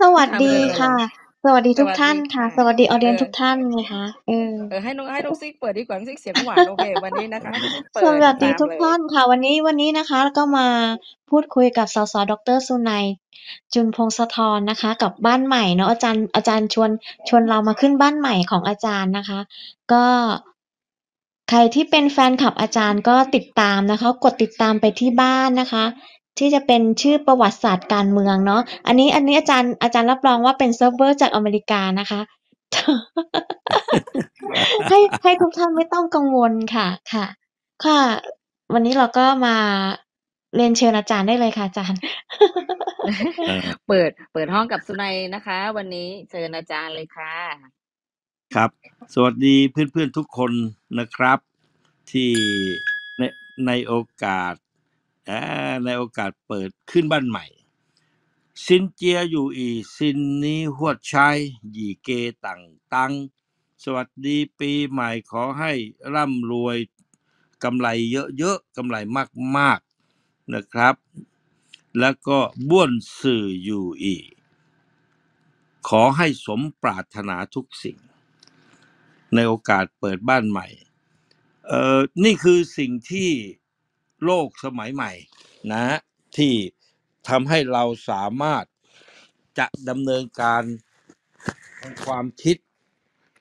สวัสดีค่ะ สวัสดีทุกท่านค่ะ สวัสดีออเดียนทุกท่านเลยค่ะเออให้น้องให้น้องซิกเปิดดีกว่าซิกเสียงหวานโอเควันนี้นะคะสวัสดีทุกท่านค่ะ วันนี้วันนี้นะคะ ก็มาพูดคุยกับสสดรสุนัยจุนพงศธรนะคะ กับบ้านใหม่เนาะอาจารย์อาจารย์ชวนชวนเรามาขึ้นบ้านใหม่ของอาจารย์นะคะ ก็ใครที่เป็นแฟนคลับอาจารย์ก็ติดตามนะคะกดติดตามไปที่บ้านนะคะที่จะเป็นชื่อประวัติศาสตร์การเมืองเนาะ อันนี้อันนี้อาจารย์อาจารย์รับรองว่าเป็นเซิร์ฟเวอร์จากอเมริกานะคะ ให้ให้ทุกท่านไม่ต้องกังวลค่ะ ค่ะ ค่ะวันนี้เราก็มาเรียนเชิญอาจารย์ได้เลยค่ะ อาจารย์ เปิดเปิดห้องกับสุนัยนะคะ วันนี้เชิญอาจารย์เลยค่ะ ครับ สวัสดีเพื่อนๆทุกคนนะครับที่ในในโอกาสในโอกาสเปิดขึ้นบ้านใหม่ซินเจียอยู่อีซินนี้หวดชายหยี่เกต่างตังสวัสดีปีใหม่ขอให้ร่ำรวยกำไรเยอะๆกำไรมากๆนะครับ แล้วก็บ้วนสื่ออยู่อีขอให้สมปรารถนาทุกสิ่ง ในโอกาสเปิดบ้านใหม่เอ่อนี่คือสิ่งที่โลกสมัยใหม่นะ ที่ทำให้เราสามารถจะดำเนินการทางความคิด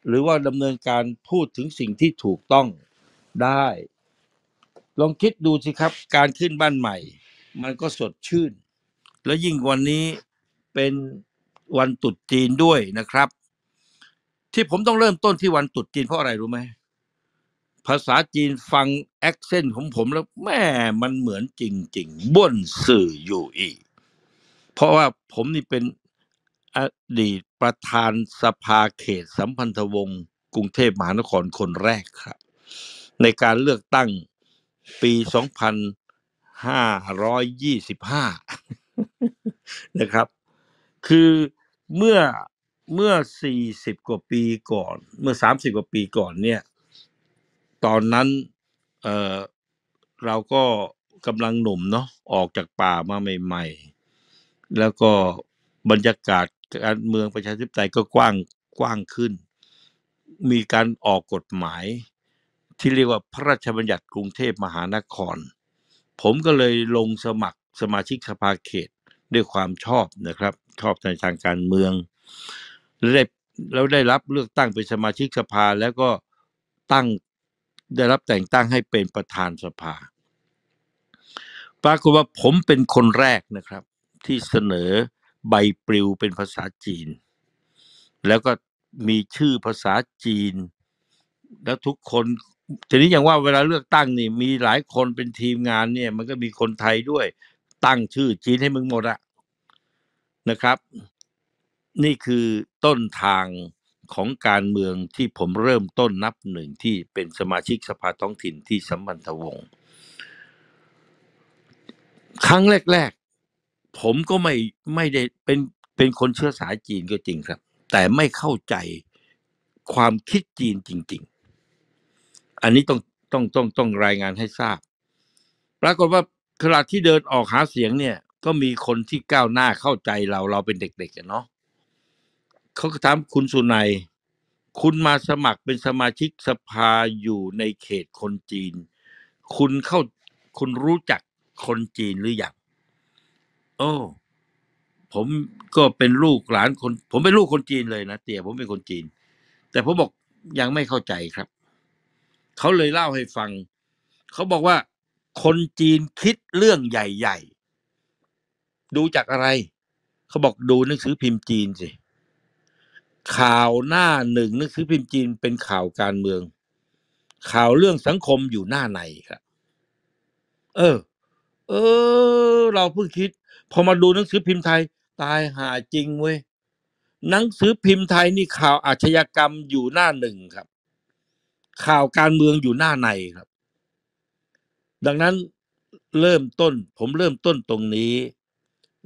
หรือว่าดำเนินการพูดถึงสิ่งที่ถูกต้องได้ ลองคิดดูสิครับ การขึ้นบ้านใหม่ มันก็สดชื่น และยิ่งวันนี้เป็นวันตุดจีนด้วยนะครับ ที่ผมต้องเริ่มต้นที่วันตุดจีนเพราะอะไรรู้ไหมภาษาจีนฟังแอคเซนต์ของผมแล้วแม่มันเหมือนจริงๆบ้นสื่ออยู่อีกเพราะว่าผมนี่เป็นอดีตประธานสภาเขตสัมพันธวงศ์กรุงเทพมหานครคนแรกครับ ในการเลือกตั้งปี 2525 นะครับ คือเมื่อเมื่อ40 กว่าปีก่อนเมื่อ 30 กว่าปีก่อนเนี่ยตอนนั้น เออเราก็กำลังหนุ่มเนาะออกจากป่ามาใหม่ๆ แล้วก็บรรยากาศการเมืองประชาธิปไตยก็กว้างกว้างขึ้น มีการออกกฎหมายที่เรียกว่าพระราชบัญญัติกรุงเทพมหานคร ผมก็เลยลงสมัครสมาชิกสภาเขตด้วยความชอบนะครับ ชอบในทางการเมืองแลได้้วได้รับเลือกตั้งเป็นสมาชิกสภาแล้วก็ตั้งได้รับแต่งตั้งให้เป็นประธานสภา ปรากฏว่าผมเป็นคนแรกนะครับ ที่เสนอใบปลิวเป็นภาษาจีน แล้วก็มีชื่อภาษาจีน แล้วทุกคน ทีนี้อย่างว่าเวลาเลือกตั้งนี่มีหลายคนเป็นทีมงานเนี่ย มันก็มีคนไทยด้วย ตั้งชื่อจีนให้มึงหมดอะนะครับ นี่คือต้นทางของการเมืองที่ผมเริ่มต้นนับหนึ่งที่เป็นสมาชิกสภาท้องถิ่นที่สัมพันธวงศ์ ครั้งแรก ๆ ผมก็ไม่ไม่ได้เป็นเป็นคนเชื้อสายจีนก็จริงครับ แต่ไม่เข้าใจความคิดจีนจริงๆ อันนี้ต้องต้องต้องต้องรายงานให้ทราบปรากฏว่าขณะที่เดินออกหาเสียงเนี่ยก็มีคนที่ก้าวหน้าเข้าใจเราเราเป็นเด็กๆเนาะเขาถามคุณสุนัยคุณมาสมัครเป็นสมาชิกสภาอยู่ในเขตคนจีน คุณเข้า คุณรู้จักคนจีนหรืออยัง โอ้ ผมก็เป็นลูกหลานคน ผมเป็นลูกคนจีนเลยนะเตี่ยผมเป็นคนจีน แต่ผมบอกยังไม่เข้าใจครับ เขาเลยเล่าให้ฟัง เขาบอกว่า คนจีนคิดเรื่องใหญ่ๆ ดูจากอะไร เขาบอกดูหนังสือพิมพ์จีนสิข่าวหน้าหนึ่งหนังสือพิมพ์จีนเป็นข่าวการเมือง ข่าวเรื่องสังคมอยู่หน้าในครับ เออ เออ เราเพิ่งคิดพอมาดูหนังสือพิมพ์ไทยตายหาจริงเว้ยหนังสือพิมพ์ไทยนี่ข่าวอาชญากรรมอยู่หน้าหนึ่งครับ ข่าวการเมืองอยู่หน้าในครับ ดังนั้นเริ่มต้น ผมเริ่มต้นตรงนี้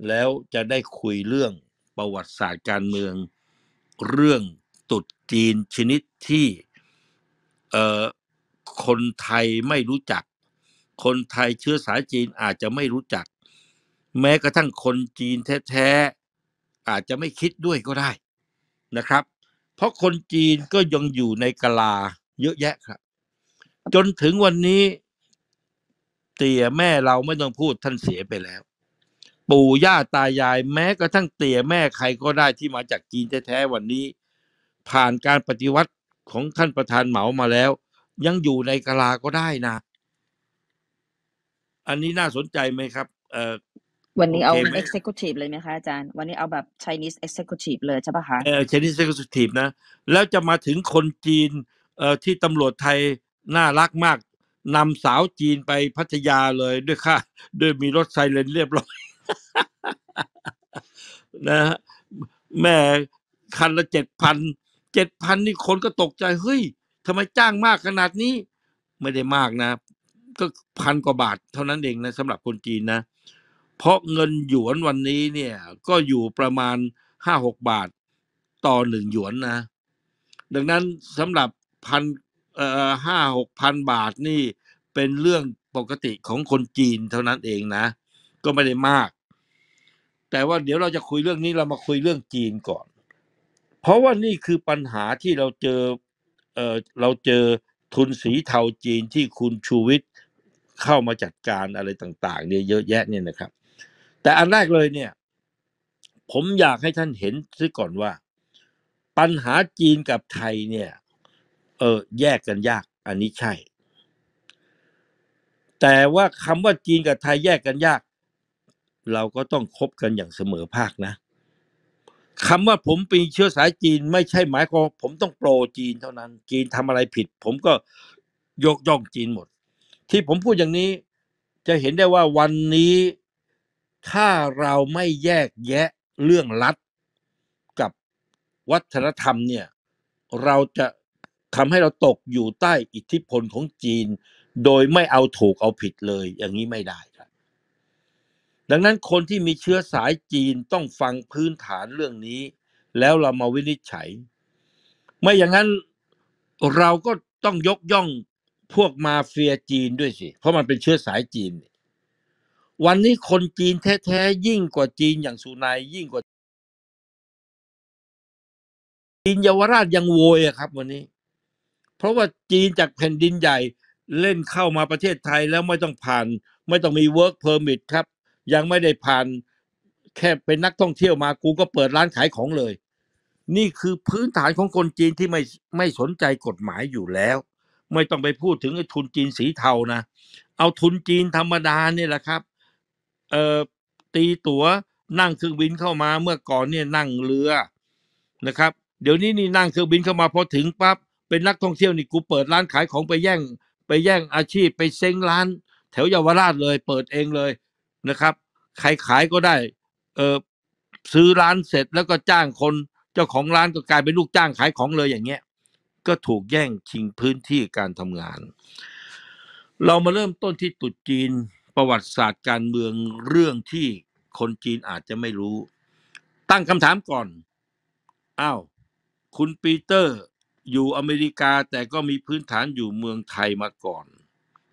แล้วจะได้คุยเรื่องประวัติศาสตร์การเมืองเรื่องตุดจีนชนิดที่คนไทยไม่รู้จัก คนไทยเชื้อสายจีนอาจจะไม่รู้จัก แม้กระทั่งคนจีนแท้ๆ อาจจะไม่คิดด้วยก็ได้นะครับ เพราะคนจีนก็ยังอยู่ในกลาเยอะแยะครับ จนถึงวันนี้เตี่ยแม่เราไม่ต้องพูดท่านเสียไปแล้วปู่ย่าตายายแม้กระทั่งเตี่ยแม่ใครก็ได้ที่มาจากจีนแท้ๆวันนี้ ผ่านการปฏิวัติของท่านประธานเหมามาแล้ว ยังอยู่ในกลาก็ได้นะอันนี้น่าสนใจไหมครับ เออวันนี้เอา executive เลยไหมคะอาจารย์ วันนี้เอาแบบ Chinese executive เลยใช่ปะคะเออ Chinese executive นะแล้วจะมาถึงคนจีนเอ่อที่ตำรวจไทยน่ารักมากนำสาวจีนไปพัทยาเลยด้วยค่ะ ด้วยมีรถไซเรนเรียบร้อยนะฮะแม่คันละเจ็ดพันเจ็ดพันนี่คนก็ตกใจเฮ้ยทำไมจ้างมากขนาดนี้ไม่ได้มากนะ ก็พันกว่าบาทเท่านั้นเองนะสำหรับคนจีนนะเพราะเงินหยวนวันนี้เนี่ย ก็อยู่ประมาณห้าหกบาทต่อหนึ่งหยวนนะดังนั้นสำหรับพันเอ่อห้าหกพันบาทนี่เป็นเรื่องปกติของคนจีนเท่านั้นเองนะก็ไม่ได้มากแต่ว่าเดี๋ยวเราจะคุยเรื่องนี้เรามาคุยเรื่องจีนก่อน เพราะว่านี่คือปัญหาที่เราเจอ เออเราเจอทุนสีเทาจีนที่คุณชูวิทย์เข้ามาจัดการอะไรต่างๆ เนี่ยเยอะแยะเนี่ยนะครับ แต่อันแรกเลยเนี่ย ผมอยากให้ท่านเห็นซะก่อนว่า ปัญหาจีนกับไทยเนี่ย เออแยกกันยาก อันนี้ใช่ แต่ว่าคำว่าจีนกับไทยแยกกันยากเราก็ต้องคบกันอย่างเสมอภาคนะคำว่าผมเป็นเชื้อสายจีน ไม่ใช่หมายความผมต้องโปรจีนเท่านั้น จีนทำอะไรผิด ผมก็ยกย่องจีนหมด ที่ผมพูดอย่างนี้จะเห็นได้ว่าวันนี้ถ้าเราไม่แยกแยะเรื่องรัฐกับวัฒนธรรมเนี่ย เราจะทำให้เราตกอยู่ใต้อิทธิพลของจีน โดยไม่เอาถูกเอาผิดเลย อย่างนี้ไม่ได้ครับดังนั้นคนที่มีเชื้อสายจีนต้องฟังพื้นฐานเรื่องนี้แล้วเรามาวินิจฉัยไม่อย่างนั้นเราก็ต้องยกย่องพวกมาเฟียจีนด้วยสิเพราะมันเป็นเชื้อสายจีน วันนี้คนจีนแท้ๆยิ่งกว่าจีนอย่างสุนายยิ่งกว่าจีนเยาวราชยังโวยอะครับ วันนี้ เพราะว่าจีนจากแผ่นดินใหญ่เล่นเข้ามาประเทศไทยแล้วไม่ต้องผ่าน ไม่ต้องมีเวิร์กเพอร์มิทครับยังไม่ได้ผ่านแค่เป็นนักท่องเที่ยวมากูก็เปิดร้านขายของเลย นี่คือพื้นฐานของคนจีนที่ไม่ไม่สนใจกฎหมายอยู่แล้ว ไม่ต้องไปพูดถึงไอ้ทุนจีนสีเทานะ เอาทุนจีนธรรมดาเนี่ยแหละครับเอ่อตีตัว๋วนั่งเครื่องบินเข้ามาเมื่อก่อนเนี่ยนั่งเรือนะครับ เดี๋ยวนี้นี่นั่งเครื่องบินเข้ามาพอถึงปั๊บเป็นนักท่องเที่ยวนี่กูเปิดร้านขายของไปแย่งไปแย่งอาชีพไปเซ้งร้าน แถวเยาวราชเลย เปิดเองเลยนะครับใครขายก็ได้เออซื้อร้านเสร็จแล้วก็จ้างคนเจ้าของร้านก็กลายเป็นลูกจ้างขายของเลยอย่างเงี้ยก็ถูกแย่งชิงพื้นที่การทำงาน เรามาเริ่มต้นที่ตุดจีนประวัติศาสตร์การเมืองเรื่องที่คนจีนอาจจะไม่รู้ ตั้งคำถามก่อนอ้าวคุณปีเตอร์ อยู่อเมริกาแต่ก็มีพื้นฐานอยู่เมืองไทยมาก่อน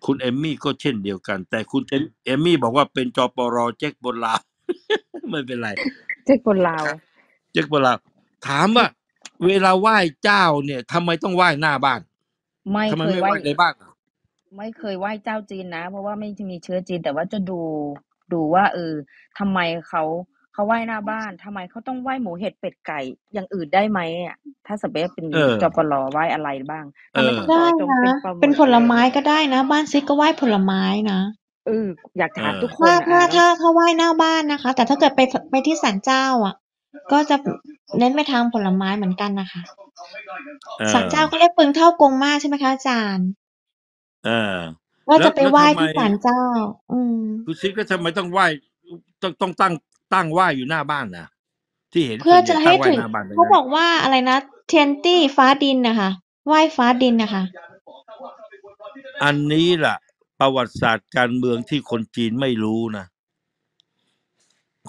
คุณเอมมี่ก็เช่นเดียวกัน แต่คุณเอมเอมมี่บอกว่าเป็นจอปรอแจ็คบนลาวไม่เป็นไร เจ็คบนลาวแจ็คบนลาวถามว่า เวลาไหว้เจ้าเนี่ยทำไมต้องไหว้หน้าบ้านไม่ทำไมเคยไม่ไหว้ในบ้านไม่เคยไหว้เจ้าจีนนะ เพราะว่าไม่มีเชื้อจีน แต่ว่าจะดูดูว่าเออทำไมเขาเขาไหว้หน้าบ้าน ทำไมเขาต้องไหว้หมูเห็ดเป็ดไก่ อย่างอื่นได้ไหมอ่ะถ้าสเปซเป็นจอปลอไหว้อะไรบ้างได้นะเป็นผลไม้ก็ได้นะ บ้านซิกก็ไหว้ผลไม้นะเอออยากถามทุกคนถ้าถ้าถ้าไหว้หน้าบ้านนะคะ แต่ถ้าเกิดไปไปที่ศาลเจ้า อ่ะ ก็จะเน้นไปทางผลไม้เหมือนกันนะคะศาลเจ้าก็เรียกปึงเท่ากงมากใช่ไหมคะอาจารย์อ่ว่าจะไปไหว้ที่ศาลเจ้า อืมคุณซิกก็ทำไมต้องไหว้ต้องต้องตั้งตั้งวหวอยู่หน้าบ้านนะที่เห็นเพื่อจะให้ถึงเขาบอกว่าอะไรนะเทนตี้ฟ้าดินนะคะไหว้ฟ้าดินนะคะอันนี้ล่ะ ประวัติศาสตร์การเมืองที่คนจีนไม่รู้นะ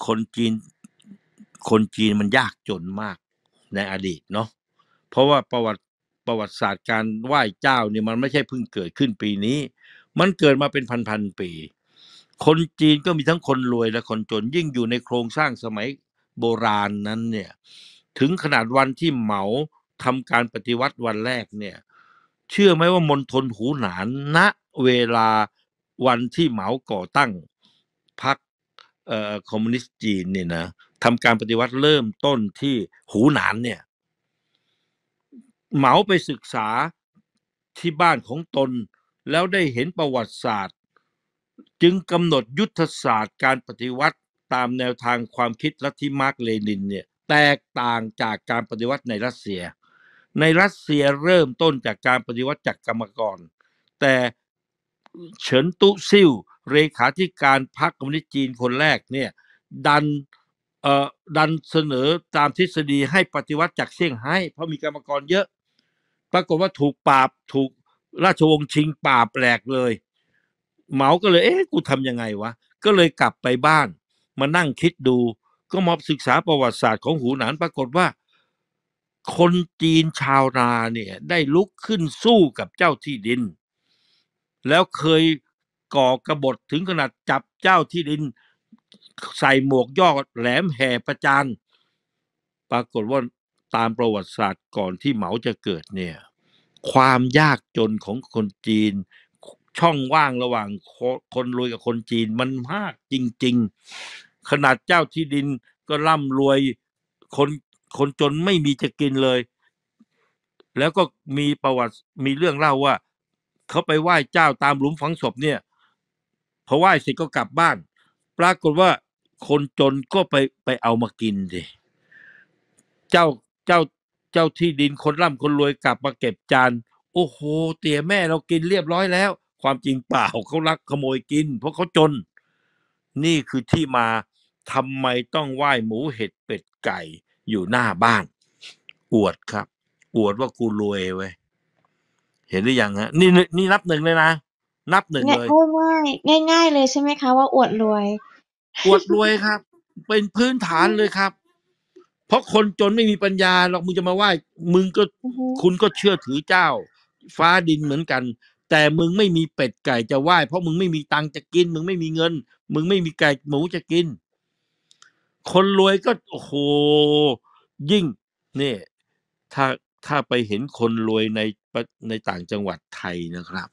คนจีน คนจีนมันยากจนมากในอดีตเนาะเพราะว่าประวัติประวัติศาสตร์การไหว้เจ้าเนี่ยมันไม่ใช่เพิ่งเกิดขึ้นปีนี้ มันเกิดมาเป็นพันๆปีคนจีนก็มีทั้งคนรวยและคนจนยิ่งอยู่ในโครงสร้างสมัยโบราณนั้นเนี่ยถึงขนาดวันที่เหมาทำการปฏิวัติวันแรกเนี่ยเชื่อไหมว่ามณฑลหูหนานณเวลาวันที่เหมาก่อตั้งพรรคคอมมิวนิสต์จีนเนี่ยนะทำการปฏิวัติเริ่มต้นที่หูหนานเนี่ยเหมาไปศึกษาที่บ้านของตนแล้วได้เห็นประวัติศาสตร์จึงกำหนดยุทธศาสตร์การปฏิวัติตามแนวทางความคิดลัทธิมาร์กเลนินเนี่ยแตกต่างจากการปฏิวัติในรัสเซีย ในรัสเซียเริ่มต้นจากการปฏิวัติจากกรรมกร แต่เฉินตุซิ่วเลขาธิการพรรคคอมมิวนิสต์จีนคนแรกเนี่ยดันเอ่อดันเสนอตามทฤษฎีให้ปฏิวัติจากเซี่ยงไฮ้เพราะมีกรรมกรเยอะ ปรากฏว่าถูกปราบถูกราชวงศ์ชิงปราบแหลกเลยเมาก็เลยเอ๊ะกูทำยังไงวะ ก็เลยกลับไปบ้านมานั่งคิดดูก็มอบศึกษาประวัติศาสตร์ของหูหนาน ปรากฏว่า คนจีนชาวนาเนี่ยได้ลุกขึ้นสู้กับเจ้าที่ดิน แล้วเคยก่อกระบฏถึงขนาดจับเจ้าที่ดิน ใส่หมวกยอดแหลมแห่ประจานปรากฏว่าตามประวัติศาสตร์ก่อนที่เหมาจะเกิดเนี่ยความยากจนของคนจีนช่องว่างระหว่างคนรวยกับคนจีน มัน มากจริง ๆ ขนาดเจ้าที่ดินก็ร่ำรวยคน คน จนไม่มีจะกินเลย แล้วก็มีประวัติมีเรื่องเล่าว่า เขาไปไหว้ เจ้าตามหลุมฝังศพเนี่ยพอไหว้ เสร็จก็กลับบ้าน ปรากฏว่า คนจนก็ไปไปเอามากินดิเจ้าเจ้าเจ้าที่ดินคนร่ำคนรวย กลับ มา เก็บจาน โอ้โหเตี๋ยแม่เรากินเรียบร้อยแล้วความจริงเปล่าเขาลักขโมยกิน เพราะเขาจน นี่คือที่มาทำไมต้องไหว้หมูเห็ดเป็ดไก่อยู่หน้าบ้าน อวดครับ อวดว่ากูรวยเว้ยเห็นหรือยังฮะนี่นี่นับหนึ่งเลยนะนับหนึ่งเลยง่ายง่ายง่ายเลยใช่ไหมคะว่าอวดรวย อวดรวยครับ เป็นพื้นฐานเลยครับ เพราะคนจนไม่มีปัญญาหรอกมึงจะมาไหว้มึงก็ คุณก็เชื่อถือเจ้า ฟ้าดินเหมือนกันแต่มึงไม่มีเป็ดไก่จะไหว้ เพราะมึงไม่มีตังจะกิน มึงไม่มีเงิน มึงไม่มีไก่หมูจะกิน คนรวยก็ โอ้โห ยิ่งเนี่ย ถ้าถ้าไปเห็นคนรวยใน ในต่างจังหวัดไทยนะครับ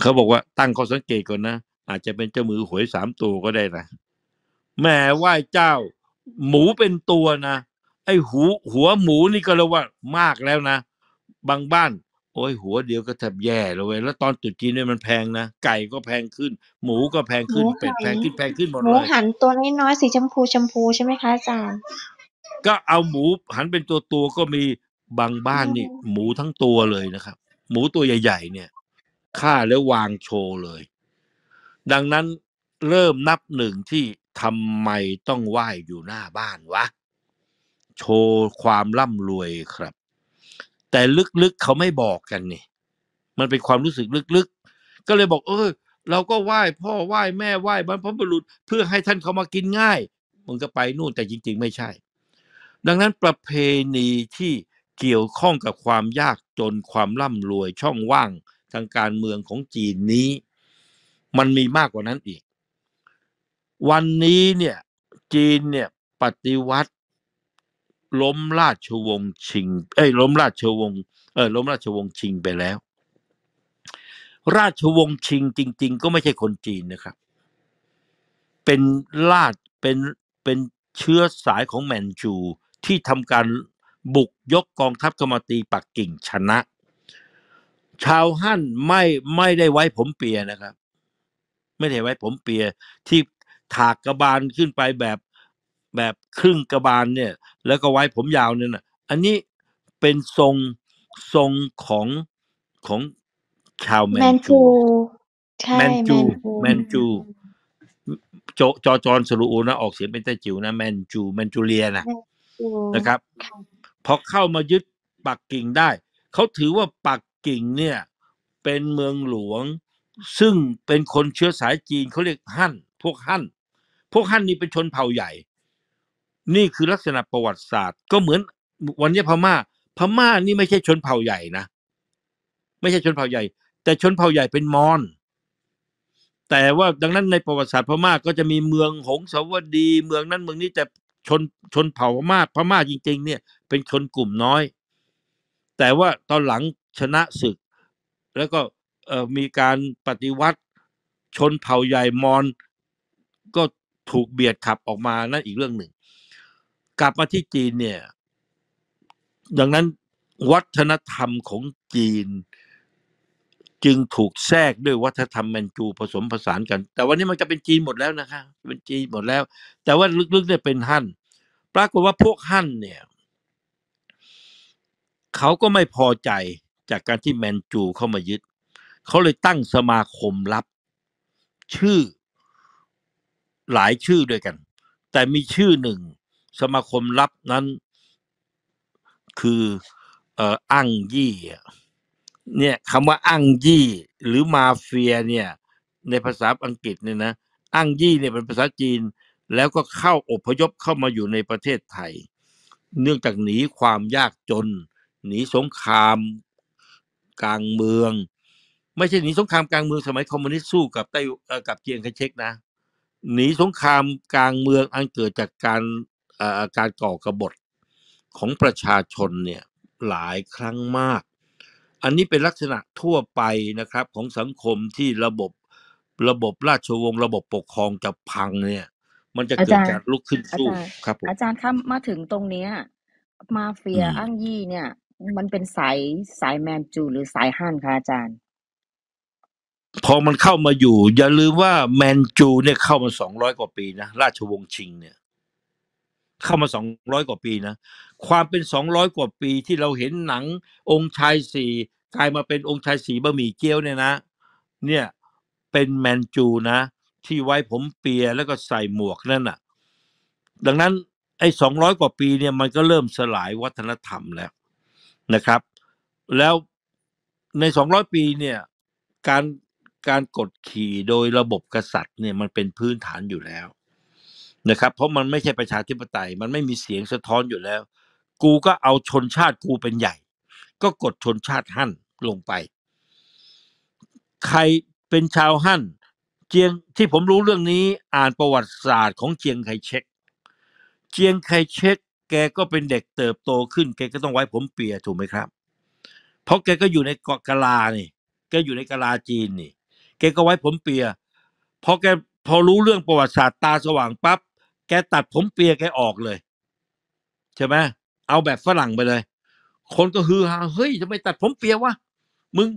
เขาบอกว่า ตั้งข้อสังเกตก่อนนะ อาจจะเป็นเจ้ามือหวยสามตัวก็ได้นะ แม่ไหว้เจ้าหมูเป็นตัวนะ ไอ้หู หัวหมูนี่ก็เรียกว่ามากแล้วนะ บางบ้านโอ้ยหัวเดียวก็แทบแย่เลยแล้วตอนตุดจีนเนี่ยมันแพงนะไก่ก็แพงขึ้น หมูก็แพงขึ้นเป็ดแพงขึ้นแพงขึ้นหมดเลยหมูหันตัวน้อยๆสีชมพูชมพูใช่ไหมคะอาจารย์ก็เอาหมู หันเป็นตัวตัวๆก็มีบางบ้านนี่ หมูทั้งตัวเลยนะครับ หมูตัวใหญ่ ๆ เนี่ยฆ่าแล้ววางโชว์เลย ดังนั้นเริ่มนับหนึ่งที่ทำไมต้องไหว้อยู่หน้าบ้านวะ โชว์ความร่ำรวยครับแต่ลึกๆเขาไม่บอกกันนี่ มันเป็นความรู้สึกลึกๆ ก็เลยบอกเออเราก็ไหว้พ่อไหว้แม่ไหว้บรรพบุรุษ เพื่อให้ท่านเขามากินง่ายมันก็ไปนู่นแต่จริงๆไม่ใช่ ดังนั้นประเพณีที่เกี่ยวข้องกับความยากจนความร่ำรวยช่องว่างทางการเมืองของจีนนี้ มันมีมากกว่านั้นอีก วันนี้เนี่ย จีนเนี่ยปฏิวัติล้มราชวงศ์ชิง เอ้ยล้มราชวงศ์ เออล้มราชวงศ์ชิงไปแล้ว ราชวงศ์ชิงจริงๆก็ไม่ใช่คนจีนนะครับ เป็นราชเป็นเป็นเชื้อสายของแมนจูที่ทำการบุกยกกองทัพเข้ามาตีปักกิ่งชนะ ชาวฮั่นไม่ไม่ได้ไว้ผมเปียนะครับ ไม่ได้ไว้ผมเปียที่ถากกระบาลขึ้นไปแบบแบบครึ่งกระบาลเนี่ยแล้วก็ไว้ผมยาวเนี่ยนะอันนี้เป็นทรงทรงของของชาวแมนจูแมนจูแมนจูจจอจอนสรูนะออกเสียงเป็นไต้จิ๋วนะแมนจูแมนจูเลียนะนะครับพอเข้ามายึดปักกิ่งได้ เขาถือว่าปักกิ่งเนี่ย เป็นเมืองหลวงซึ่งเป็นคนเชื้อสายจีนเขาเรียกฮั่นพวกฮั่นพวกฮั่นนี่เป็นชนเผ่าใหญ่นี่คือลักษณะประวัติศาสตร์ก็เหมือนวันนี้พม่าพม่านี่ไม่ใช่ชนเผ่าใหญ่นะ ไม่ใช่ชนเผ่าใหญ่ แต่ชนเผ่าใหญ่เป็นมอญแต่ว่าดังนั้นในประวัติศาสตร์พม่าก็จะมีเมืองหงสาวดี เมืองนั้นเมืองนี้ แต่ชนชนเผ่าพม่าพม่าจริงๆ เนี่ยเป็นชนกลุ่มน้อย แต่ว่าตอนหลังชนะศึก แล้วก็มีการปฏิวัติชนเผ่าใหญ่มอญก็ถูกเบียดขับออกมานั่นอีกเรื่องหนึ่งกลับมาที่จีนเนี่ย ดังนั้นวัฒนธรรมของจีน จึงถูกแทรกด้วยวัฒนธรรม แมนจูผสมผสานกัน แต่วันนี้มันจะเป็นจีนหมดแล้วนะคะเป็นจีนหมดแล้ว แต่ว่าลึกๆเนี่ยเป็นฮั่น ปรากฏว่าพวกฮั่นเนี่ยเขาก็ไม่พอใจจากการที่แมนจูเข้ามายึดเขาเลยตั้งสมาคมลับ ชื่อหลายชื่อด้วยกัน แต่มีชื่อหนึ่งสมาคมลับนั้นคืออออ้างยี่เนี่ยคำว่าอ้างยี่หรือมาเฟียเนี่ย ในภาษาอังกฤษเนี่ยนะอ้างยี่เนี่ยเป็นภาษาจีน แล้วก็เข้าอพยพเข้ามาอยู่ในประเทศไทย เนื่องจากหนีความยากจน หนีสงครามกลางเมือง ไม่ใช่หนีสงครามกลางเมืองสมัยคอมมิวนิสต์สู้กับไต้กับเจียงไคเชกนะ หนีสงครามกลางเมืองอันเกิดจากการการก่อกระบฏของประชาชนเนี่ยหลายครั้งมาก อันนี้เป็นลักษณะทั่วไปนะครับ ของสังคมที่ระบบระบบราชวงศ์ระบบปกครองจะพังเนี่ย มันจะเกิดการลุกขึ้นสู้ครับ อาจารย์ครับมาถึงตรงเนี้ย มาเฟียอ้างยี่เนี่ย มันเป็นสายสายแมนจูหรือสายฮั่นคะอาจารย์ พอมันเข้ามาอยู่อย่าลืมว่าแมนจู เนี่ยเข้ามาสองร้อยกว่าปีนะราชวงศ์ชิงเนี่ยเข้ามาสองร้อยกว่าปีนะความเป็นสองร้อยกว่าปีที่เราเห็นหนังองค์ชายสี่กลายมาเป็นองค์ชายสีบะหมี่เกี๊ยวเนี่ยนะ เนี่ยเป็นแมนจูนะ ที่ไว้ผมเปียแล้วก็ใส่หมวกนั่นะ่ะดังนั้นไอ้สองร้อยกว่าปีเนี่ยมันก็เริ่มสลายวัฒนธรรมแล้วนะครับ แล้วในสองร้อยปีเนี่ยการการกดขี่โดยระบบกษัตริย์เนี่ยมันเป็นพื้นฐานอยู่แล้วนะครับเพราะมันไม่ใช่ประชาธิปไตยมันไม่มีเสียงสะท้อนอยู่แล้ว กูก็เอาชนชาติกูเป็นใหญ่ ก็กดชนชาติฮั่นลงไป ใครเป็นชาวฮั่นเจียงที่ผมรู้เรื่องนี้อ่านประวัติศาสตร์ของเจียงไคเชกเจียงไคเชกแกก็เป็นเด็กเติบโตขึ้น แกก็ต้องไว้ผมเปียถูกไหมครับเพราะแกก็อยู่ในเกาะกะลานี่แกอยู่ในกะลาจีนนี่แกก็ไว้ผมเปียพอแกพอรู้เรื่องประวัติศาสตร์ตาสว่างปั๊บแกตัดผมเปียแกออกเลย ใช่ไหมเอาแบบฝรั่งไปเลย คนก็ฮือฮาเฮ้ยทำไมตัดผมเปียวะมึง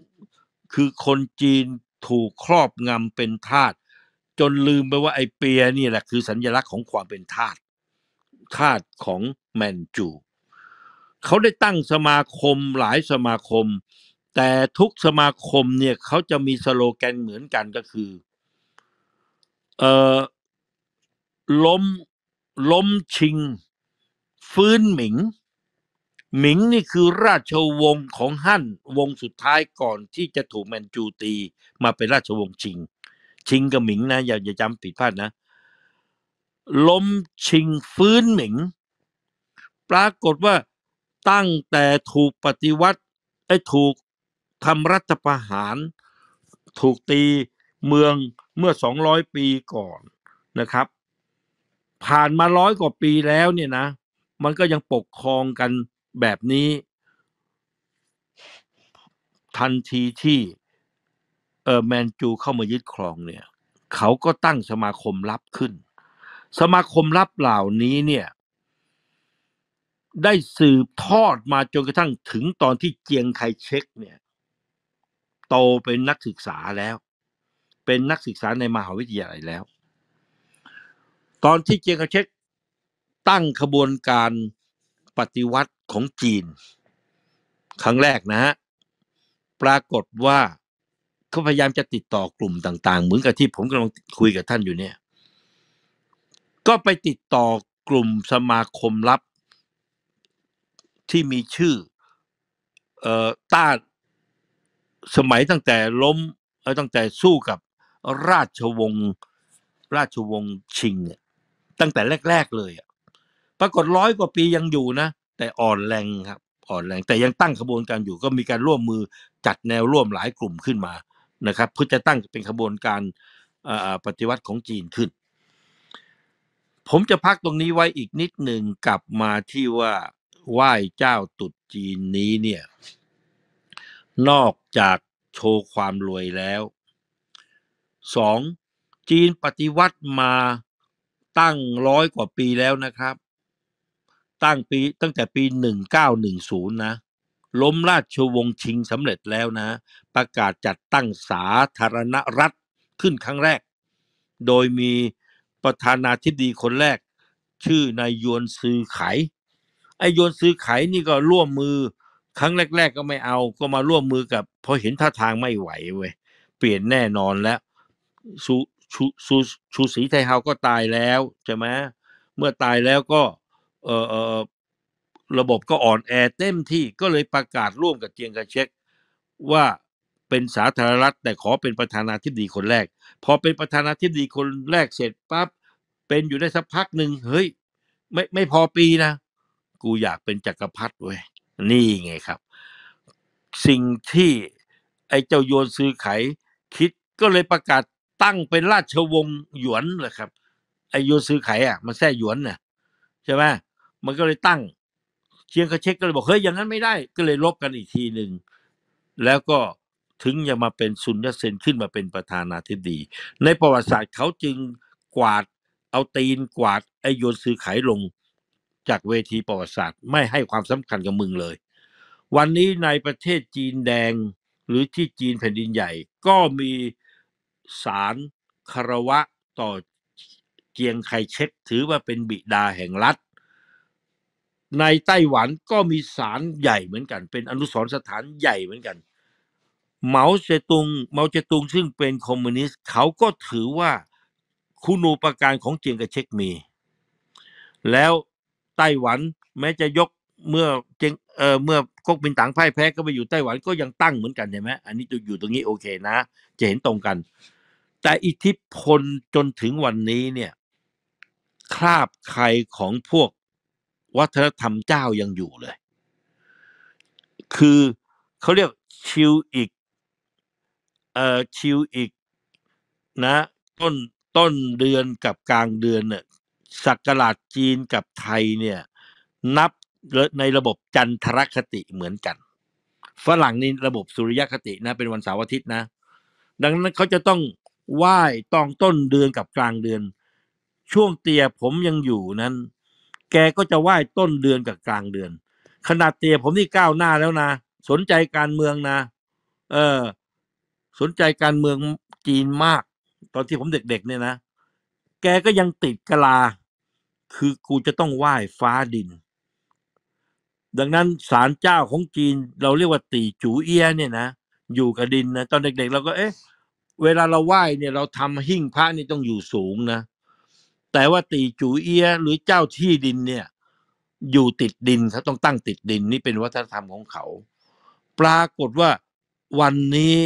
คือคนจีนถูกครอบงำเป็นทาสจนลืมไปว่าไอ้เปียนี่แหละคือสัญลักษณ์ของความเป็นทาสทาสของแมนจูเขาได้ตั้งสมาคมหลายสมาคม แต่ทุกสมาคมเนี่ยเขาจะมีสโลแกนเหมือนกันก็คือ เอ่อล้มล้มชิงฟื้นหมิง หมิงนี่คือราชวงศ์ของฮั่นวงสุดท้ายก่อนที่จะถูกแมนจูตีมาเป็นราชวงศ์ชิง ชิงกับหมิงนะ อย่าอย่าจำผิดพลาดนะล้มชิงฟื้นหมิง ปรากฏว่าตั้งแต่ถูกปฏิวัติไอ้ถูกทำรัฐประหารถูกตีเมืองเมื่อ 200 ปีก่อนนะครับผ่านมาร้อยกว่าปีแล้วเนี่ยนะมันก็ยังปกครองกันแบบนี้ ทันทีที่เออแมนจูเข้ามายึดครองเนี่ย เขาก็ตั้งสมาคมลับขึ้น สมาคมลับเหล่านี้เนี่ย ได้สืบทอดมาจนกระทั่งถึงตอนที่เจียงไคเช็กเนี่ย โตเป็นนักศึกษาแล้ว เป็นนักศึกษาในมหาวิทยาลัยแล้วตอนที่เจียงคาเชกตั้งขบวนการปฏิวัติของจีน ครั้งแรกนะฮะ ปรากฏว่าเขาพยายามจะติดต่อกลุ่มต่างๆ เหมือนกับที่ผมกำลังคุยกับท่านอยู่เนี่ยก็ไปติดต่อกลุ่มสมาคมลับที่มีชื่อเอ่อ ต้านสมัยตั้งแต่ล้มตั้งแต่สู้กับราชวงศ์ราชวงศ์ชิงตั้งแต่แรก ๆ เลยปรากฏร้อยกว่าปียังอยู่นะ แต่อ่อนแรงครับอ่อนแรงแต่ยังตั้งขบวนการอยู่ก็มีการร่วมมือจัดแนวร่วมหลายกลุ่มขึ้นมานะครับเพื่อจะตั้งเป็นขบวนการปฏิวัติของจีนขึ้น ผมจะพักตรงนี้ไว้อีกนิดหนึ่งกลับมาที่ว่า ไหว้เจ้าตุดจีนนี้เนี่ยนอกจากโชว์ความรวยแล้วสองจีนปฏิวัติมาตั้งร้อยกว่าปีแล้วนะครับ ตั้งปีตั้งแต่ปี 1910 นะล้มราชวงศ์ชิงสำเร็จแล้วนะ ประกาศจัดตั้งสาธารณรัฐขึ้นครั้งแรก โดยมีประธานาธิบดีคนแรก ชื่อนายยวนซือไขไอยวนซือไขนี่ก็ร่วมมือ ครั้งแรก ๆก็ไม่เอาก็มาร่วมมือกับ พอเห็นท่าทางไม่ไหวเว้ยเปลี่ยนแน่นอนแล้วชูชูชูศรีไทยเฮาก็ตายแล้ว ใช่ไหมเมื่อตายแล้วก็เออเออระบบก็อ่อนแอเต็มที่ก็เลยประกาศร่วมกับเจียงกาเช็กว่าเป็นสาธารณรัฐแต่ขอเป็นประธานาธิบดีคนแรก พอเป็นประธานาธิบดีคนแรกเสร็จปั๊บเป็นอยู่ได้สักพักหนึ่งเฮ้ยไม่ไม่พอปีนะ กูอยากเป็นจกักรพรรดิเว้ยนี่ไงครับ สิ่งที่ไอ้เจ้าโยนซื้อไขคิดก็เลยประกาศตั้งเป็นราชวงศ์หยวนแหละครับไอโยซื้อไขอ่ะมันแท้หยวนน่ะใช่ไหมมันก็เลยตั้ง เชียงคาเช็กก็เลยบอกเฮ้ยอย่างนั้นไม่ได้ ก็เลยลบกันอีกทีหนึ่งแล้วก็ถึงจะมาเป็นซุนยัตเซนขึ้นมาเป็นประธานาธิบดี ในประวัติศาสตร์เขาจึงกวาดเอาตีนกวาดไอโยนซือไขลง จากเวทีประวัติศาสตร์ไม่ให้ความสำคัญกับมึงเลย วันนี้ในประเทศจีนแดงหรือที่จีนแผ่นดินใหญ่ ก็มีสารคารวะต่อเจียงไคเชกถือว่าเป็นบิดาแห่งรัฐในไต้หวันก็มีสารใหญ่เหมือนกัน เป็นอนุสรสถานใหญ่เหมือนกันเหมาเจตุงเหมาเจตุงซึ่งเป็นคอมมิวนิสต์เขาก็ถือว่าคุณูปการของเจียงไคเชกมี แล้วไต้หวันแม้จะยกเมื่อเจงเอ่อเมื่อก๊กมินตั๋งพ่ายแพ้ก็ไปอยู่ไต้หวันก็ยังตั้งเหมือนกันใช่ไหมอันนี้จะอยู่ตรงนี้โอเคนะ จะเห็นตรงกันแต่อิทธิพลจนถึงวันนี้เนี่ย คราบใครของพวกวัฒนธรรมเจ้ายังอยู่เลย คือเขาเรียกชิวอีกเอ่อชิวอีกนะต้นต้นเดือนกับกลางเดือนเนี่ยสักราชจีนกับไทยเนี่ย นับในระบบจันทรคติเหมือนกัน ฝรั่งนี่ระบบสุริยคตินะเป็นวันเสาร์อาทิตย์นะ ดังนั้นเขาจะต้องไหว้ต้องต้นเดือนกับกลางเดือน ช่วงเตียผมยังอยู่นั้น แกก็จะไหว้ต้นเดือนกับกลางเดือน ขนาดเตียผมนี่ก้าวหน้าแล้วนะ สนใจการเมืองนะเออสนใจการเมืองจีนมาก ตอนที่ผมเด็ก ๆ เนี่ยนะแกก็ยังติดกลา คือกูจะต้องไหว้ฟ้าดิน ดังนั้นศาลเจ้าของจีน เราเรียกว่าตีจูเอีย เนี่ยนะอยู่กับดินนะตอนเด็กๆเราก็ เอ๊ะเวลาเราไหว้เนี่ยเราทำหิ้งพระนี่ต้องอยู่สูงนะ แต่ว่าตีจูเอียหรือเจ้าที่ดินเนี่ย อยู่ติดดินเขาต้องตั้งติดดินนี่เป็นวัฒนธรรมของเขา ปรากฏว่าวันนี้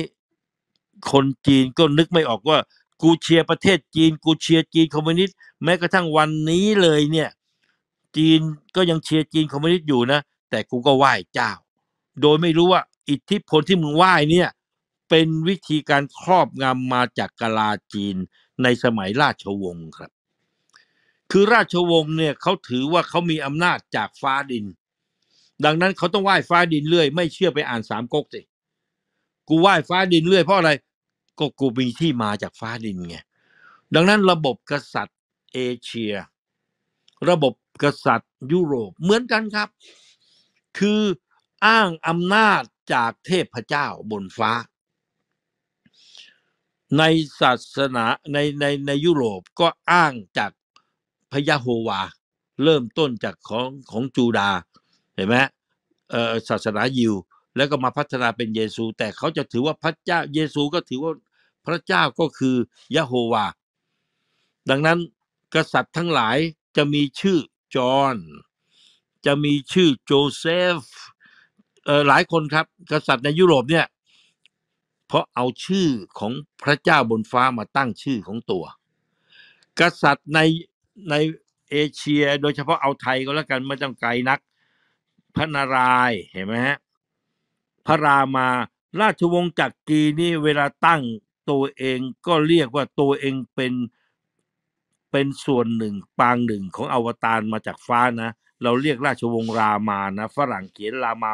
คนจีนก็นึกไม่ออกว่ากูเชียร์ประเทศจีนกูเชียร์จีนคอมมิวนิสต์แม้กระทั่งวันนี้เลยเนี่ย จีนก็ยังเชียร์จีนคอมมิวนิสต์อยู่นะแต่กูก็ไหว้เจ้าโดยไม่รู้ว่า อิทธิพลที่มึงไหว้เนี่ยเป็นวิธีการครอบงำมาจากกลาจีนในสมัยราชวงศ์ครับ คือราชวงศ์เนี่ยเขาถือว่าเขามีอำนาจจากฟ้าดิน ดังนั้นเขาต้องไหว้ฟ้าดินเรื่อย ไม่เชื่อไปอ่านสามก๊กสิ กูไหว้ฟ้าดินเรื่อยเพราะอะไรก็กูมีที่มาจากฟ้าดินไง ดังนั้นระบบกษัตริย์เอเชีย ระบบกษัตริย์ยุโรปเหมือนกันครับ คืออ้างอำนาจจากเทพเจ้าบนฟ้าในศาสนาในในในยุโรปก็อ้างจากพยะโฮวา เริ่มต้นจากของของจูดาเห็นไหมเอ่อศาสนายิว แล้วก็มาพัฒนาเป็นเยซู แต่เขาจะถือว่าพระเจ้าเยซูก็ถือว่าพระเจ้าก็คือยะโฮวา ดังนั้นกษัตริย์ทั้งหลายจะมีชื่อจอห์นจะมีชื่อโจเซฟเออหลายคนครับ กษัตริย์ในยุโรปเนี่ยพราะเอาชื่อของพระเจ้าบนฟ้ามาตั้งชื่อของตัว กษัตริย์ในในเอเชียโดยเฉพาะเอาไทยก็แล้วกันไม่ต้องไกลนักพระนารายเห็นไหมฮะพระรามาราชวงศ์จักรีนี่เวลาตั้งตัวเองก็เรียกว่าตัวเองเป็นเป็นส่วนหนึ่งปางหนึ่งของอวตารมาจากฟ้านะ เราเรียกราชวงศ์รามานะฝรั่งเขียนรามา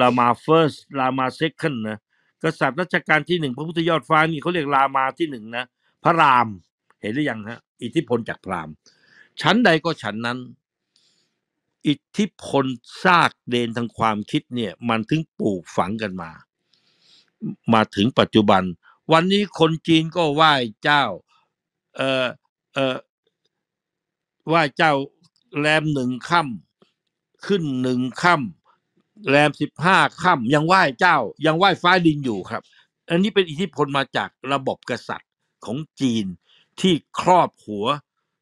รามาเฟิร์สรามาเซคันนะกษัตริย์รัชกาลที่หนึ่งพระพุทธยอดฟ้า นี่เขาเรียกรามาที่หนึ่งนะพระรามเห็นหรือยังฮะอิทธิพลจากพราหมณ์ชั้นใดก็ฉันนั้น อิทธิพลซากเดนทางความคิดเนี่ย มันถึงปลูกฝังกันมา มาถึงปัจจุบัน วันนี้คนจีนก็ไหว้เจ้า เออเออไหว้เจ้าแรมหนึ่งค่ำขึ้นหนึ่งค่ำแรมสิบห้าค่ำยังไหว้เจ้า ยังไหว้ฟ้าดินอยู่ครับ อันนี้เป็นอิทธิพลมาจากระบบกษัตริย์ของจีนที่ครอบหัว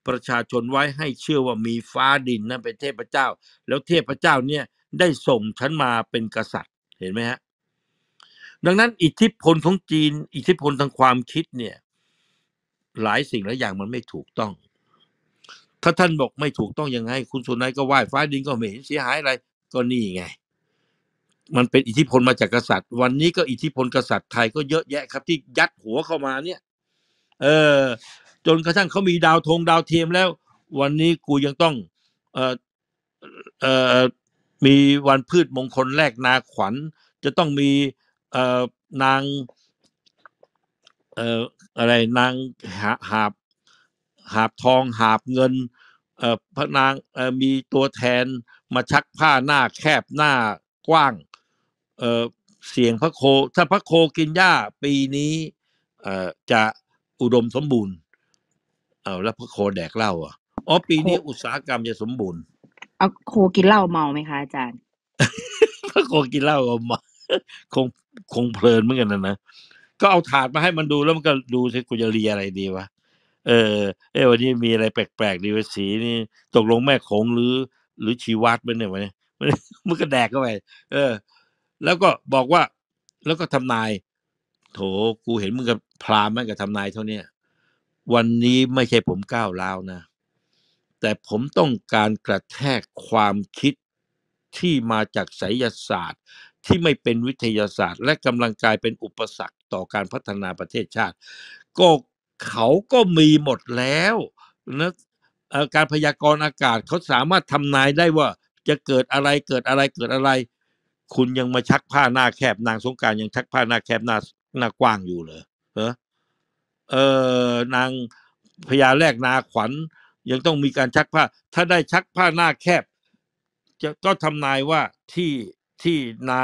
ประชาชนไว้ให้เชื่อว่ามีฟ้าดินนั่นเป็นเทพเจ้า แล้วเทพเจ้าเนี่ยได้ส่งฉันมาเป็นกษัตริย์เห็นไหมฮะ ดังนั้น อิทธิพลของจีน อิทธิพลทางความคิดเนี่ย หลายสิ่งหลายอย่างมันไม่ถูกต้อง ถ้าท่านบอกไม่ถูกต้องยังไง คุณสุนัยก็ไหว้ฟ้าดินก็ไม่เห็น เสียหายอะไร ก็นี่ไงมันเป็นอิทธิพลมาจากกษัตริย์ วันนี้ก็อิทธิพลกษัตริย์ไทยก็เยอะแยะครับที่ยัดหัวเข้ามาเนี่ย เออจนกระทั่งเขามีดาวธงดาวเทียมแล้ว วันนี้กูยังต้องเออเออมีวันพืชมงคลแรกนาขวัญ จะต้องมีเออนางเอออะไรนางหาหาบหาบทองหาบเงิน เออพระนางเออมีตัวแทนมาชักผ้าหน้าแคบหน้ากว้างเสียงพระโค ถ้าพระโคกินหญ้าปีนี้เอจะอุดมสมบูรณ์เอาแล้วพระโคแดกเหล้าอ่ะ๋อปีนี้อุตสาหกรรมจะสมบูรณ์เอาโคกินเหล้าเมาไหมคะ อาจารย์ พระโคกินเหล้าเมาคงคงเพลินเหมือนกันนะนะก็เอาถาดมาให้มันดูแล้วมันก็ดูสิกูจะเรียอะไรดีวะเออ เออวันนี้มีอะไรแปลกๆดีวะสีนี่ตกลงแม่โขงหรือหรือชีวัดมันเนี่ยวะเนี่ยมันก็แดกเข้าไปเออแล้วก็บอกว่าแล้วก็ทำนาย โถกูเห็นมึงกับพรามมันกับทำนายเท่านี้วันนี้ไม่ใช่ผมก้าวร้าวนะ แต่ผมต้องการกระแทกความคิดที่มาจากไสยศาสตร์ ที่ไม่เป็นวิทยาศาสตร์ และกำลังกลายเป็นอุปสรรคต่อการพัฒนาประเทศชาติก็เขาก็มีหมดแล้วนะการพยากรณ์อากาศเขาสามารถทำนายได้ว่าจะเกิดอะไรเกิดอะไรเกิดอะไรคุณยังมาชักผ้าหน้าแคบนางสงการยังชักผ้าหน้าแคบ หน้าหน้ากว้างอยู่เลย เออเออนางพญาแรกนาขวัญ ยังต้องมีการชักผ้า ถ้าได้ชักผ้าหน้าแคบจะก็ทำนายว่าที่ที่นา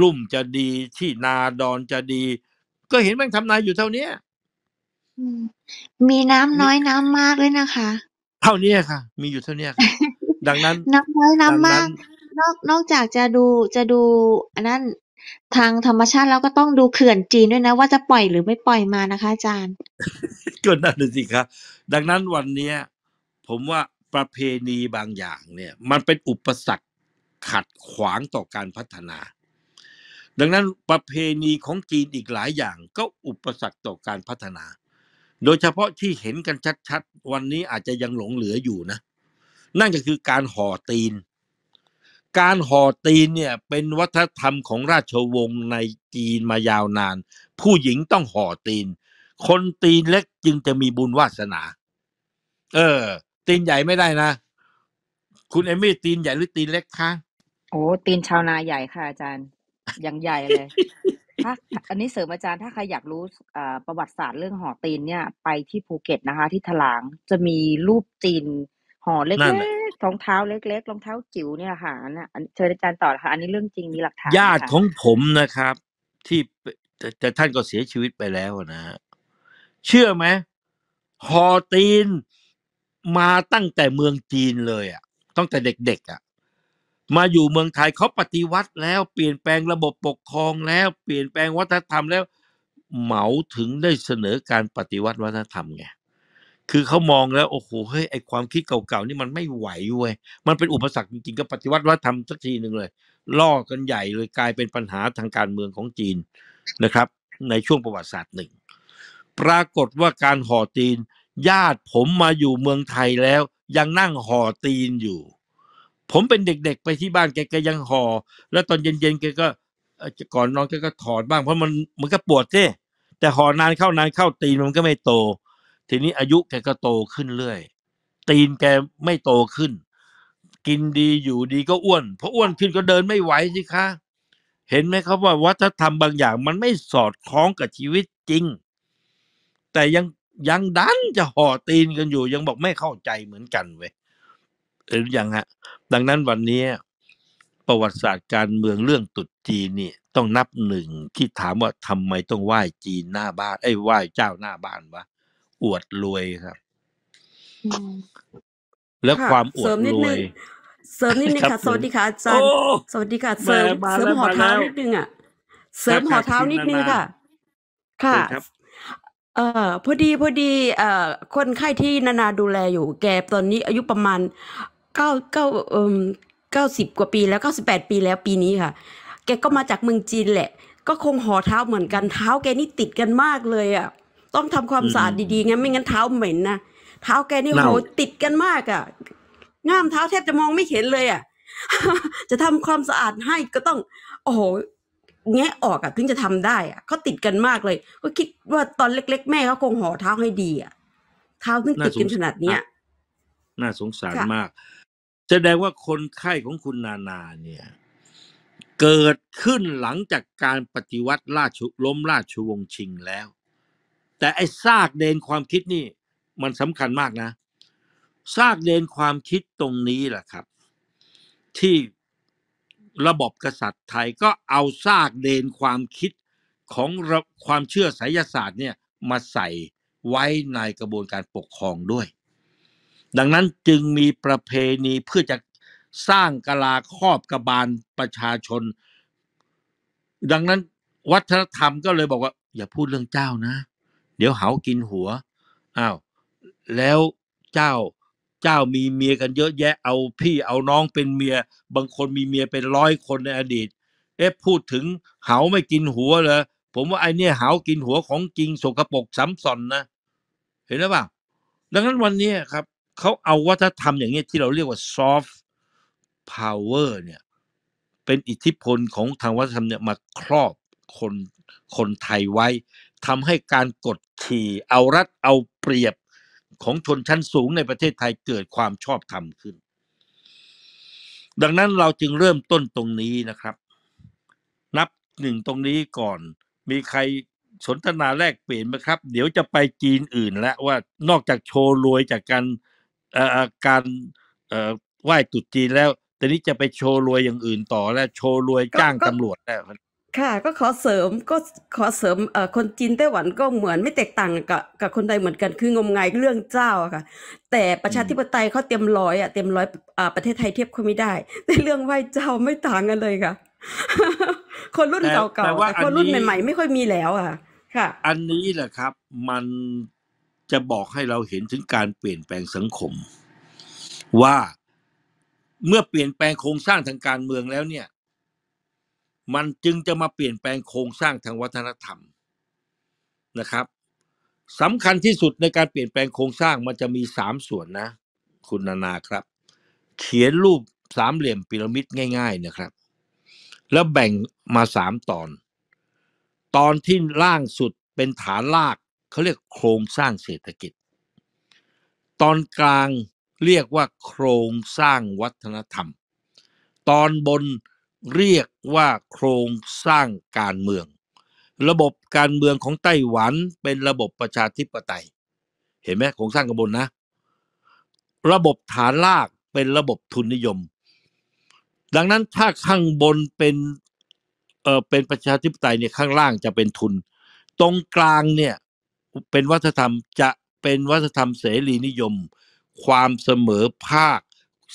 ลุ่มจะดี ที่นาดอนจะดี ก็เห็นมันทำนายอยู่เท่าเนี้ยมีน้ำน้อยน้ำมากด้วยนะคะ เท่านี้ค่ะ มีอยู่เท่านี้ค่ะ ดังนั้น น้ำน้อยน้ำมากนอก นอกจากจะดูจะดู อันนั้นทางธรรมชาติแล้วก็ต้องดูเขื่อนจีนด้วยนะ ว่าจะปล่อยหรือไม่ปล่อยมานะคะอาจารย์ก็นั่นสิครับ ดังนั้นวันนี้ผมว่าประเพณีบางอย่างเนี่ย มันเป็นอุปสรรคขัดขวางต่อการพัฒนา ดังนั้นประเพณีของจีนอีกหลายอย่างก็อุปสรรคต่อการพัฒนา โดยเฉพาะที่เห็นกันชัดๆ วันนี้อาจจะยังหลงเหลืออยู่นะนั่นก็คือการห่อตีนการห่อตีนเนี่ย เป็นวัฒนธรรมของราชวงศ์ในจีนมายาวนาน ผู้หญิงต้องห่อตีน คนตีนเล็กจึงจะมีบุญวาสนา เออ ตีนใหญ่ไม่ได้นะ คุณเอมี่ตีนใหญ่หรือตีนเล็กคะโอ้ตีนชาวนาใหญ่ค่ะอาจารย์ อย่างใหญ่เลยถ้าอันนี้เสริมอาจารย์ถ้าใครอยากรู้ประวัติศาสตร์เรื่องห่อตีนเนี่ย ไปที่ภูเก็ตนะคะ ที่ถลางจะมีรูปตีนห่อเล็กๆ รองเท้าเล็กๆ รองเท้าจิ๋วเนี่ยค่ะน่ะอันเชิญอาจารย์ต่อค่ะ อันนี้เรื่องจริงมีหลักฐานญาติของผมนะครับ ที่แต่ท่านก็เสียชีวิตไปแล้วนะเชื่อไหม ฮอตีน มาตั้งแต่เมืองจีนเลยอ่ะ ตั้งแต่เด็กๆ อ่ะ มาอยู่เมืองไทยเขาปฏิวัติแล้วเปลี่ยนแปลงระบบปกครองแล้ว เปลี่ยนแปลงวัฒนธรรมแล้ว เหมาถึงได้เสนอการปฏิวัติวัฒนธรรมไงคือเขามองแล้วโอ้โหเฮ้ยไอความคิดเก่าๆ นี่มันไม่ไหวเว้ยมันเป็นอุปสรรคจริงๆก็ปฏิวัติวัฒนธรรมสักทีหนึ่งเลยล่อกันใหญ่เลยกลายเป็นปัญหาทางการเมืองของจีนนะครับ ในช่วงประวัติศาสตร์หนึ่ง ปรากฏว่าการห่อตีน ญาติผมมาอยู่เมืองไทยแล้ว ยังนั่งห่อตีนอยู่ ผมเป็นเด็กๆไปที่บ้านแกกยังห่อแล้วตอนเย็นๆแกก็ก่อนนอนแกก็ถอดบ้างเพราะมันมันก็ปวดเจ้แต่ห่อนานเข้านานเข้าตีนมันก็ไม่โตทีนี้อายุแกก็โตขึ้นเรื่อย ตีนแกไม่โตขึ้น กินดีอยู่ดีก็อ้วนพออ้วนขึ้นก็เดินไม่ไหวสิคะเห็นไหมครับว่า วัฒนธรรมบางอย่างมันไม่สอดคล้องกับชีวิตจริง แต่ยังยังดันจะห่อตีนกันอยู่ยังบอกไม่เข้าใจเหมือนกันเว้ยเอออยังฮะ ดังนั้นวันนี้ประวัติศาสตร์การเมืองเรื่องตุดจีนนี่ต้องนับหนึ่ง ที่ถามว่าทำไมต้องไหว้จีนหน้าบ้านไอ้ไหว้เจ้าหน้าบ้านวะอวดรวยครับแล้วความอวดรวยเสริมนิดนึงค่ะสวัสดีค่ะอาจารย์สวัสดีค่ะ เสริมเสริมหอเท้านิดนึงอ่ะเสริมหอเท้านิดนึงค่ะ ค่ะเอ่อ พอดีพอดี เอ่อคนไข้ที่นานาดูแลอยู่ แกตอนนี้ อายุประมาณเก้าเก้าเอ่อเก้าสิบกว่าปีแล้วเก้าสิบแปดปีแล้วปีนี้ค่ะ แกก็มาจากเมืองจีนแหละ ก็คงหอเท้าเหมือนกันเท้าแกนี่ติดกันมากเลยอ่ะต้องทำความสะอาดดีๆงั้นไม่งั้นเท้าเหม็นนะเท้าแกนี่โหติดกันมากอ่ะง่ามเท้าแทบจะมองไม่เห็นเลย อ่ะ จะทำความสะอาดให้ก็ต้องโอ้โหแงะออกอ่ะถึงจะทำได้ อ่ะเขาติดกันมากเลย ก็คิดว่าตอนเล็ก ๆ แม่เขาคงห่อเท้าให้ดีอ่ะเท้าถึงติดกันขนาดเนี้ยน่าสงสารมากแสดงว่าคนไข้ของคุณนานาเนี่ย เกิดขึ้นหลังจากการปฏิวัติราชล้มราชวงศ์ชิงแล้วแต่ไอ้ซากเดนความคิดนี่มันสำคัญมากนะ ซากเดนความคิดตรงนี้แหละครับ ที่ระบบกษัตริย์ไทยก็เอาซากเดนความคิดของความเชื่อไสยศาสตร์เนี่ยมาใส่ไว้ในกระบวนการปกครองด้วย ดังนั้นจึงมีประเพณีเพื่อจะสร้างกลาครอบกบาลประชาชน ดังนั้นวัฒนธรรมก็เลยบอกว่าอย่าพูดเรื่องเจ้านะเดี๋ยวเหากินหัว อ้าว แล้วเจ้า เจ้ามีเมียกันเยอะแยะ เอาพี่ เอาน้องเป็นเมีย บางคนมีเมียเป็นร้อยคนในอดีต เอ๊ะ พูดถึงเหาไม่กินหัวเลยผมว่าไอเนี่ยเหากินหัวของจริงสกปรกซ้ำซ้อนนะ เห็นหรือเปล่า ดังนั้นวันนี้ครับ เขาเอาวัฒนธรรมอย่างนี้ที่เราเรียกว่า soft power เนี่ย เป็นอิทธิพลของทางวัฒนธรรมเนี่ยมาครอบคนคนไทยไว้ทำให้การกดขี่เอารัดเอาเปรียบของชนชั้นสูงในประเทศไทยเกิดความชอบธรรมขึ้น ดังนั้นเราจึงเริ่มต้นตรงนี้นะครับ นับหนึ่งตรงนี้ก่อนมีใครสนทนาแลกเปลี่ยนไหมครับ เดี๋ยวจะไปจีนอื่น แล้วว่านอกจากโชว์รวยจากการการไหว้ตุดจีนแล้วตอนนี้จะไปโชว์รวยอย่างอื่นต่อ และโชว์รวยจ้างตำรวจแล้วค่ะก็ขอเสริมก็ขอเสริมคนจีนไต้หวันก็เหมือนไม่แตกต่างกับกับคนไทยเหมือนกัน คืองมงายเรื่องเจ้าค่ะแต่ประชาธิปไตยเขาเต็มร้อยอ่ะเต็มร้อยประเทศไทยเทียบเขาไม่ได้ ในเรื่องไหว้เจ้าไม่ต่างกันเลยค่ะคนรุ่นเก่าๆแต่คนรุ่นใหม่ๆ ไม่ค่อยมีแล้วอ่ะ ค่ะ อันนี้แหละครับ มันจะบอกให้เราเห็นถึงการเปลี่ยนแปลงสังคม ว่าเมื่อเปลี่ยนแปลงโครงสร้างทางการเมืองแล้วเนี่ยมันจึงจะมาเปลี่ยนแปลงโครงสร้างทางวัฒนธรรม นะครับสำคัญที่สุดในการเปลี่ยนแปลงโครงสร้างมันจะมีสามส่วนนะ คุณนานาครับ เขียนรูปสามเหลี่ยมพีระมิดง่าย ๆ นะครับ แล้วแบ่งมาสามตอน ตอนที่ล่างสุดเป็นฐานลากเขาเรียกโครงสร้างเศรษฐกิจ ตอนกลางเรียกว่าโครงสร้างวัฒนธรรม ตอนบนเรียกว่าโครงสร้างการเมือง ระบบการเมืองของไต้หวันเป็นระบบประชาธิปไตย เห็นไหมโครงสร้างกบนนะ ระบบฐานลากเป็นระบบทุนนิยม ดังนั้นถ้าข้างบนเป็นเออเป็นประชาธิปไตยเนี่ยข้างล่างจะเป็นทุน ตรงกลางเนี่ยเป็นวัฒนธรรมจะเป็นวัฒนธรรมเสรีนิยม ความเสมอภาค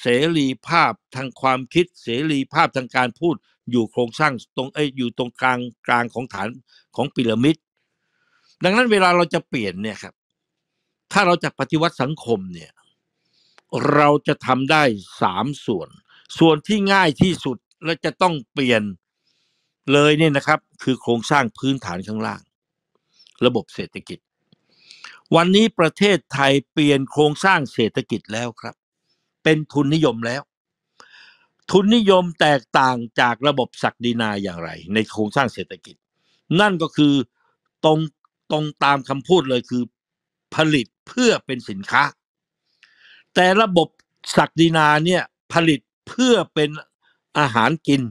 เสรีภาพทางความคิดเสรีภาพทางการพูดอยู่โครงสร้างตรงเอ้ยอยู่ตรงกลางกลางของฐานของพีระมิดดังนั้นเวลาเราจะเปลี่ยนเนี่ยครับ ถ้าเราจะปฏิวัติสังคมเนี่ย เราจะทำได้สามส่วน ส่วนที่ง่ายที่สุดและจะต้องเปลี่ยนเลยเนี่ยนะครับ คือโครงสร้างพื้นฐานข้างล่าง ระบบเศรษฐกิจ วันนี้ประเทศไทยเปลี่ยนโครงสร้างเศรษฐกิจแล้วครับเป็นทุนนิยมแล้ว ทุนนิยมแตกต่างจากระบบศักดินาอย่างไร ในโครงสร้างเศรษฐกิจ นั่นก็คือตรงตรงตามคำพูดเลยคือผลิตเพื่อเป็นสินค้า แต่ระบบศักดินาเนี่ยผลิตเพื่อเป็นอาหารกิน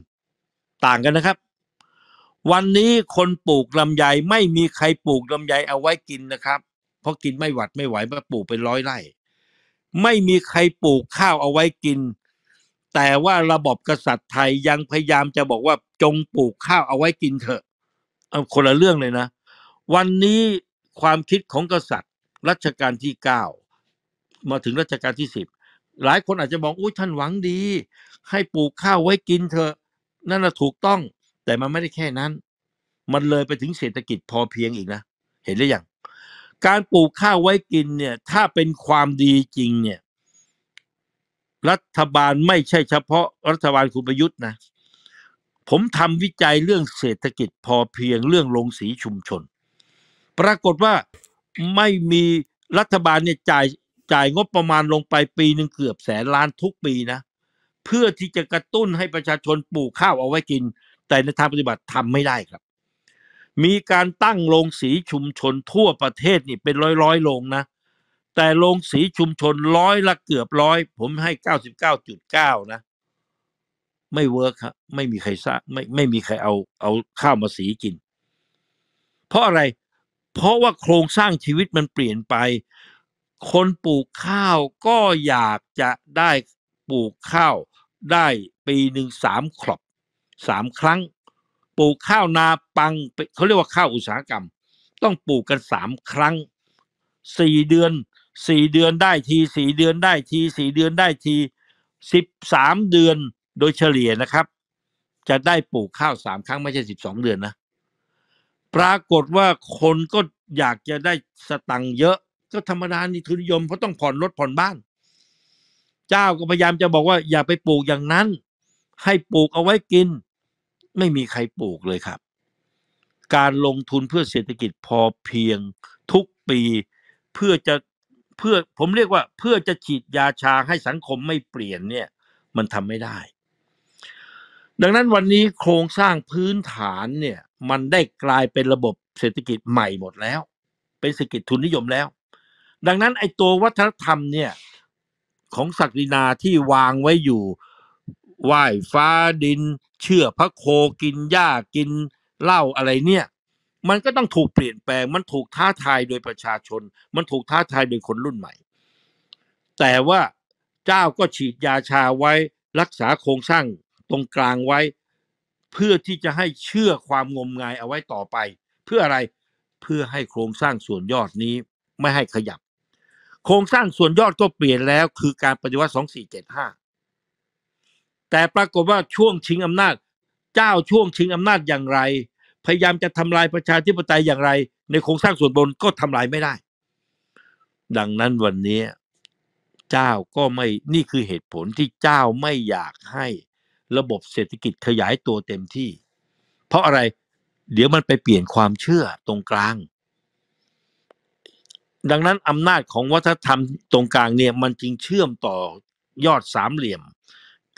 ต่างกันนะครับ วันนี้คนปลูกลำไยไม่มีใครปลูกลำไยเอาไว้กินนะครับ เพราะกินไม่หวัดไม่ไหวมาปลูกเป็นร้อยไร่ไม่มีใครปลูกข้าวเอาไว้กิน แต่ว่าระบบกษัตริย์ไทยยังพยายามจะบอกว่าจงปลูกข้าวเอาไว้กินเถอะ เอาคนละเรื่องเลยนะ วันนี้ความคิดของกษัตริย์ รัชกาลที่เก้ามาถึงรัชกาลที่สิบหลายคนอาจจะมอง อุ้ยท่านหวังดี ให้ปลูกข้าวไว้กินเถอะ นั่นนะถูกต้อง แต่มันไม่ได้แค่นั้น มันเลยไปถึงเศรษฐกิจพอเพียงอีกนะ เห็นหรือยังการปลูกข้าวไว้กินเนี่ย ถ้าเป็นความดีจริงเนี่ย รัฐบาลไม่ใช่เฉพาะรัฐบาลคุณประยุทธ์นะ ผมทำวิจัยเรื่องเศรษฐกิจพอเพียงเรื่องลงสีชุมชน ปรากฏว่าไม่มีรัฐบาลเนี่ยจ่ายจ่ายงบประมาณลงไปปีหนึ่งเกือบแสนล้านทุกปีนะ เพื่อที่จะกระตุ้นให้ประชาชนปลูกข้าวเอาไว้กิน แต่ในทางปฏิบัติทำไม่ได้ครับมีการตั้งโรงสีชุมชนทั่วประเทศนี่เป็นร้อยร้อยโรงนะ แต่โรงสีชุมชนร้อยละเกือบร้อยผมให้เก้าสิบเก้าจุดเก้านะ ไม่เวิร์คครับ ไม่มีใครซะไม่ไม่มีใครเอาเอาข้าวมาสีกิน เพราะอะไรเพราะว่าโครงสร้างชีวิตมันเปลี่ยนไป คนปลูกข้าวก็อยากจะได้ปลูกข้าวได้ปีหนึ่งสามครอบสามครั้งปลูกข้าวนาปังเขาเรียกว่า ข้าวอุตสาหกรรม ต้องปลูกกันสามครั้งสี่เดือนสี่เดือนได้ทีสี่เดือนได้ ทีสี่เดือนได้ทีสิบสามเดือนโดยเฉลี่ยนะครับ จะได้ปลูกข้าวสามครั้งไม่ใช่สิบสองเดือนนะปรากฏว่าคนก็อยากจะได้สตังค์เยอะก็ธรรมดานี่ทุนนิยมเพราะต้องผ่อนรถผ่อนบ้านเจ้าก็พยายามจะบอกว่าอย่าไปปลูกอย่างนั้น ให้ปลูกเอาไว้กินไม่มีใครปลูกเลยครับ การลงทุนเพื่อเศรษฐกิจพอเพียง ทุกปีเพื่อจะเพื่อผมเรียกว่า เพื่อจะฉีดยาชาให้สังคมไม่เปลี่ยนเนี่ยมันทำไม่ได้ ดังนั้นวันนี้โครงสร้างพื้นฐานเนี่ยมันได้กลายเป็นระบบเศรษฐกิจใหม่หมดแล้วเป็นเศรษฐกิจทุนนิยมแล้ว ดังนั้น ไอ้ตัววัฒนธรรมเนี่ยของศักดินาที่วางไว้อยู่ไหว้ฟ้าดินเชื่อพระโคกินหญ้ากินเหล้าอะไรเนี่ย มันก็ต้องถูกเปลี่ยนแปลง มันถูกท้าทายโดยประชาชน มันถูกท้าทายโดยคนรุ่นใหม่ แต่ว่าเจ้าก็ฉีดยาชาไว้รักษาโครงสร้างตรงกลางไว้ เพื่อที่จะให้เชื่อความงมงายเอาไว้ต่อไป เพื่ออะไรเพื่อให้โครงสร้างส่วนยอดนี้ไม่ให้ขยับโครงสร้างส่วนยอดก็เปลี่ยนแล้วคือการปฏิวัติ2475แต่ปรากฏว่าช่วงชิงอำนาจ เจ้าช่วงชิงอำนาจอย่างไร พยายามจะทำลายประชาธิปไตยอย่างไร ในโครงสร้างส่วนบนก็ทำลายไม่ได้ ดังนั้นวันนี้ เจ้าก็ไม่นี่คือเหตุผลที่เจ้าไม่อยากให้ระบบเศรษฐกิจขยายตัวเต็มที่ เพราะอะไรเดี๋ยวมันไปเปลี่ยนความเชื่อตรงกลาง ดังนั้นอำนาจของวัฒนธรรมตรงกลางเนี่ยมันจึงเชื่อมต่อยอดสามเหลี่ยม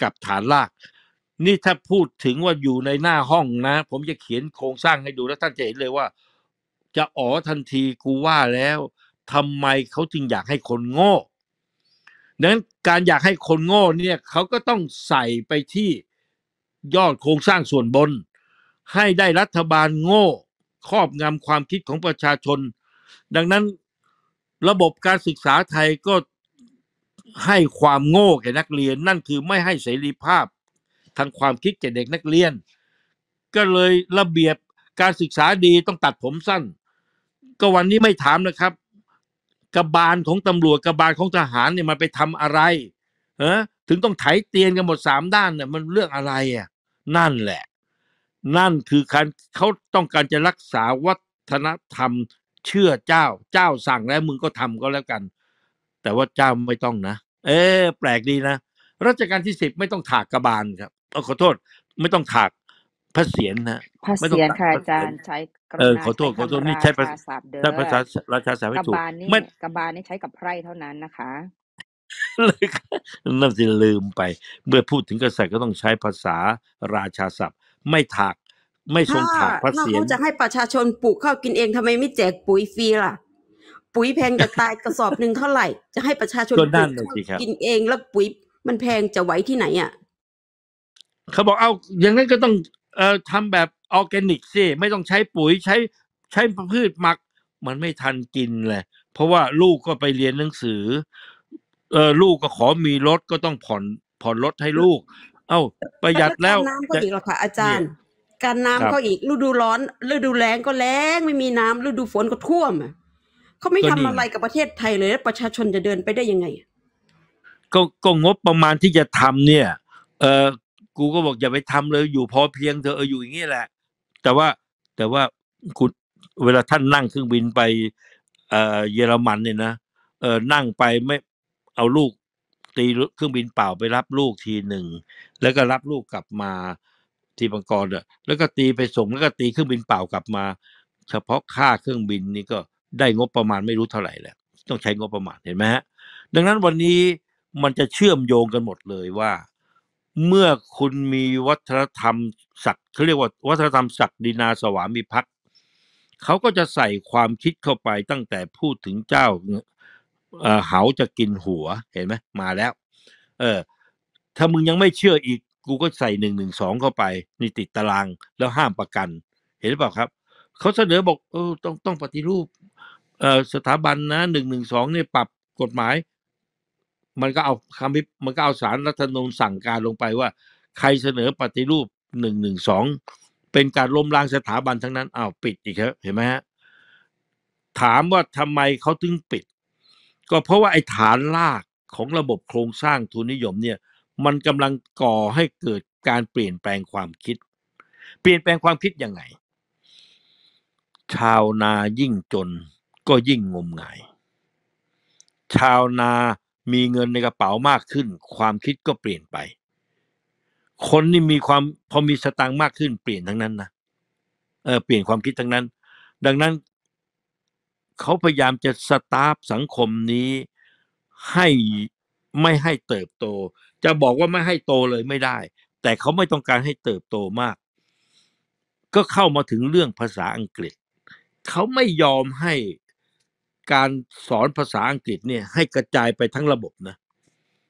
กับฐานราก นี่ถ้าพูดถึงว่าอยู่ในหน้าห้องนะ ผมจะเขียนโครงสร้างให้ดูแล้วท่านจะเห็นเลยว่า จะอ๋อทันทีกูว่าแล้วทำไมเขาจึงอยากให้คนโง่ดังนั้นการอยากให้คนโง่เนี่ยเขาก็ต้องใส่ไปที่ยอดโครงสร้างส่วนบนให้ได้รัฐบาลโง่ครอบงำความคิดของประชาชนดังนั้นระบบการศึกษาไทยก็ให้ความโง่แก่นักเรียน นั่นคือไม่ให้เสรีภาพ ทางความคิดแก่เด็กนักเรียน ก็เลยระเบียบการศึกษาดีต้องตัดผมสั้นก็วันนี้ไม่ถามนะครับ กระบาลของตำรวจกระบาลของทหารเนี่ยมันไปทำอะไรเออถึงต้องไถเตียนกันหมดสามด้านเนี่ยมันเรื่องอะไรอ่ะนั่นแหละ นั่นคือการเขาต้องการจะรักษาวัฒนธรรมเชื่อเจ้าเจ้าสั่งแล้วมึงก็ทำก็แล้วกันแต่ว่าเจ้าไม่ต้องนะ เอ๊แปลกดีนะรัชกาลที่สิบไม่ต้องถากกระบาลครับเออขอโทษไม่ต้องถากพระเศียรนะพระเศียรค่ะอาจารย์ใช้เออขอโทษขอโทษนี่ใช้ภาษาดิมภาษาราชาสาไม่ถูกไม่กระบาลนี่ใช้กับไพร่เท่านั้นนะคะนั่นสิลืมไป เมื่อพูดถึงกษัตริย์ก็ต้องใช้ภาษาราชาศัพท์ ไม่ถากไม่ทรงถากพระเศียรเราจะให้ประชาชนปลูกข้าวกินเองทำไมไม่แจกปุ๋ยฟรีล่ะปุ๋ยแพงจะตายกระสอบหนึ่งเท่าไหร่จะให้ประชาชนกินเองแล้วปุ๋ยมันแพงจะไหวที่ไหนอ่ะเขาบอกเอา อย่างนั้นก็ต้องเอ่อทำแบบออร์แกนิกสิไม่ต้องใช้ปุ๋ยใช้ใช้พืชหมัก มันไม่ทันกินแหละเพราะว่าลูกก็ไปเรียนหนังสือเออลูกก็ขอมีรถก็ต้องผ่อนผ่อนรถให้ลูก เอ้าประหยัดแล้วน้ำก็อีกหรอคะอาจารย์ การน้ำก็อีกฤดูร้อน ฤดูแล้งก็แล้งไม่มีน้ำฤดูฝนก็ท่วมเขาไม่ทำอะไรกับประเทศไทยเลยแล้วประชาชนจะเดินไปได้ยังไง ก็ก็งบประมาณที่จะทำเนี่ย เออกูก็บอกอย่าไปทำเลยอยู่พอเพียงเธอเอออยู่อย่างนี้แหละ แต่ว่าแต่ว่าคุณเวลาท่านนั่งเครื่องบินไปเออเยอรมันเนี่ยนะเออนั่งไปไม่เอาลูกตีเครื่องบินเปล่าไปรับลูกทีหนึ่ง แล้วก็รับลูกกลับมาที่บังกรแล้วก็ตีไปส่งแล้วก็ตีเครื่องบินเปล่ากลับมา เฉพาะค่าเครื่องบินนี่ก็ได้งบประมาณไม่รู้เท่าไหร่แล้ว ต้องใช้งบประมาณเห็นไหมฮะ ดังนั้นวันนี้มันจะเชื่อมโยงกันหมดเลยว่า เมื่อคุณมีวัฒนธรรมศักดิ์เขาเรียกว่าวัฒนธรรมศักดินาสวามิภักดิ์เขาก็จะใส่ความคิดเข้าไปตั้งแต่พูดถึงเจ้าเหาจะกินหัวเห็นไหมมาแล้ว เออถ้ามึงยังไม่เชื่ออีกกูก็ใส่หนึ่งหนึ่งสองเข้าไปนี่ติดตารางแล้วห้ามประกัน เห็นหรือเปล่าครับเขาเสนอบอกเออต้องต้องปฏิรูปสถาบันนะหนึ่งหนึ่งสองเนี่ยปรับกฎหมาย มันก็เอาคำพิมันก็เอาสารรัฐธรรมนูญสั่งการลงไปว่า ใครเสนอปฏิรูปหนึ่งหนึ่งสองเป็นการล้มล้างสถาบันทั้งนั้นอ้าวปิดอีกครับเห็นไหมฮะถามว่าทำไมเขาถึงปิด ก็เพราะว่าไอ้ฐานลากของระบบโครงสร้างทุนนิยมเนี่ย มันกำลังก่อให้เกิดการเปลี่ยนแปลงความคิด เปลี่ยนแปลงความคิดยังไงชาวนายิ่งจนก็ยิ่งงมงาย ชาวนามีเงินในกระเป๋ามากขึ้น ความคิดก็เปลี่ยนไป คนนี่มีความพอมีสตางค์มากขึ้นเปลี่ยนทั้งนั้น นะเออเปลี่ยนความคิดทั้งนั้น ดังนั้น เขาพยายามจะสตาฟสังคมนี้ ให้ไม่ให้เติบโต จะบอกว่าไม่ให้โตเลยไม่ได้ แต่เขาไม่ต้องการให้เติบโตมาก ก็เข้ามาถึงเรื่องภาษาอังกฤษ เขาไม่ยอมให้การสอนภาษาอังกฤษเนี่ยให้กระจายไปทั้งระบบนะ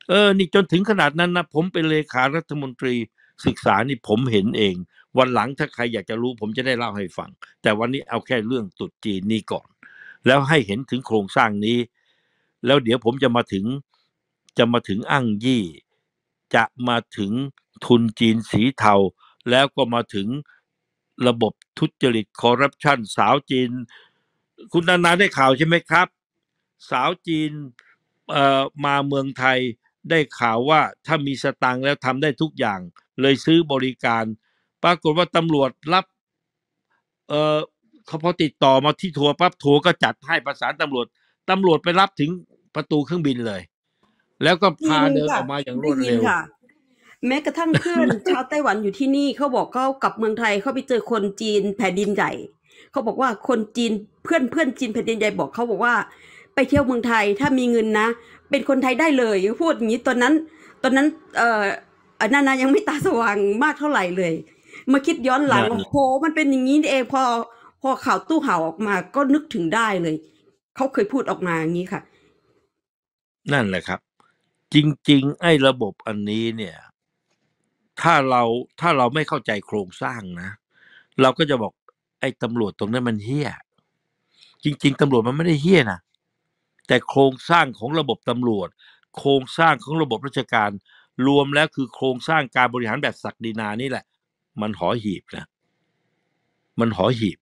เออ นี่จนถึงขนาดนั้นนะผมเป็นเลขารัฐมนตรีศึกษานี่ผมเห็นเองวันหลังถ้าใครอยากจะรู้ผมจะได้เล่าให้ฟัง แต่วันนี้เอาแค่เรื่องตุดจีนนี้ก่อน แล้วให้เห็นถึงโครงสร้างนี้ แล้วเดี๋ยวผมจะมาถึงจะมาถึงอั้งยี่ จะมาถึงทุนจีนสีเทา แล้วก็มาถึงระบบทุจริตคอร์รัปชันสาวจีนคุณนานาได้ข่าวใช่ไหมครับ สาวจีนเอ่อมาเมืองไทยได้ข่าวว่าถ้ามีสตังค์แล้วทำได้ทุกอย่าง เลยซื้อบริการ ปรากฏว่าตำรวจรับ เอ่อเขาพอติดต่อมาที่ทัวร์ปั๊บทัวร์ก็จัดให้ประสานตำรวจตำรวจไปรับถึงประตูเครื่องบินเลย แล้วก็พาเดินออกมาอย่างรวดเร็วแม้กระทั่งเพื่อนชาวไต้หวันอยู่ที่นี่เขาบอกเขากลับเมืองไทย เขาไปเจอคนจีนแผ่นดินใหญ่เขาบอกว่าคนจีนเพื่อนเพื่อนจีนแผ่นดินใหญ่บอกเขาบอกว่า ไปเที่ยวเมืองไทยถ้ามีเงินนะ เป็นคนไทยได้เลยพูดอย่างนี้ ตอนนั้น ตอนนั้น เอ่อนานายังไม่ตาสว่างมากเท่าไหร่เลย มาคิดย้อนหลังโอ้โหมันเป็นอย่างนี้เองพอพอข่าวตู้ห่าวออกมาก็นึกถึงได้เลย เขาเคยพูดออกมาอย่างนี้ค่ะ นั่นแหละครับ จริงๆไอ้ระบบอันนี้ เนี่ย ถ้าเราถ้าเราไม่เข้าใจโครงสร้างนะ เราก็จะบอกไอ้ตำรวจตรงนั้นมันเฮี้ย จริง ๆตำรวจมันไม่ได้เฮี้ยนะ แต่โครงสร้างของระบบตำรวจ โครงสร้างของระบบราชการ รวมแล้วคือโครงสร้างการบริหารแบบศักดินานี่แหละ มันหอหีบนะ มันหอหีบ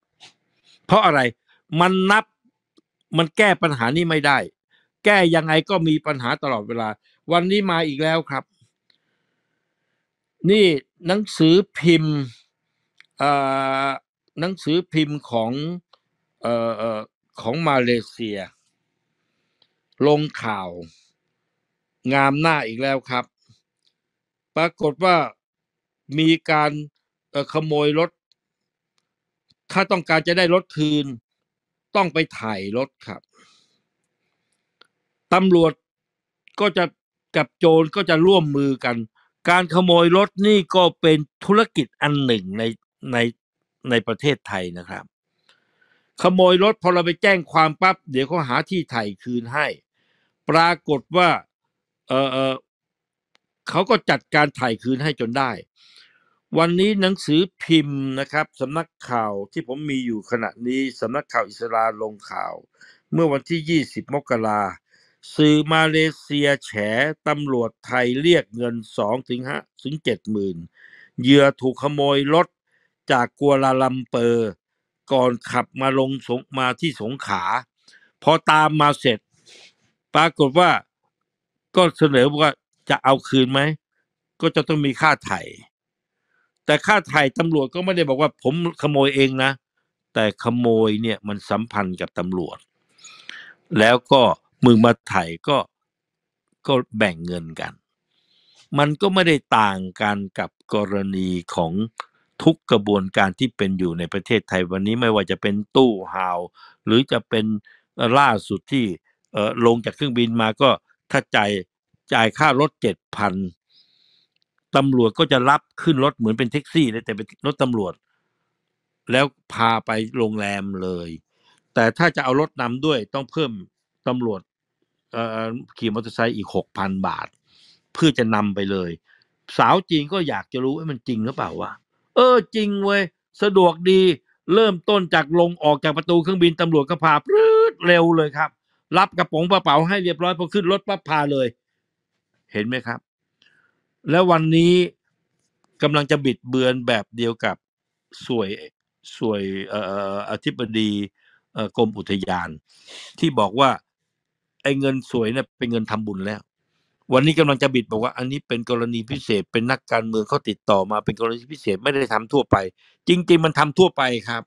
เพราะอะไร มันนับ มันแก้ปัญหานี้ไม่ได้ แก้ยังไงก็มีปัญหาตลอดเวลา วันนี้มาอีกแล้วครับ นี่หนังสือพิมพ์หนังสือพิมพ์ของเอ่อของมาเลเซียลงข่าว งามหน้าอีกแล้วครับ ปรากฏว่ามีการขโมยรถ ถ้าต้องการจะได้รถคืนต้องไปถ่ายรถครับตำรวจก็จะกับโจรก็จะร่วมมือกัน การขโมยรถนี่ก็เป็นธุรกิจอันหนึ่งในในในประเทศไทยนะครับ ขโมยรถพอเราไปแจ้งความปับ๊บเดี๋ยวเขาหาที่ไถ่คืนให้ ปรากฏว่าเออเออเขาก็จัดการไถ่คืนให้จนได้ วันนี้หนังสือพิมพ์นะครับสำนักข่าวที่ผมมีอยู่ขณะนี้สำนักข่าวอิสราลงข่าว เมื่อวันที่ 20มกราสื่อมาเลเซียแฉตำรวจไทยเรียกเงิน2ถึง5ถึง7หมื่นเหยื่อถูกขโมยรถจากกัวลาลัมเปอร์ก่อนขับมาลงสงมาที่สงขาพอตามมาเสร็จ ปรากฏว่าก็เสนอว่าจะเอาคืนไหม ก็จะต้องมีค่าไถ่แต่ค่าไถ่ตำรวจก็ไม่ได้บอกว่าผมขโมยเองนะ แต่ขโมยเนี่ยมันสัมพันธ์กับตำรวจ แล้วก็มือมาไถ่ก็ก็แบ่งเงินกัน มันก็ไม่ได้ต่างกันกับกรณีของทุกกระบวนการที่เป็นอยู่ในประเทศไทยวันนี้ไม่ว่าจะเป็นตู้ห่าว หรือจะเป็นล่าสุดที่ลงจากเครื่องบินมาก็ถ้าจ่ายจ่ายค่ารถเจ็ดพันตำรวจก็จะรับขึ้นรถเหมือนเป็นแท็กซี่เลยแต่เป็นรถตำรวจแล้วพาไปโรงแรมเลย แต่ถ้าจะเอารถนำด้วยต้องเพิ่มตำรวจขี่มอเตอร์ไซค์อีกหกพันบาท เพื่อจะนำไปเลย สาวจีนก็อยากจะรู้ว่ามันจริงหรือเปล่าวะเออจริงเว้ย สะดวกดีเริ่มต้นจากลงออกจากประตูเครื่องบินตำรวจก็พาปรื๊ดเร็วเลยครับ รับกระป๋องกระเป๋าให้เรียบร้อย พอขึ้นรถปั๊บพาเลย เห็นไหมครับ แล้ววันนี้กำลังจะบิดเบือนแบบเดียวกับสวยสวยอธิบดีกรมอุทยาน ที่บอกว่า ไอ้เงินสวยเนี่ยเป็นเงินทำบุญแล้ววันนี้กำลังจะบิดบอกว่าอันนี้เป็นกรณีพิเศษเป็นนักการเมืองเขาติดต่อมาเป็นกรณีพิเศษไม่ได้ทำทั่วไป จริง ๆ มันทำทั่วไปครับ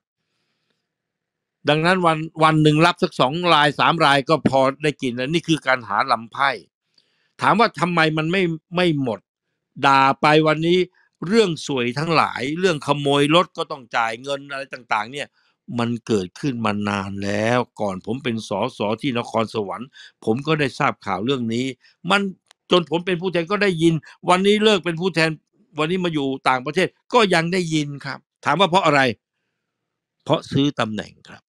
ดังนั้นวันวันหนึ่งรับสักสองรายสามรายก็พอได้กิน แล้วนี่คือการหาลำไพ่ถามว่าทำไมมันไม่ไม่หมด ด่าไปวันนี้เรื่องสวยทั้งหลาย เรื่องขโมยรถก็ต้องจ่ายเงินอะไรต่าง ๆ เนี่ยมันเกิดขึ้นมานานแล้วก่อนผมเป็นสอสอที่นครสวรรค์ ผมก็ได้ทราบข่าวเรื่องนี้มันจนผมเป็นผู้แทนก็ได้ยิน วันนี้เลิกเป็นผู้แทนวันนี้มาอยู่ต่างประเทศก็ยังได้ยินครับ ถามว่าเพราะอะไรเพราะซื้อตำแหน่งครับ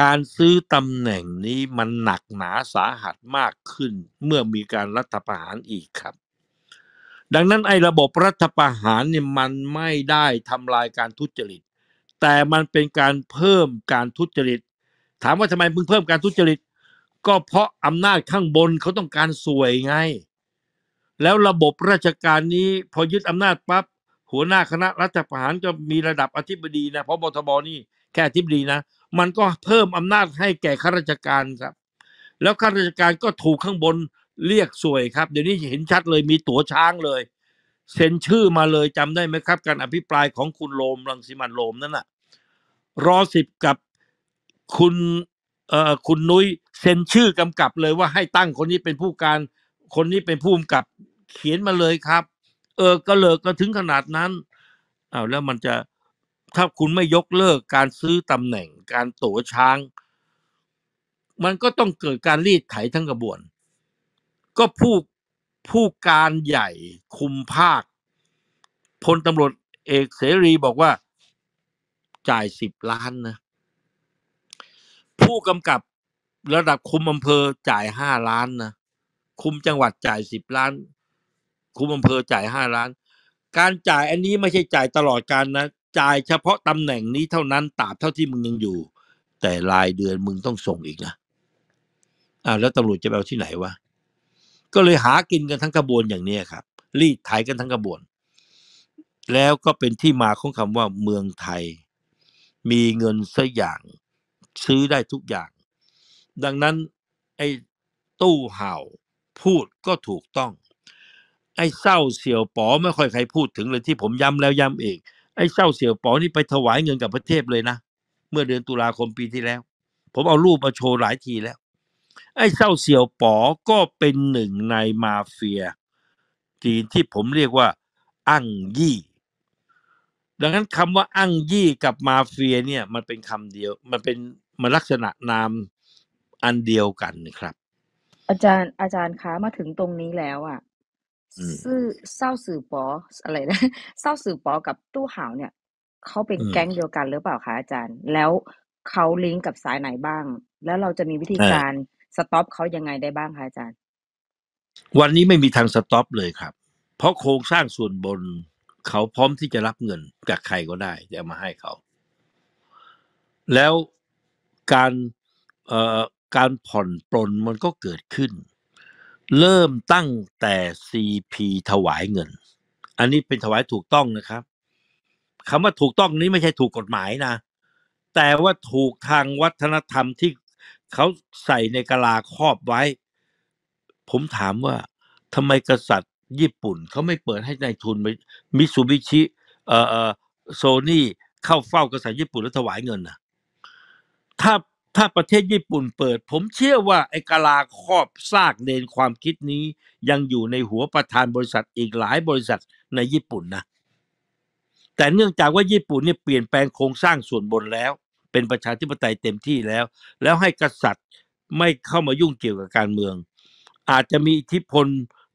การซื้อตำแหน่งนี้มันหนักหนาสาหัสมากขึ้นเมื่อมีการรัฐประหารอีกครับ ดังนั้นไอ้ระบบรัฐประหารเนี่ยมันไม่ได้ทำลายการทุจริตแต่มันเป็นการเพิ่มการทุจริต ถามว่าทำไมมึงเพิ่มการทุจริตก็เพราะอำนาจข้างบนเขาต้องการสวยไง แล้วระบบราชการนี้พอยึดอำนาจปั๊บหัวหน้าคณะรัฐประหารก็มีระดับอธิบดีนะเพราะบทบนี่แค่อธิบดีนะ มันก็เพิ่มอำนาจให้แก่ข้าราชการครับ แล้วข้าราชการก็ถูกข้างบนเรียกสวยครับเดี๋ยวนี้เห็นชัดเลยมีตั๋วช้างเลยเซ็นชื่อมาเลยจำได้ไหมครับ การอภิปรายของคุณโลมรังสิมันโลมนั่นน่ะรอสิบกับคุณคุณนุ้ยเซ็นชื่อกำกับเลย ว่าให้ตั้งคนนี้เป็นผู้การ คนนี้เป็นผู้กำกับเขียนมาเลยครับ เออก็เลิกก็ถึงขนาดนั้นอ้าวแล้วมันจะถ้าคุณไม่ยกเลิกการซื้อตำแหน่ง การตั๋วช้าง มันก็ต้องเกิดการรีดไถทั้งกระบวน ก็ผู้ผู้การใหญ่คุมภาคพลตำรวจเอกเสรีบอกว่าจ่ายสิบล้านนะผู้กำกับระดับคุมอำเภอจ่ายห้าล้านนะคุมจังหวัดจ่ายสิบล้านคุมอำเภอจ่ายห้าล้าน การจ่ายอันนี้ไม่ใช่จ่ายตลอดการนะ จ่ายเฉพาะตำแหน่งนี้เท่านั้นตราบเท่าที่มึงยังอยู่ แต่รายเดือนมึงต้องส่งอีกนะอ่าแล้วตำรวจจะไปเอาที่ไหนวะก็เลยหากินกันทั้งกระบวนอย่างนี้ครับ รีดไถกันทั้งกระบวน แล้วก็เป็นที่มาของคำว่าเมืองไทย มีเงินสักอย่างซื้อได้ทุกอย่าง ดังนั้น ไอ้ตู้เห่า พูดก็ถูกต้อง ไอ้เศร้าเสี่ยวป๋อไม่ค่อยใครพูดถึงเลยที่ผมย้ำแล้วย้ำอีกไอ้เศร้าเสี่ยวป๋อนี่ไปถวายเงินกับประเทศเลยนะ เมื่อเดือนตุลาคมปีที่แล้ว ผมเอารูปมาโชว์หลายทีแล้ว ไอ้เศร้าเสี่ยวป๋อก็เป็นหนึ่งในมาเฟีย จีนที่ผมเรียกว่า อั้งยี่ดังนั้นคำว่าอั้งยี่กับมาเฟียเนี่ย มันเป็นคำเดียวมันเป็นมันลักษณะนามอันเดียวกันครับ อาจารย์อาจารย์คะมาถึงตรงนี้แล้วอะ่ะ ซื่อเศร้าสื่อปออะไรนะเศร้าสื่อปอกับตู้ห่าวเนี่ยเขาเป็นแก๊งเดียวกันหรือเปล่าคะอาจารย์ แล้วเขาลิงก์กับสายไหนบ้าง แล้วเราจะมีวิธีการสต็อปเขายังไงได้บ้างคะอาจารย์ วันนี้ไม่มีทางสต็อปเลยครับ เพราะโครงสร้างส่วนบนเขาพร้อมที่จะรับเงินจากใครก็ได้จะมาให้เขาแล้วการการผ่อนปลนมันก็เกิดขึ้น เริ่มตั้งแต่ CP ถวายเงิน อันนี้เป็นถวายถูกต้องนะครับคำว่าถูกต้องนี้ไม่ใช่ถูกกฎหมายนะ แต่ว่าถูกทางวัฒนธรรมที่เขาใส่ในกะลาครอบไว้ ผมถามว่าทำไมกษัตริย์ญี่ปุ่นเขาไม่เปิดให้ในายทุนมิซูบิชิเอ่อโซนี่เข้าเฝ้ากษัตริย์ญี่ปุ่นแล้วถวายเงินนะถ้าถ้าประเทศญี่ปุ่นเปิด ผมเชื่อว่าไอ้กลาครอบซากเดนความคิดนี้ยังอยู่ในหัวประธานบริษัทอีกหลายบริษัทในญี่ปุ่นนะแต่เนื่องจากว่าญี่ปุ่นเนี่ยเปลี่ยนแปลงโครงสร้างส่วนบนแล้ว เป็นประชาธิปไตยเต็มที่แล้วแล้วให้กษัตริย์ไม่เข้ามายุ่งเกี่ยวกับการเมือง อาจจะมีอิทธิพล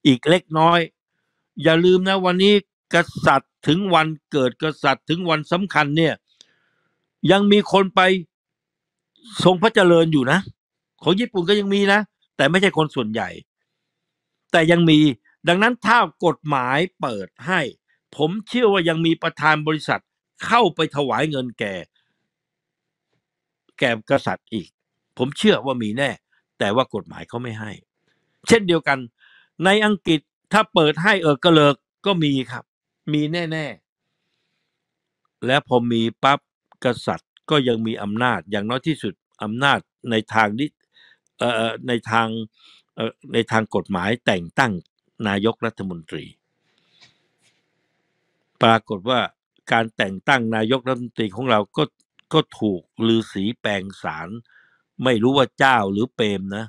อีกเล็กน้อยอย่าลืมนะวันนี้กษัตริย์ถึงวันเกิดกษัตริย์ถึงวันสำคัญเนี่ยยังมีคนไปทรงพระเจริญอยู่นะ ของญี่ปุ่นก็ยังมีนะ แต่ไม่ใช่คนส่วนใหญ่ แต่ยังมีดังนั้นถ้ากฎหมายเปิดให้ ผมเชื่อว่ายังมีประธานบริษัท เข้าไปถวายเงินแก่ แก่กษัตริย์อีก ผมเชื่อว่ามีแน่ แต่ว่ากฎหมายเขาไม่ให้ เช่นเดียวกัน ในอังกฤษถ้าเปิดให้เออกระเลิกก็มีครับ มีแน่ ๆ และพอมีปั๊บกษัตริย์ก็ยังมีอำนาจอย่างน้อยที่สุดอำนาจในทางนิ้ในทางในทางกฎหมายแต่งตั้งนายกรัฐมนตรี ปรากฏว่าการแต่งตั้งนายกรัฐมนตรีของเราก็ก็ถูกลือสีแปลงสารไม่รู้ว่าเจ้าหรือเปรมนะ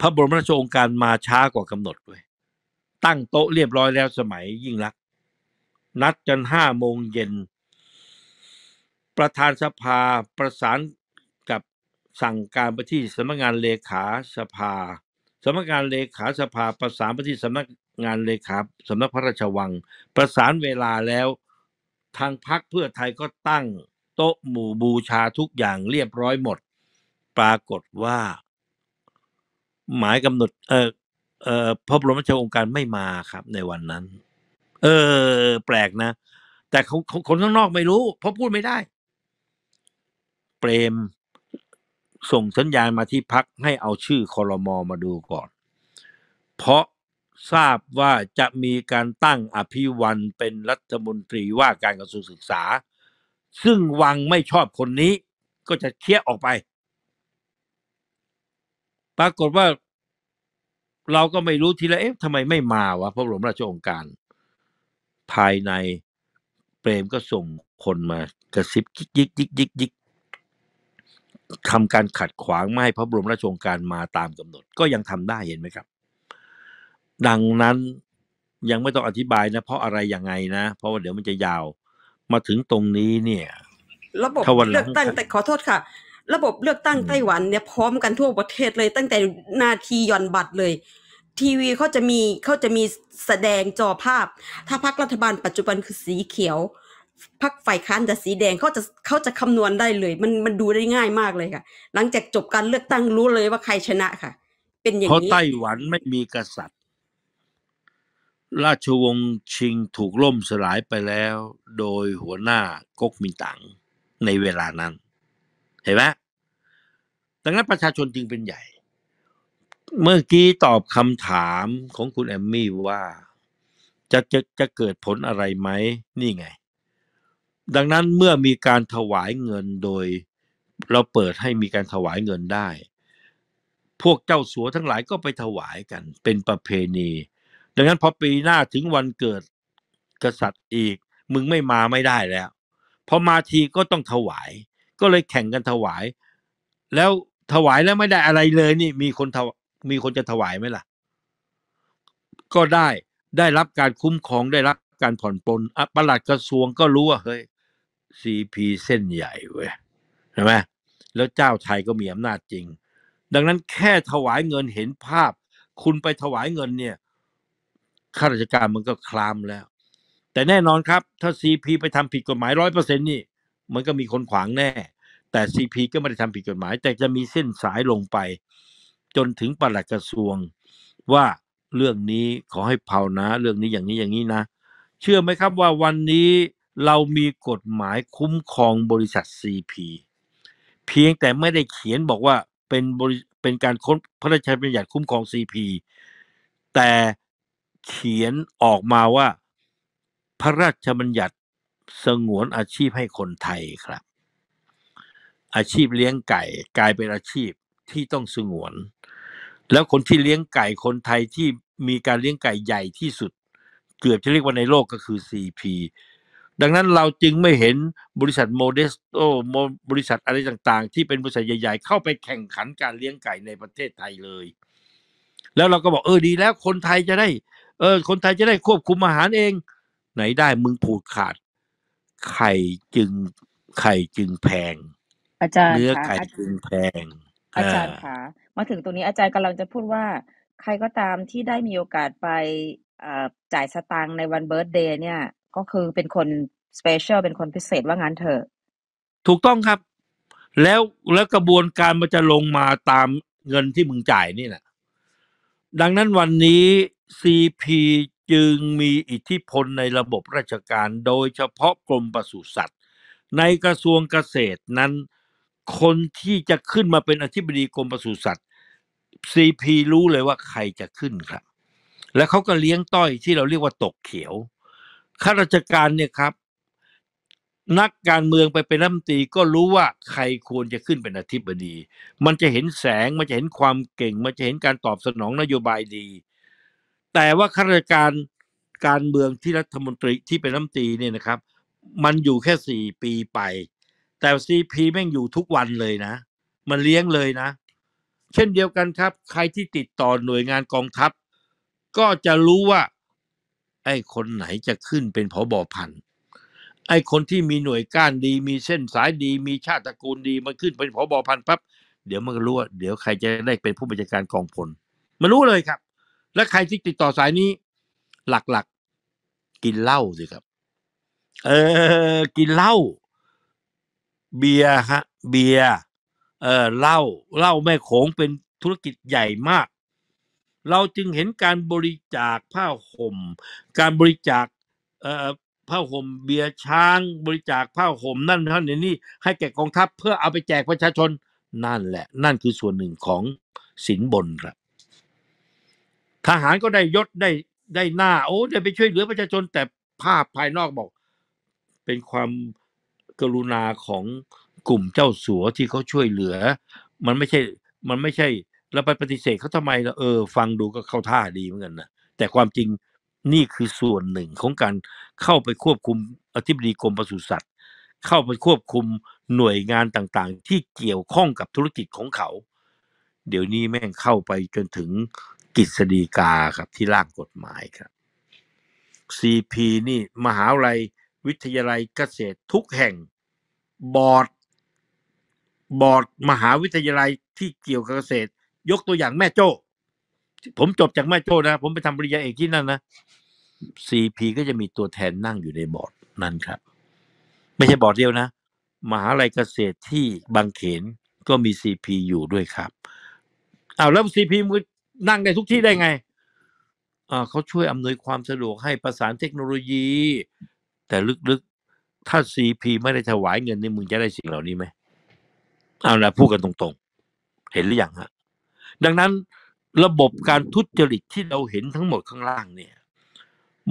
พระบรมราชโองการมาช้ากว่ากำหนดเลยตั้งโต๊ะเรียบร้อยแล้วสมัยยิ่งรัก นัดกันห้าโมงเย็นประธานสภาประสานกับสั่งการไปที่สำนักงานเลขาสภาสำนักงานเลขาสภา ประสานไปที่สำนักงานเลขาสำนักพระราชวัง ประสานเวลาแล้ว ทางพักเพื่อไทยก็ตั้ง โต๊ะหมู่บูชาทุกอย่างเรียบร้อยหมด ปรากฏว่า หมายกำหนด เออเออพระบรมราชโองการไม่มาครับ ในวันนั้น เออ แปลกนะแต่คนข้างนอกไม่รู้ เพราะพูดไม่ได้เปรมส่งสัญญาณมาที่พักให้เอาชื่อคอรมอมาดูก่อน เพราะทราบว่าจะมีการตั้งอภิวันเป็นรัฐมนตรีว่าการกระทรวงศึกษา ซึ่งวังไม่ชอบคนนี้ก็จะเคี้ยออกไป ปรากฏว่าเราก็ไม่รู้ทีละเอ๊ะทำไมไม่มาวะพระบรมราชโองการ ภายในเปรมก็ส่งคนมากระซิบยิยิกยิกยิกยิกทำการขัดขวางไม่ให้พระบรมราชโองการมาตามกำหนด ก็ยังทำได้เห็นไหมครับ ดังนั้นยังไม่ต้องอธิบายนะเพราะอะไรยังไงนะ เพราะว่าเดี๋ยวมันจะยาวมาถึงตรงนี้เนี่ย ระบบเลือกตั้งแต่ขอโทษค่ะ ระบบเลือกตั้งไต้หวันเนี่ยพร้อมกันทั่วประเทศเลยตั้งแต่นาทีย่อนบัตรเลยทีวีเขาจะมีเขาจะมีแสดงจอภาพ ถ้าพรรกรัฐบาลปัจจุบันคือสีเขียวพักฝ่ายค้านจะสีแดงเขาจะเขาจะคำนวณได้เลย มันมันดูได้ง่ายมากเลยค่ะ หลังจากจบการเลือกตั้งรู้เลยว่าใครชนะค่ะ เป็นอย่างนี้เพราะไต้หวันไม่มีกษัตริย์ ราชวงศ์ชิงถูกล่มสลายไปแล้ว โดยหัวหน้าก๊กมินตั๋งในเวลานั้น เห็นไหมดังนั้นประชาชนจึงเป็นใหญ่ เมื่อกี้ตอบคำถามของคุณแอมมี่ว่าจะจะจะเกิดผลอะไรไหม นี่ไงดังนั้นเมื่อมีการถวายเงินโดยเราเปิดให้มีการถวายเงินได้ พวกเจ้าสัวทั้งหลายก็ไปถวายกันเป็นประเพณี ดังนั้นพอปีหน้าถึงวันเกิดกษัตริย์อีก มึงไม่มาไม่ได้แล้วพอมาทีก็ต้องถวาย ก็เลยแข่งกันถวาย แล้วถวายแล้วไม่ได้อะไรเลยนี่มีคนมีคนจะถวายไหมล่ะ ก็ได้ได้รับการคุ้มครองได้รับการผ่อนปลนประหลัดกระทรวงก็รู้ว่าเฮ้ยซีพีเส้นใหญ่เว้ยใช่ไหมแล้วเจ้าไทยก็มีอำนาจจริง ดังนั้นแค่ถวายเงินเห็นภาพ คุณไปถวายเงินเนี่ย ข้าราชการมันก็คลามแล้ว แต่แน่นอนครับ ถ้าซีพีไปทำผิดกฎหมายร้อยเปอร์เซ็นต์นี่มันก็มีคนขวางแน่ แต่ซีพีก็ไม่ได้ทำผิดกฎหมาย แต่จะมีเส้นสายลงไป จนถึงปลัดกระทรวงว่าเรื่องนี้ขอให้เผานะ เรื่องนี้อย่างนี้อย่างนี้นะเชื่อไหมครับว่าวันนี้เรามีกฎหมายคุ้มครองบริษัท CP เพียงแต่ไม่ได้เขียนบอกว่าเป็นบริเป็นการค้นพระราชบัญญัติคุ้มครอง CP แต่เขียนออกมาว่า พระราชบัญญัติสงวนอาชีพให้คนไทยครับ อาชีพเลี้ยงไก่กลายเป็นอาชีพที่ต้องสงวน แล้วคนที่เลี้ยงไก่คนไทยที่มีการเลี้ยงไก่ใหญ่ที่สุด เกือบจะเรียกว่าในโลกก็คือ CP ดังนั้นเราจึงไม่เห็นบริษัทโมเดสโตบริษัทอะไรต่างๆ ที่เป็นบริษัทใหญ่ๆ เข้าไปแข่งขันการเลี้ยงไก่ในประเทศไทยเลย แล้วเราก็บอกเออดีแล้วคนไทยจะได้ เออ คนไทยจะได้ควบคุมอาหารเอง ไหนได้มึงผูกขาด ไข่จึงไข่จึงแพง อาจารย์เนื้อไข่จึงแพง อาจารย์คะมาถึงตรงนี้อาจารย์กำลังจะพูดว่า ใครก็ตามที่ได้มีโอกาสไปจ่ายสตางค์ในวันเบิร์ตเดย์เนี่ยก็คือเป็นคนสเปเชียลเป็นคนพิเศษว่างั้นเถอะถูกต้องครับ แล้วแล้วกระบวนการมันจะลงมาตามเงินที่มึงจ่ายนี่แหละ ดังนั้นวันนี้ซีพีจึงมีอิทธิพลในระบบราชการโดยเฉพาะกรมปศุสัตว์ ในกระทรวงเกษตรนั้นคนที่จะขึ้นมาเป็นอธิบดีกรมปศุสัตว์ซีพีรู้เลยว่าใครจะขึ้นครับ และเขาก็เลี้ยงต้อยที่เราเรียกว่าตกเขียวข้าราชการเนี่ยครับ นักการเมืองไปเป็นรัฐมนตรีก็รู้ว่าใครควรจะขึ้นเป็นอธิบดี มันจะเห็นแสงมันจะเห็นความเก่ง มันจะเห็นการตอบสนองนโยบายดี แต่ว่าข้าราชการการเมืองที่รัฐมนตรีที่เป็นรัฐมนตรีเนี่ยนะครับมันอยู่แค่สี่ปีไป แต่ซีพีแม่งอยู่ทุกวันเลยนะ มันเลี้ยงเลยนะ เช่นเดียวกันครับใครที่ติดต่อหน่วยงานกองทัพ ก็จะรู้ว่าไอ้คนไหนจะขึ้นเป็นผอบอพัน ไอ้คนที่มีหน่วยก้านดี มีเส้นสายดี มีชาติตระกูลดีมันขึ้นเป็นผอบอพันปั๊บเดี๋ยวมันรู้ว่า เดี๋ยวใครจะได้เป็นผู้บัญชาการกองพลมันรู้เลยครับ และใครที่ติดต่อสายนี้ หลักๆกกินเหล้าสิครับ เออกินเหล้า เบียร์ฮะเบียร์เออเหล้าเหล้าแม่โขงเป็นธุรกิจใหญ่มากเราจึงเห็นการบริจาคผ้าห่ม การบริจาคผ้าห่ม เบียร์ช้าง บริจาคผ้าห่มนั่นท่านนี่ให้แก่กองทัพเพื่อเอาไปแจกประชาชน นั่นแหละ นั่นคือส่วนหนึ่งของสินบนครับทหารก็ได้ยศได้ได้หน้า โอ้ได้ไปช่วยเหลือประชาชน แต่ภาพภายนอกบอก เป็นความกรุณาของกลุ่มเจ้าสัวที่เขาช่วยเหลือ มันไม่ใช่มันไม่ใช่เราไปปฏิเสธเขาทำไมเราเออฟังดูก็เข้าท่าดีเหมือนกันนะแต่ความจริงนี่คือส่วนหนึ่งของการเข้าไปควบคุมอธิบดีกรมปศุสัตว์ เข้าไปควบคุมหน่วยงานต่างๆ ที่เกี่ยวข้องกับธุรกิจของเขา เดี๋ยวนี้แม่งเข้าไปจนถึงกฤษฎีกาครับที่ร่างกฎหมายครับ CP นี่ มหาวิทยาลัยวิทยาลัยเกษตรทุกแห่งบอร์ด บอร์ด มหาวิทยาลัยที่เกี่ยวกับเกษตรยกตัวอย่างแม่โจ้ผมจบจากแม่โจ้นะ ผมไปทำปริญญาเอกที่นั่นนะซีพีก็จะมีตัวแทนนั่งอยู่ในบอร์ดนั้นครับ ไม่ใช่บอร์ดเดียวนะ มหาลัยเกษตรที่บางเขนก็มีซีพีอยู่ด้วยครับเอาแล้วซีพีมือนั่งได้ทุกที่ได้ไงเขาช่วยอำนวยความสะดวกให้ประสานเทคโนโลยี แต่ลึกๆ ถ้าซีพีไม่ได้ถวายเงินนี่มึงจะได้สิ่งเหล่านี้ไหมเอาละพูดกันตรง ๆ เห็นหรือยังฮะดังนั้นระบบการทุจริตที่เราเห็นทั้งหมดข้างล่างเนี่ย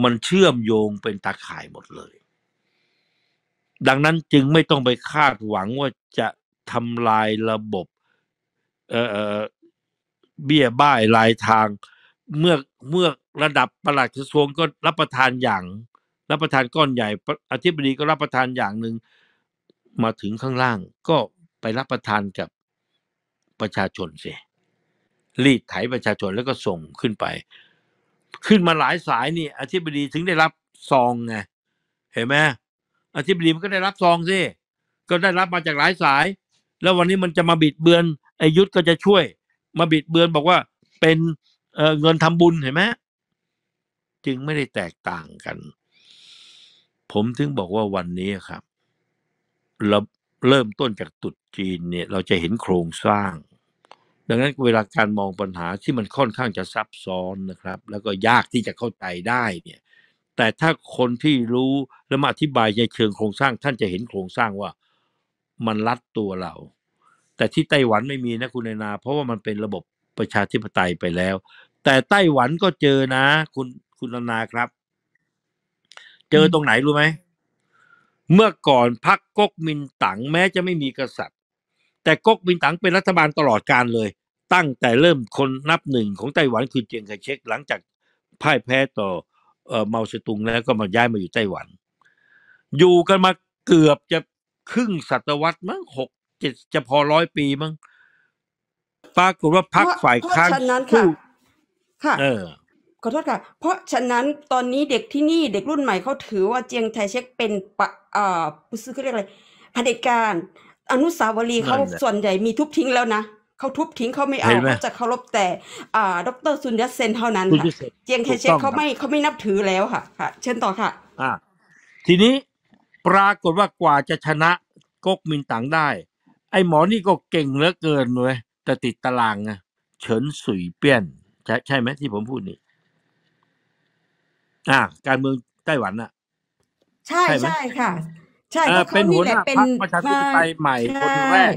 มันเชื่อมโยงเป็นตาข่ายหมดเลย ดังนั้นจึงไม่ต้องไปคาดหวังว่าจะทำลายระบบเอ่อเบี้ยบ้ายลายทาง เมื่อเมื่อระดับประหลัดกระทรวงก็รับประทานอย่าง รับประทานก้อนใหญ่อธิบดีก็รับประทานอย่างหนึ่ง มาถึงข้างล่าง ก็ไปรับประทานกับประชาชนเสียรีดไถประชาชนแล้วก็ส่งขึ้นไป ขึ้นมาหลายสายนี่อธิบดีถึงได้รับซองไงเห็นไหมอธิบดีมันก็ได้รับซองสิก็ได้รับมาจากหลายสาย แล้ววันนี้มันจะมาบิดเบือนอายุทธก็จะช่วย มาบิดเบือนบอกว่าเป็นเเงินทำบุญเห็นไหมจึงไม่ได้แตกต่างกัน ผมถึงบอกว่าวันนี้ครับเราเริ่มต้นจากตุดจีนเนี่ย เราจะเห็นโครงสร้างดังนั้นเวลาการมองปัญหาที่มันค่อนข้างจะซับซ้อนนะครับ แล้วก็ยากที่จะเข้าใจได้เนี่ย แต่ถ้าคนที่รู้และมาอธิบายในเชิงโครงสร้าง ท่านจะเห็นโครงสร้างว่ามันรัดตัวเรา แต่ที่ไต้หวันไม่มีนะคุณนาเพราะว่ามันเป็นระบบประชาธิปไตยไปแล้ว แต่ไต้หวันก็เจอนะคุณคุณนาครับ เจอตรงไหนรู้ไหมเมื่อก่อนพรรคก๊กมินตั๋งแม้จะไม่มีกษัตริย์ แต่ก๊กมินตั๋งเป็นรัฐบาลตลอดการเลยตั้งแต่เริ่มคนนับหนึ่งของไต้หวันคือเจียงไคเชกหลังจากพ่ายแพ้ต่อเมาเสตุงแล้วก็มาย้ายมาอยู่ไต้หวัน อยู่กันมาเกือบจะครึ่งศตวรรษมั้งหกเจ็ดจะพอร้อยปีมั้งปรากฏว่าพักฝ่ายค้านนั้นค่ะค่ะ เออขอโทษค่ะเพราะฉะนั้นตอนนี้เด็กที่นี่เด็กรุ่นใหม่เขาถือว่าเจียงไทเชกเป็นปะอ่าผู้ซื้อเขาเรียกอะไรเผด็จการอนุสาวรีย์เขาส่วนใหญ่มีทุบทิ้งแล้วนะเขาทุบทิ้งเขาไม่เอาเขาจะเคารพแต่ อ่า ดรซุนยัตเซนเท่านั้นค่ะ เจียงไคเชกเขาไม่เขาไม่นับถือแล้วค่ะ ค่ะ เชิญต่อค่ะ อ่าทีนี้ปรากฏว่ากว่าจะชนะก๊กมินตั๋งได้ ไอ้หมอนี่ก็เก่งเหลือเกินเลยแต่ติดตารางไง เฉินสุยเปี้ยน ใช่ใช่ไหมที่ผมพูดนี่ อ่า การเมืองไต้หวันอะใช่ใช่ค่ะ ใช่เป็นหัวหน้าพรรคประชาธิปไตยใหม่คนแรก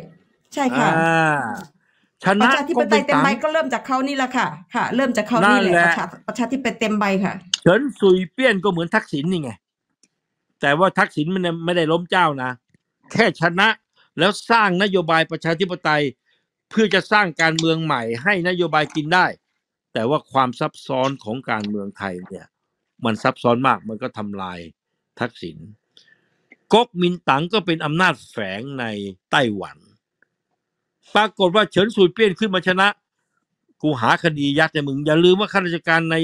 ใช่ค่ะชนะประชาธิปไตยเต็มใบก็เริ่มจากเขานี่แหละค่ะ ค่ะ เริ่มจากเขานี่แหละประชาธิปไตยเต็มใบค่ะเฉินซุยเปี้ยนก็เหมือนทักษิณนี่ไงแต่ว่าทักษิณมันไม่ได้ล้มเจ้านะ แค่ชนะ แล้วสร้างนโยบายประชาธิปไตยเพื่อจะสร้างการเมืองใหม่ให้นโยบายกินได้ แต่ว่าความซับซ้อนของการเมืองไทยเนี่ย มันซับซ้อนมากมันก็ทำลายทักษิณก๊กมินตั๋งก็เป็นอำนาจแฝงในไต้หวันปรากฏว่าเฉินสุยเปี้ยนขึ้นมาชนะ กูหาคดียักษ์แต่มึง อย่าลืมว่าข้าราชการใน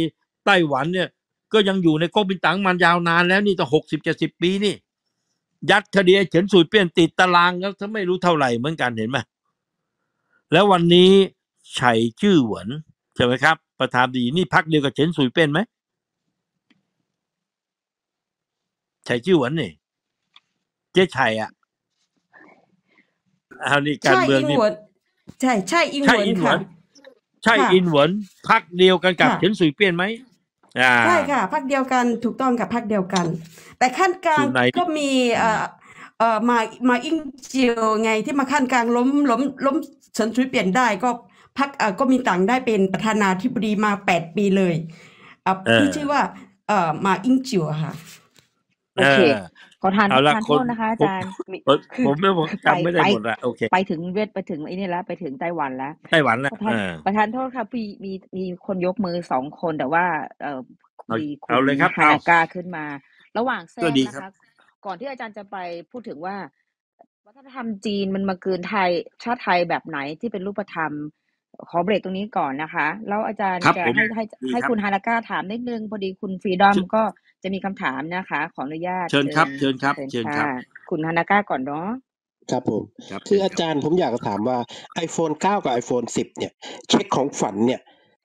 ไต้หวันเนี่ย ก็ยังอยู่ในก๊กบินตังมันยาวนานแล้วนี่ตั้งหกสิบเจ็ดสิบปีนี่ ยัดคดีเฉินสุยเปี้ยนติดตารางแล้วถ้าไม่รู้เท่าไหร่เหมือนกันเห็นไหมแล้ววันนี้ไยชื่อหวนใช่ไหมครับ ประธานดีนี่พักเดียวกับเฉินสุยเปี้ยนไหมไ่ชื่อหวนนี่เจ๊ไยอ่ะอานี่การเมืองนี่ใช่ใช่อินหวนใช่อินหวนพักเดียวกันกับเฉินสุยเปี้ยนไหม ใช่ค่ะ พักเดียวกันถูกต้องกับพักเดียวกัน แต่ขั้นกลางก็มี เอ่อเอ่อมามาอิงเจียวไงที่มาขั้นกลางล้มล้มล้มเฉินสุยเปี้ยนได้ก็พักเอ่อก็มีต่างได้เป็นประธานาธิบดีมาแปดปีเลยอ่ะที่ชื่อว่า เอ่อ มาอิงเจียวค่ะโอเคขอทานทานโทษนะคะอาจารย์ ผมไม่จำไม่ได้หมดละโอเค ไปถึงเวียด ไปถึงไอ้นี่แล้วไปถึงไต้หวันแล้ว ไต้หวันแล้วประธานโทษค่ะพีมีมีคนยกมือสองคนแต่ว่าเอ่อมีคุณฮานากาขึ้นมา ระหว่างแทงนะคะก่อนที่อาจารย์จะไปพูดถึงว่า วัฒนธรรมจีนมันมาเกินไทยชาติไทยแบบไหนที่เป็นรูปธรรม ขอเบรกตรงนี้ก่อนนะคะ แล้วอาจารย์จะให้ให้ให้คุณฮานาก้าถามนิดนึงพอดีคุณฟรีดอมก็จะมีคำถามนะคะ ขออนุญาตเชิญครับเชิญครับเชิญครับคุณฮานาก้าก่อนเนาะครับผมคืออาจารย์ผมอยากถามว่า iPhone 9 กับ iPhone 10 เนี่ย เช็คของฝันเนี่ย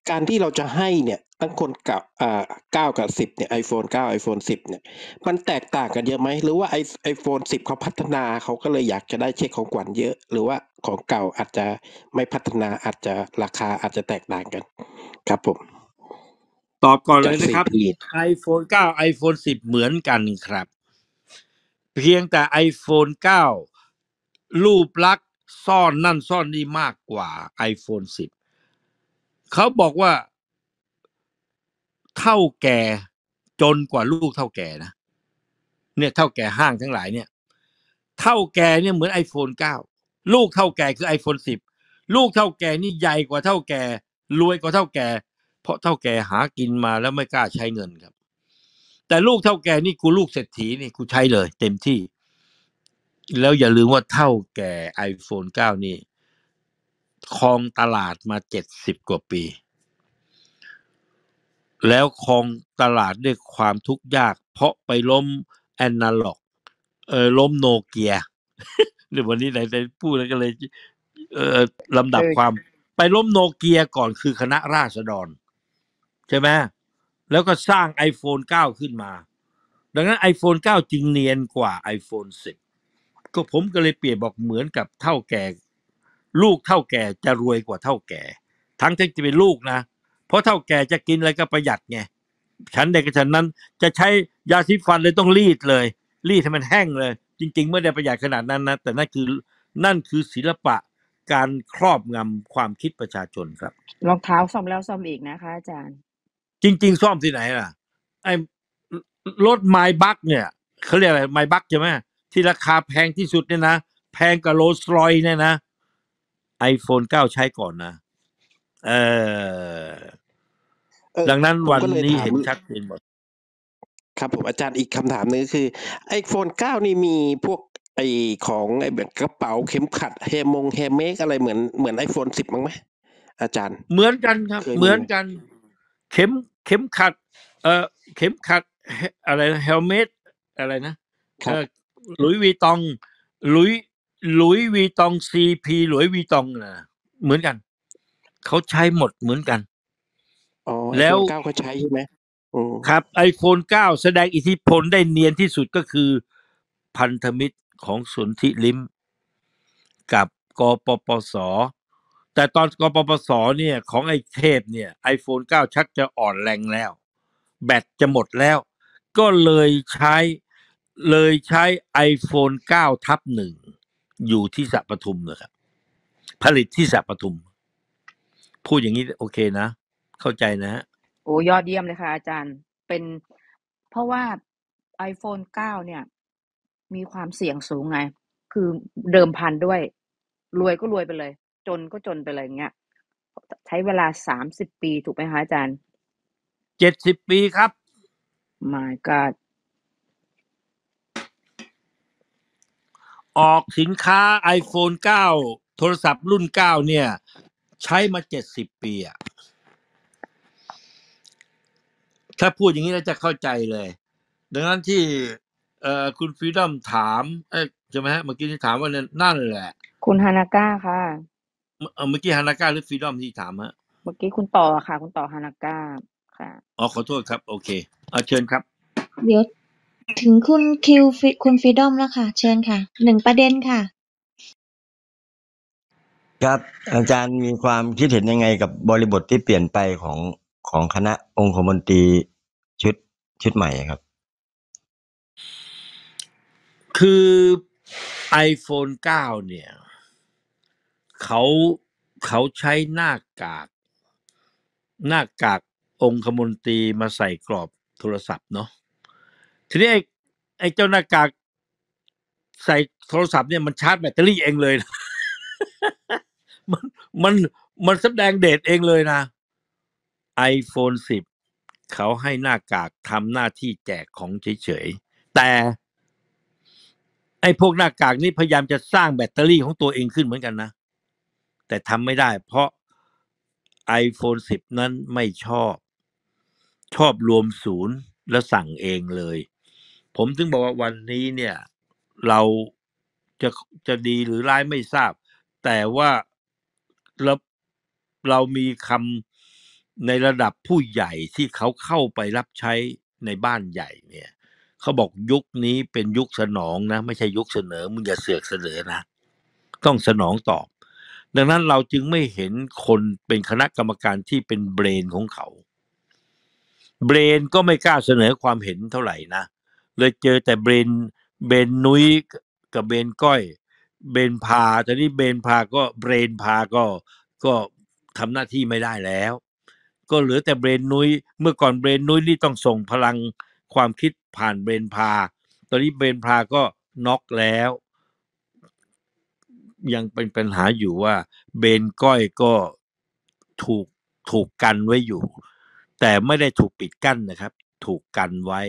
การที่เราจะให้เนี่ยทั้งคนกับอ่าเก้ากับสิบเนี่ยไอโฟนเก้าไอโฟนสิบเนี่ย มันแตกต่างกันเยอะไหมหรือว่าไอไอโฟนสิบเขาพัฒนาเขาก็เลยอยากจะได้เช็คของขวัญเยอะ หรือว่าของเก่าอาจจะไม่พัฒนาอาจจะราคาอาจจะแตกต่างกันครับผมตอบก่อนเลยนะครับ iPhone 9 iPhone 10เหมือนกันครับ เพียงแต่ iPhone 9รูปลักษณ์ซ่อนนั่นซ่อนนี่มากกว่า iPhone 10เขาบอกว่า เท่าแก่จนกว่าลูกเท่าแก่นะเนี่ยเท่าแก่ห้างทั้งหลายเนี่ย เท่าแก่เนี่ยเหมือน iPhone 9ลูกเท่าแก่คือ iPhone 10ลูกเท่าแก่นี่ใหญ่กว่าเท่าแก่รวยกว่าเท่าแก่เพราะเท่าแก่หากินมาแล้วไม่กล้าใช้เงินครับ แต่ลูกเท่าแก่นี่ กูลูกเศรษฐีนี่กูใช้เลย เต็มที่ แล้วอย่าลืมว่าเท่าแก่ iPhone 9นี่ครองตลาดมาเจ็ดสิบกว่าปี แล้วครองตลาดด้วยความทุกข์ยากเพราะไปล้มแอนนาล็อกเออล้มโนเกียหรือวันนี้ไหนไดพูดแล้วก็เลย เออลำดับความ ไปล้มโนเกียก่อนคือคณะราษฎรใช่ไหมแล้วก็สร้าง iPhone 9 ขึ้นมา ดังนั้น iPhone 9จึงเนียนกว่า iPhone 10 ก็ผมก็เลยเปรียบบอกเหมือนกับเท่าแก่ลูกเท่าแก่จะรวยกว่าเท่าแก่ ทั้งที่จะเป็นลูกนะ เพราะเท่าแก่จะกินอะไรก็ประหยัดไงฉันใดกระฉันนั้นจะใช้ยาสีฟันเลยต้องรีดเลย รีดให้มันแห้งเลย จริงๆ เมื่อได้ประหยัดขนาดนั้นนะ แต่นั่นคือนั่นคือศิลปะการครอบงำความคิดประชาชนครับ รองเท้าซ่อมแล้วซ่อมอีกนะคะ อาจารย์จริงๆซ่อม ที่ไหนล่ะไอ้รถไมบัคเนี่ยเขาเรียกอะไร ไมบัคใช่ไหมที่ราคาแพงที่สุดเนี่ยนะแพงกว่าโรลส์รอยเนี่ยนะไอโฟนเก้าใช้ก่อนนะเออดังนั้นวันนี้เห็นชัดเจนหมดครับผมอาจารย์อีกคำถามนึงคือ ไอโฟนเก้านี่มีพวกไอของไอแบบกระเป๋าเข็มขัดแฮมงแฮมเมกอะไรเหมือนเหมือนไอโฟนสิบมั้งไหมอาจารย์ เหมือนกันครับ เหมือนกันเข็มเข็มขัด เอ่อเข็มขัดอะไรเฮลเมตอะไรนะเออหลุยวีตอง หลุยหลุยวีตองซีพีหลุยวีตองนะเหมือนกัน เขาใช้หมดเหมือนกันอแล้วเก้าเขาใช้ใช่ไหมครับไอโฟนเก้าแสดงอิทธิพลได้เนียนที่สุดก็คือพันธมิตรของสนธิลิมกับกปปสแต่ตอนกปปสเนี่ยของไอ้เทพเนี่ย iPhone 9 ชักจะอ่อนแรงแล้ว แบตจะหมดแล้ว ก็เลยใช้เลยใช้ iPhone 9ทับหนึ่ง อยู่ที่สัปทุมนะครับผลิตที่สัปทุมพูดอย่างนี้โอเคนะ เข้าใจนะฮะโอ้ยอดเยี่ยมเลยค่ะอาจารย์เป็นเพราะว่า iPhone 9 เนี่ย มีความเสี่ยงสูงไง คือเดิมพันด้วย รวยก็รวยไปเลยจนก็จนไปเลยเงี้ยใช้เวลาสามสิบปีถูกไหมคะอาจารย์เจ็ดสิบปีครับ my god ออกสินค้า iPhone 9 โทรศัพท์รุ่น 9 เนี่ยใช้มาเจ็ดสิบปีอะถ้าพูดอย่างนี้เราจะเข้าใจเลยดังนั้นที่ เอ่อคุณฟรีดอมถามเอ๊ะใช่ไหมฮะเมื่อกี้ที่ถามว่านั่นแหละ คุณฮานาก้าค่ะเมื่อกี้ฮานาก้าหรือฟรีดอมที่ถามฮะเมื่อกี้คุณต่อค่ะ คุณต่อฮานาก้าค่ะอ๋อขอโทษครับ โอเค เอาเชิญครับ เดี๋ยวถึงคุณคิวคุณฟรีดอมแล้วค่ะ เชิญค่ะ หนึ่งประเด็นค่ะ ครับ อาจารย์มีความคิดเห็นยังไงกับบริบทที่เปลี่ยนไปของของคณะองคมนตรีชุด ชุดใหม่ครับ คือ iPhone 9 เนี่ยเขาเขาใช้หน้ากาก หน้ากากองคมนตรีมาใส่กรอบโทรศัพท์เนาะทีนี้ไอ้ไอเจ้าหน้ากากใส่โทรศัพท์เนี่ยมันชาร์จแบตเตอรี่เองเลยนะ มันมันมันแสดงเดทเองเลยนะ iPhone 10เขาให้หน้ากากทำหน้าที่แจกของเฉยๆแต่ ไอ้พวกหน้ากากนี่พยายามจะสร้างแบตเตอรี่ของตัวเองขึ้นเหมือนกันนะแต่ทำไม่ได้เพราะ iPhone 10 นั้นไม่ชอบ ชอบรวมศูนย์แล้วสั่งเองเลย ผมถึงบอกว่าวันนี้เนี่ย เราจะจะดีหรือร้ายไม่ทราบ แต่ว่าเราเรามีคำในระดับผู้ใหญ่ที่เขาเข้าไปรับใช้ในบ้านใหญ่เนี่ยเขาบอกยุคนี้เป็นยุคสนองนะ ไม่ใช่ยุคเสนอ มึงอย่าเสือกเสนอนะ ต้องสนองตอบดังนั้นเราจึงไม่เห็นคนเป็นคณะกรรมการที่เป็นเบรนของเขา เบรนก็ไม่กล้าเสนอความเห็นเท่าไหร่นะ เลยเจอแต่เบรนเบรนนุ้ยกับเบรนก้อยเบรนพา ตอนนี้เบรนพาก็เบรนพาก็ก็ทำหน้าที่ไม่ได้แล้ว ก็เหลือแต่เบรนนุ้ยเมื่อก่อนเบรนนุ้ยนี่ต้องส่งพลังความคิดผ่านเบรนพา ตอนนี้เบรนพาก็น็อกแล้วยังเป็นปัญหาอยู่ว่าเบนก้อยก็ถูกถูกกันไว้อยู่ แต่ไม่ได้ถูกปิดกั้นนะครับ ถูกกันไว้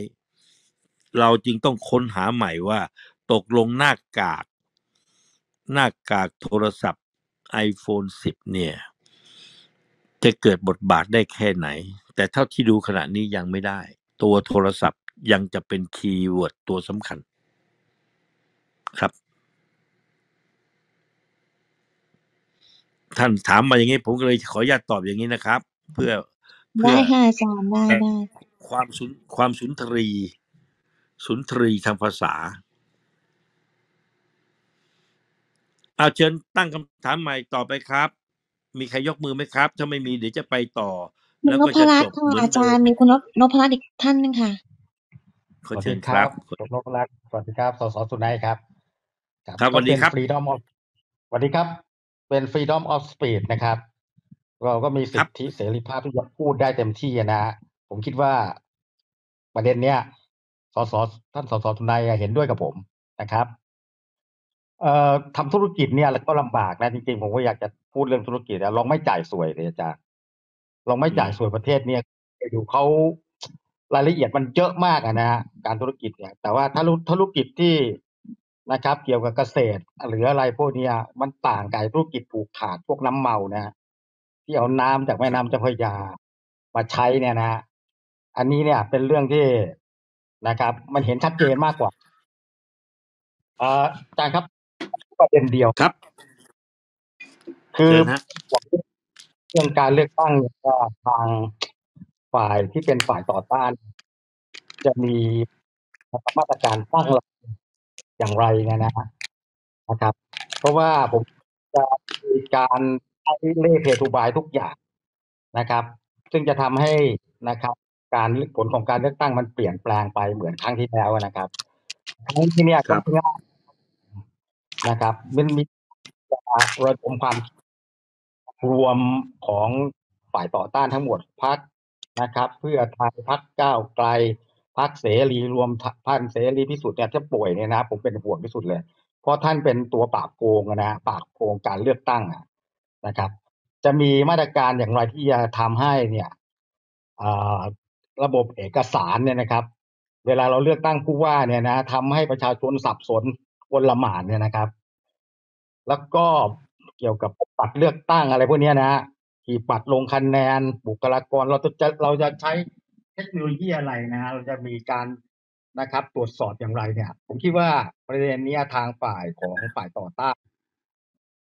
เราจรึงต้องค้นหาใหม่ว่าตกลงหน้ากาก หน้ากากโทรศัพท์ iPhone 10 เนี่ย จะเกิดบทบาทได้แค่ไหน แต่เท่าที่ดูขณะนี้ยังไม่ได้ ตัวโทรศัพท์ยังจะเป็นคีย์เวิร์ดตัวสำคัญครับท่านถามมาอย่างนี้ผมก็เลยขออนุญาตตอบอย่างนี้นะครับ เพื่อเพื่อได้ค่ะอาจารย์ได้ได้ความสุนความสุนทรี สุนทรีทางภาษาเอาเชิญตั้งคำถามใหม่ต่อไปครับ มีใครยกมือไหมครับถ้าไม่มีเดี๋ยวจะไปต่อแล้วนก็พจะัจบ่ะอนอาจารย์มีคุณนพนพรัตน์อีกท่านหนึ่งค่ะขอเชิญครับุณนพรัตน์สวัสดีครับสสสุนัยครับครับสวัสดีครับสวัสดีครับเป็น freedom of speech นะครับ เราก็มีสิทธิเสรีภาพที่จะพูดได้เต็มที่นะ ผมคิดว่า ประเด็นเนี้ยสสท่านสสทุนายเห็นด้วยกับผมนะครับ เอ่อทำธุรกิจเนี่ยก็ลำบากนะ จริงๆผมก็อยากจะพูดเรื่องธุรกิจแ้วลองไม่จ่ายสวยเลยอาจารย์ลองไม่จ่ายสวยประเทศเนี่ยไปดูเขารายละเอียดมันเยอะมากนะฮะการธุรกิจเนี่ย แต่ว่าถ้าธุรกิจที่นะครับ เกี่ยวกับเกษตร หรืออะไรพวกนี้มันต่างกับธุรกิจผูกขาด พวกน้ำเมานะที่เอาน้ำจากแม่น้ำเจ้าพระยามาใช้เนี่ยนะ อันนี้เนี่ย เป็นเรื่องที่นะครับ มันเห็นชัดเจนมากกว่าอาจารย์ครับประเด็นเดียวครับคือเรื่องการเลือกตั้งทางฝ่ายที่เป็นฝ่ายต่อต้าน จะมีมาตรการตั้งหลักอย่างไรเนี่ยนะนะครับ เพราะว่าผมจะมีการใช้เลขเพทูบายทุกอย่างนะครับ ซึ่งจะทำให้นะครับ การผลของการเลือกตั้งมันเปลี่ยนแปลงไปเหมือนครั้งที่แล้วนะครับครั้งที่เนี่ยก็ง่านะครับมันมีระดมความรวมของฝ่ายต่อต้านทั้งหมดพักนะครับ เพื่อไทยพักก้าวไกลพักเสรีรวมพันเสรีพิสุทธิ์เนี่ยถ้าป่วยเนี่ยนะ ผมเป็นห่วงที่สุดเลย เพราะท่านเป็นตัวปากโกงนะปากโกงการเลือกตั้งนะครับ จะมีมาตรการอย่างไรที่จะทำให้เนี่ยระบบเอกสารเนี่ยนะครับ เวลาเราเลือกตั้งผู้ว่าเนี่ยนะทำให้ประชาชนสับสนวนละหมานเนี่ยนะครับ แล้วก็เกี่ยวกับปัดเลือกตั้งอะไรพวกนี้นะฮะที่ปัดลงคะแนนบุคลากรเราจะเราจะใช้เทคโนโลยีอะไรนะฮะเราจะมีการนะครับ ตรวจสอบอย่างไรเนี่ย ผมคิดว่าประเด็นนี้ทางฝ่ายของฝ่ายต่อต้าน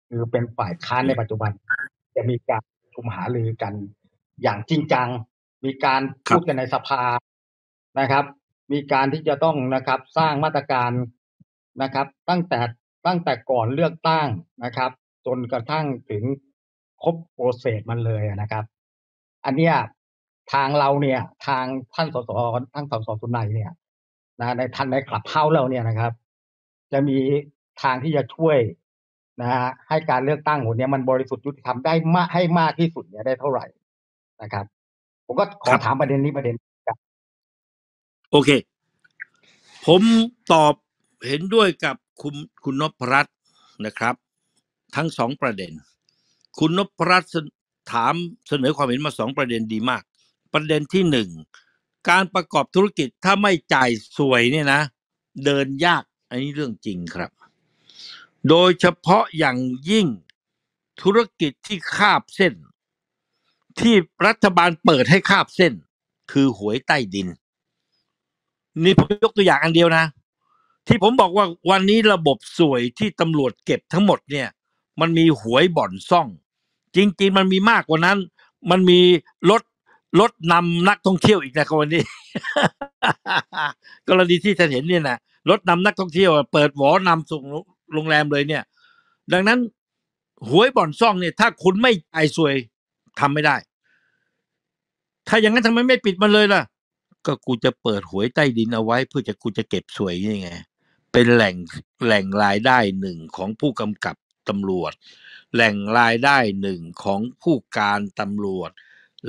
คือเป็นฝ่ายค้านในปัจจุบัน จะมีการชุมหาลือกันอย่างจริงจัง มีการพูดกันในสภานะครับ มีการที่จะต้องนะครับ สร้างมาตรการนะครับ ตั้งแต่ตั้งแต่ก่อนเลือกตั้งนะครับ จนกระทั่งถึงครบโปรเซสมันเลยนะครับ อันนี้ทางเราเนี่ย ทางท่านสสท่านสสสุนัยเนี่ยนะในทันในคับเท้าเราเนี่ยนะครับ จะมีทางที่จะช่วยนะฮะให้การเลือกตั้งหัวเนี่ยมันบริสุทธิ์ยุติธรรมได้มากให้มากที่สุดเนี่ยได้เท่าไหร่นะครับ ผมก็ขอถามประเด็นนี้ประเด็นครับโอเค ผมตอบเห็นด้วยกับคุณคุณนพรัตน์นะครับ ทั้งสองประเด็น คุณนพรัตน์ถามเสนอความเห็นมาสองประเด็นดีมากประเด็นที่หนึ่งการประกอบธุรกิจถ้าไม่จ่ายสวยเนี่ยนะ เดินยากอันนี้เรื่องจริงครับ โดยเฉพาะอย่างยิ่งธุรกิจที่คาบเส้น ที่รัฐบาลเปิดให้คาบเส้น คือหวยใต้ดินนี่ผมยกตัวอย่างอันเดียวนะ ที่ผมบอกว่าวันนี้ระบบสวยที่ตำรวจเก็บทั้งหมดเนี่ย มันมีหวยบ่อนซ่อง จริง ๆมันมีมากกว่านั้นมันมีรถรถนำนักท่องเที่ยวอีกนะวันนี้กรณีที่ท่านเห็นเนี่ยนะรถนำนักท่องเที่ยวเปิดหวอนำส่งโรงแรมเลยเนี่ย ดังนั้นหวยบ่อนซ่องเนี่ย ถ้าคุณไม่ไอซวยทำไม่ได้ ถ้าอย่างนั้นทำไมไม่ปิดมันเลยล่ะ ก็กูจะเปิดหวยใต้ดินเอาไว้เพื่อจะกูจะเก็บสวยยังไงเป็นแหล่งแหล่งรายได้หนึ่งของผู้กำกับตำรวจ แหล่งรายได้หนึ่งของผู้การตำรวจ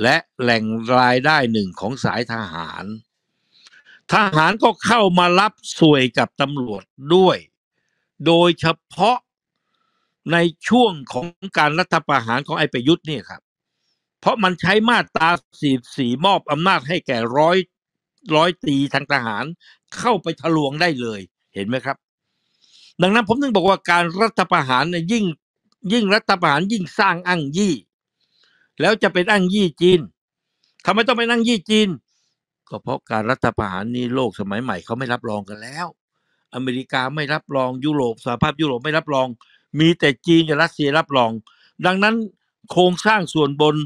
และแหล่งรายได้หนึ่งของสายทหาร ทหารก็เข้ามารับสวยกับตำรวจด้วย โดยเฉพาะในช่วงของการรัฐประหารของไอประยุทธ์เนี่ยครับ เพราะมันใช้มาตราสีสีมอบอำนาจให้แก่ร้อยร้อยตีทางทหาร เข้าไปทะลวงได้เลย เห็นไหมครับ ดังนั้นผมถึงบอกว่าการรัฐประหารเนี่ยยิ่งยิ่งรัฐประหารยิ่งสร้างอั้งยี่แล้วจะไปนั่งยี่จีน ทำไมต้องไปนั่งยี่จีน ก็เพราะการรัฐประหารนี้โลกสมัยใหม่เขาไม่รับรองกันแล้ว อเมริกาไม่รับรองยุโรปสหภาพยุโรปไม่รับรอง มีแต่จีนกับรัสเซียรับรอง ดังนั้นโครงสร้างส่วนบน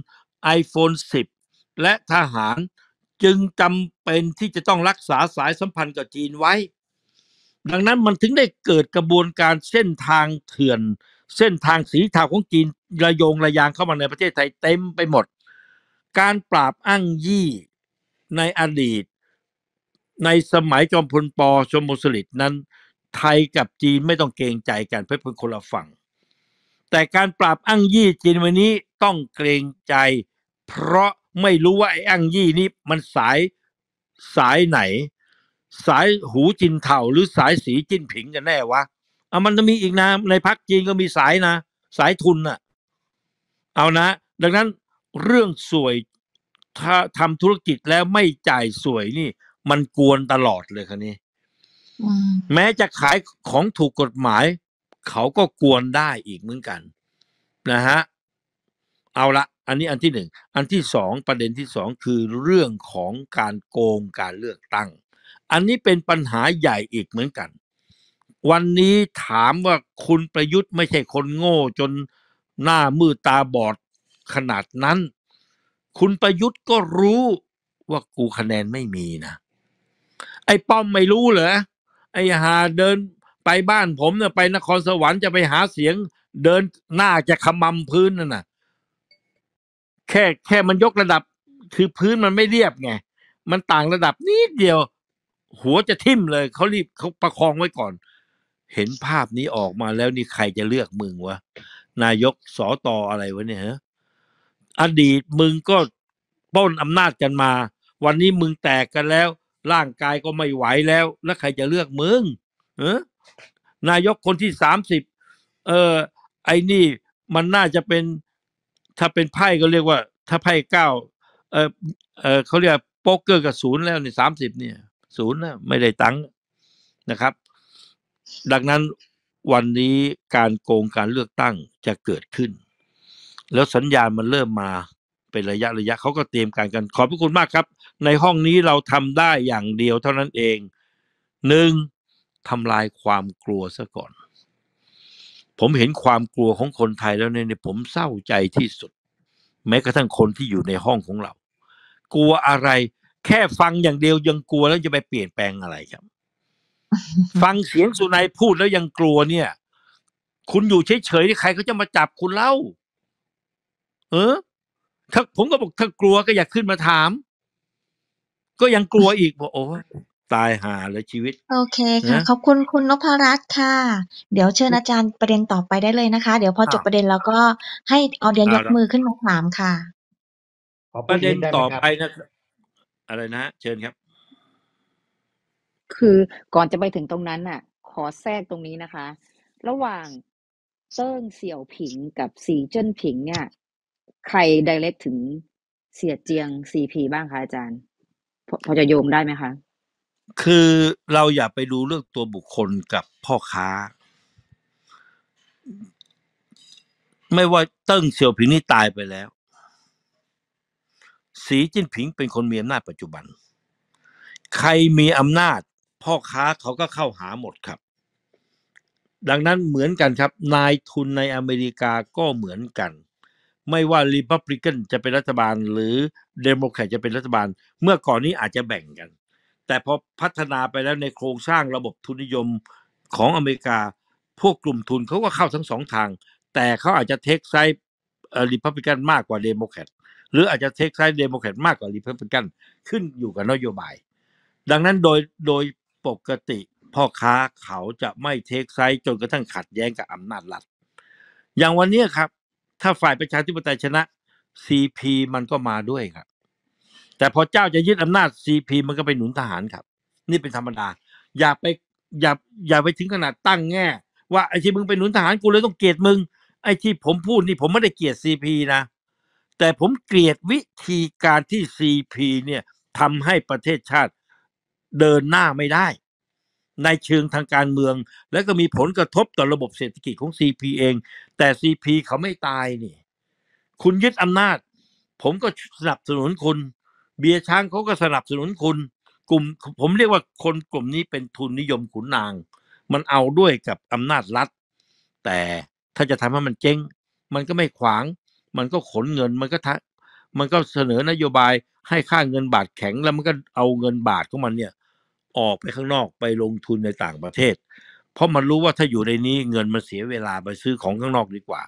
iPhone 10 และทหารจึงจำเป็นที่จะต้องรักษาสายสัมพันธ์กับจีนไว้ ดังนั้นมันถึงได้เกิดกระบวนการเส้นทางเถื่อนเส้นทางสีเทาของจีนระยงระยางเข้ามาในประเทศไทยเต็มไปหมด การปราบอั้งยี่ในอดีตในสมัยจอมพลปชมุสลิดนั้น ไทยกับจีนไม่ต้องเกรงใจกันเพื่อเป็นคนละฝั่งแต่การปราบอั้งยี่จีนวันนี้ต้องเกรงใจ เพราะไม่รู้ว่าไอ้อั้งยี่นี้มันสายสายไหน สายหูจินเถาหรือสายสีจินผิงกันแน่วะอ่ะมันจะมีอีกนะในพักจีนก็มีสายนะ สายทุนน่ะ เอานะ ดังนั้นเรื่องสวยถ้าทำธุรกิจแล้วไม่จ่ายสวยนี่ มันกวนตลอดเลยคันนี้ แม้จะขายของถูกกฎหมาย เขาก็กวนได้อีกเหมือนกัน นะฮะเอาละอันนี้อันที่หนึ่งอันที่สองประเด็นที่สองคือเรื่องของการโกงการเลือกตั้ง อันนี้เป็นปัญหาใหญ่อีกเหมือนกันวันนี้ถามว่าคุณประยุทธ์ไม่ใช่คนโง่จนหน้ามือตาบอดขนาดนั้น คุณประยุทธ์ก็รู้ว่ากูคะแนนไม่มีนะ ไอ้ป้อมไม่รู้เหรอ ไอ้หาเดินไปบ้านผมเนี่ยไปนครสวรรค์จะไปหาเสียงเดินหน้าจะขมำพื้นนั่นน่ะ แค่แค่มันยกระดับคือพื้นมันไม่เรียบไง มันต่างระดับนิดเดียวหัวจะทิ่มเลยเขารีบเขาประคองไว้ก่อนเห็นภาพนี้ออกมาแล้วนี่ใครจะเลือกมึงวะนายกสอตออะไรวะเนี่ยฮะอดีตมึงก็ป้นอำนาจกันมา วันนี้มึงแตกกันแล้วร่างกายก็ไม่ไหวแล้ว แล้วใครจะเลือกมึงเออนายกคนที่สามสิบเออไอ้นี่มันน่าจะเป็น ถ้าเป็นไพ่ก็เรียกว่า ถ้าไพ่เก้าเออเออเขาเรียกโป๊กเกอร์กับศูนย์แล้วในสามสิบเนี่ยศูนย์นะไม่ได้ตังค์นะครับดังนั้นวันนี้การโกงการเลือกตั้งจะเกิดขึ้น แล้วสัญญาณมันเริ่มมาเป็นระยะระยะเขาก็เตรียมการกัน ขอบพระคุณมากครับ ในห้องนี้เราทำได้อย่างเดียวเท่านั้นเองหนึ่งทำลายความกลัวซะก่อน ผมเห็นความกลัวของคนไทยแล้วเนี่ยผมเศร้าใจที่สุด แม้กระทั่งคนที่อยู่ในห้องของเรา กลัวอะไรแค่ฟังอย่างเดียว ยังกลัวแล้วจะไปเปลี่ยนแปลงอะไรครับฟังเสียงสุนัยพูดแล้วยังกลัวเนี่ย คุณอยู่เฉยๆใครเขาจะมาจับคุณเล่า เออถ้าผมก็บอก ถ้ากลัวก็อยากขึ้นมาถาม ก็ยังกลัวอีกบอกโอ้ตายหาเลยชีวิต โอเคค่ะขอบคุณคุณนพรัตน์ค่ะ เดี๋ยวเชิญอาจารย์ ประเด็นต่อไปได้เลยนะคะ เดี๋ยวพอจบประเด็นเราก็ ให้ออเดียนยกมือขึ้นมาถามค่ะประเด็นต่อไปนะอะไรนะเชิญครับคือก่อนจะไปถึงตรงนั้นน่ะ ขอแทรกตรงนี้นะคะ ระหว่างเติ้งเสี่ยวผิงกับสีเจิ้นผิงเนี่ยใครไดเรกถึงเสียเจียงซีพีบ้างคะอาจารย์พอพอจะโยงได้ไหมคะ คือเราอย่าไปดูเรื่องตัวบุคคลกับพ่อค้า ไม่ว่าเติ้งเสี่ยวผิงนี่ตายไปแล้ว สีจิ้นผิงเป็นคนมีอำนาจปัจจุบัน ใครมีอำนาจพ่อค้าเขาก็เข้าหาหมดครับ ดังนั้นเหมือนกันครับนายทุนในอเมริกาก็เหมือนกัน ไม่ว่าริพับลิกันจะเป็นรัฐบาลหรือเดโมแครตจะเป็นรัฐบาล เมื่อก่อนนี้อาจจะแบ่งกัน แต่พอพัฒนาไปแล้วในโครงสร้างระบบทุนนิยมของอเมริกา พวกกลุ่มทุนเขาก็เข้าทั้งสองทาง แต่เขาอาจจะเทคไซด์ริพับลิกันมากกว่าเดโมแครตหรืออาจจะเทคไซด์เดโมแครตมากกว่าริพับลิกันขึ้นอยู่กับนโยบาย ดังนั้นโดยโดยปกติพ่อค้าเขาจะไม่เทคไซส์จนกระทั่งขัดแย้งกับอำนาจรัฐ อย่างวันนี้ครับ ถ้าฝ่ายประชาธิปไตยชนะ CP มันก็มาด้วยครับ แต่พอเจ้าจะยึดอำนาจ CP มันก็ไปหนุนทหารครับ นี่เป็นธรรมดา อย่าไป อย่าอย่าไปถึงขนาดตั้งแง่ว่า ไอ้ที่มึงไปหนุนทหารกูเลยต้องเกลียด มึง ไอ้ที่ผมพูดนี่ผมไม่ได้เกลียด CP นะ แต่ผมเกลียดวิธีการที่ CP เนี่ยทำให้ประเทศชาติเดินหน้าไม่ได้ ในเชิงทางการเมืองและก็มีผลกระทบต่อระบบเศรษฐกิจของ CP เอง แต่ CP เขาไม่ตายนี่คุณยึดอำนาจ ผมก็สนับสนุนคุณ เบียร์ช้างเขาก็สนับสนุนคุณกลุ่มผมเรียกว่าคนกลุ่มนี้เป็นทุนนิยมขุนนาง มันเอาด้วยกับอำนาจรัฐ แต่ถ้าจะทำให้มันเจ๊งมันก็ไม่ขวาง มันก็ขนเงินมันก็ทมันก็เสนอนโยบายให้ค่าเงินบาทแข็ง แล้วมันก็เอาเงินบาทของมันเนี่ย ออกไปข้างนอกไปลงทุนในต่างประเทศ เพราะมันรู้ว่าถ้าอยู่ในนี้เงินมันเสียเวลาไปซื้อของข้างนอกดีกว่า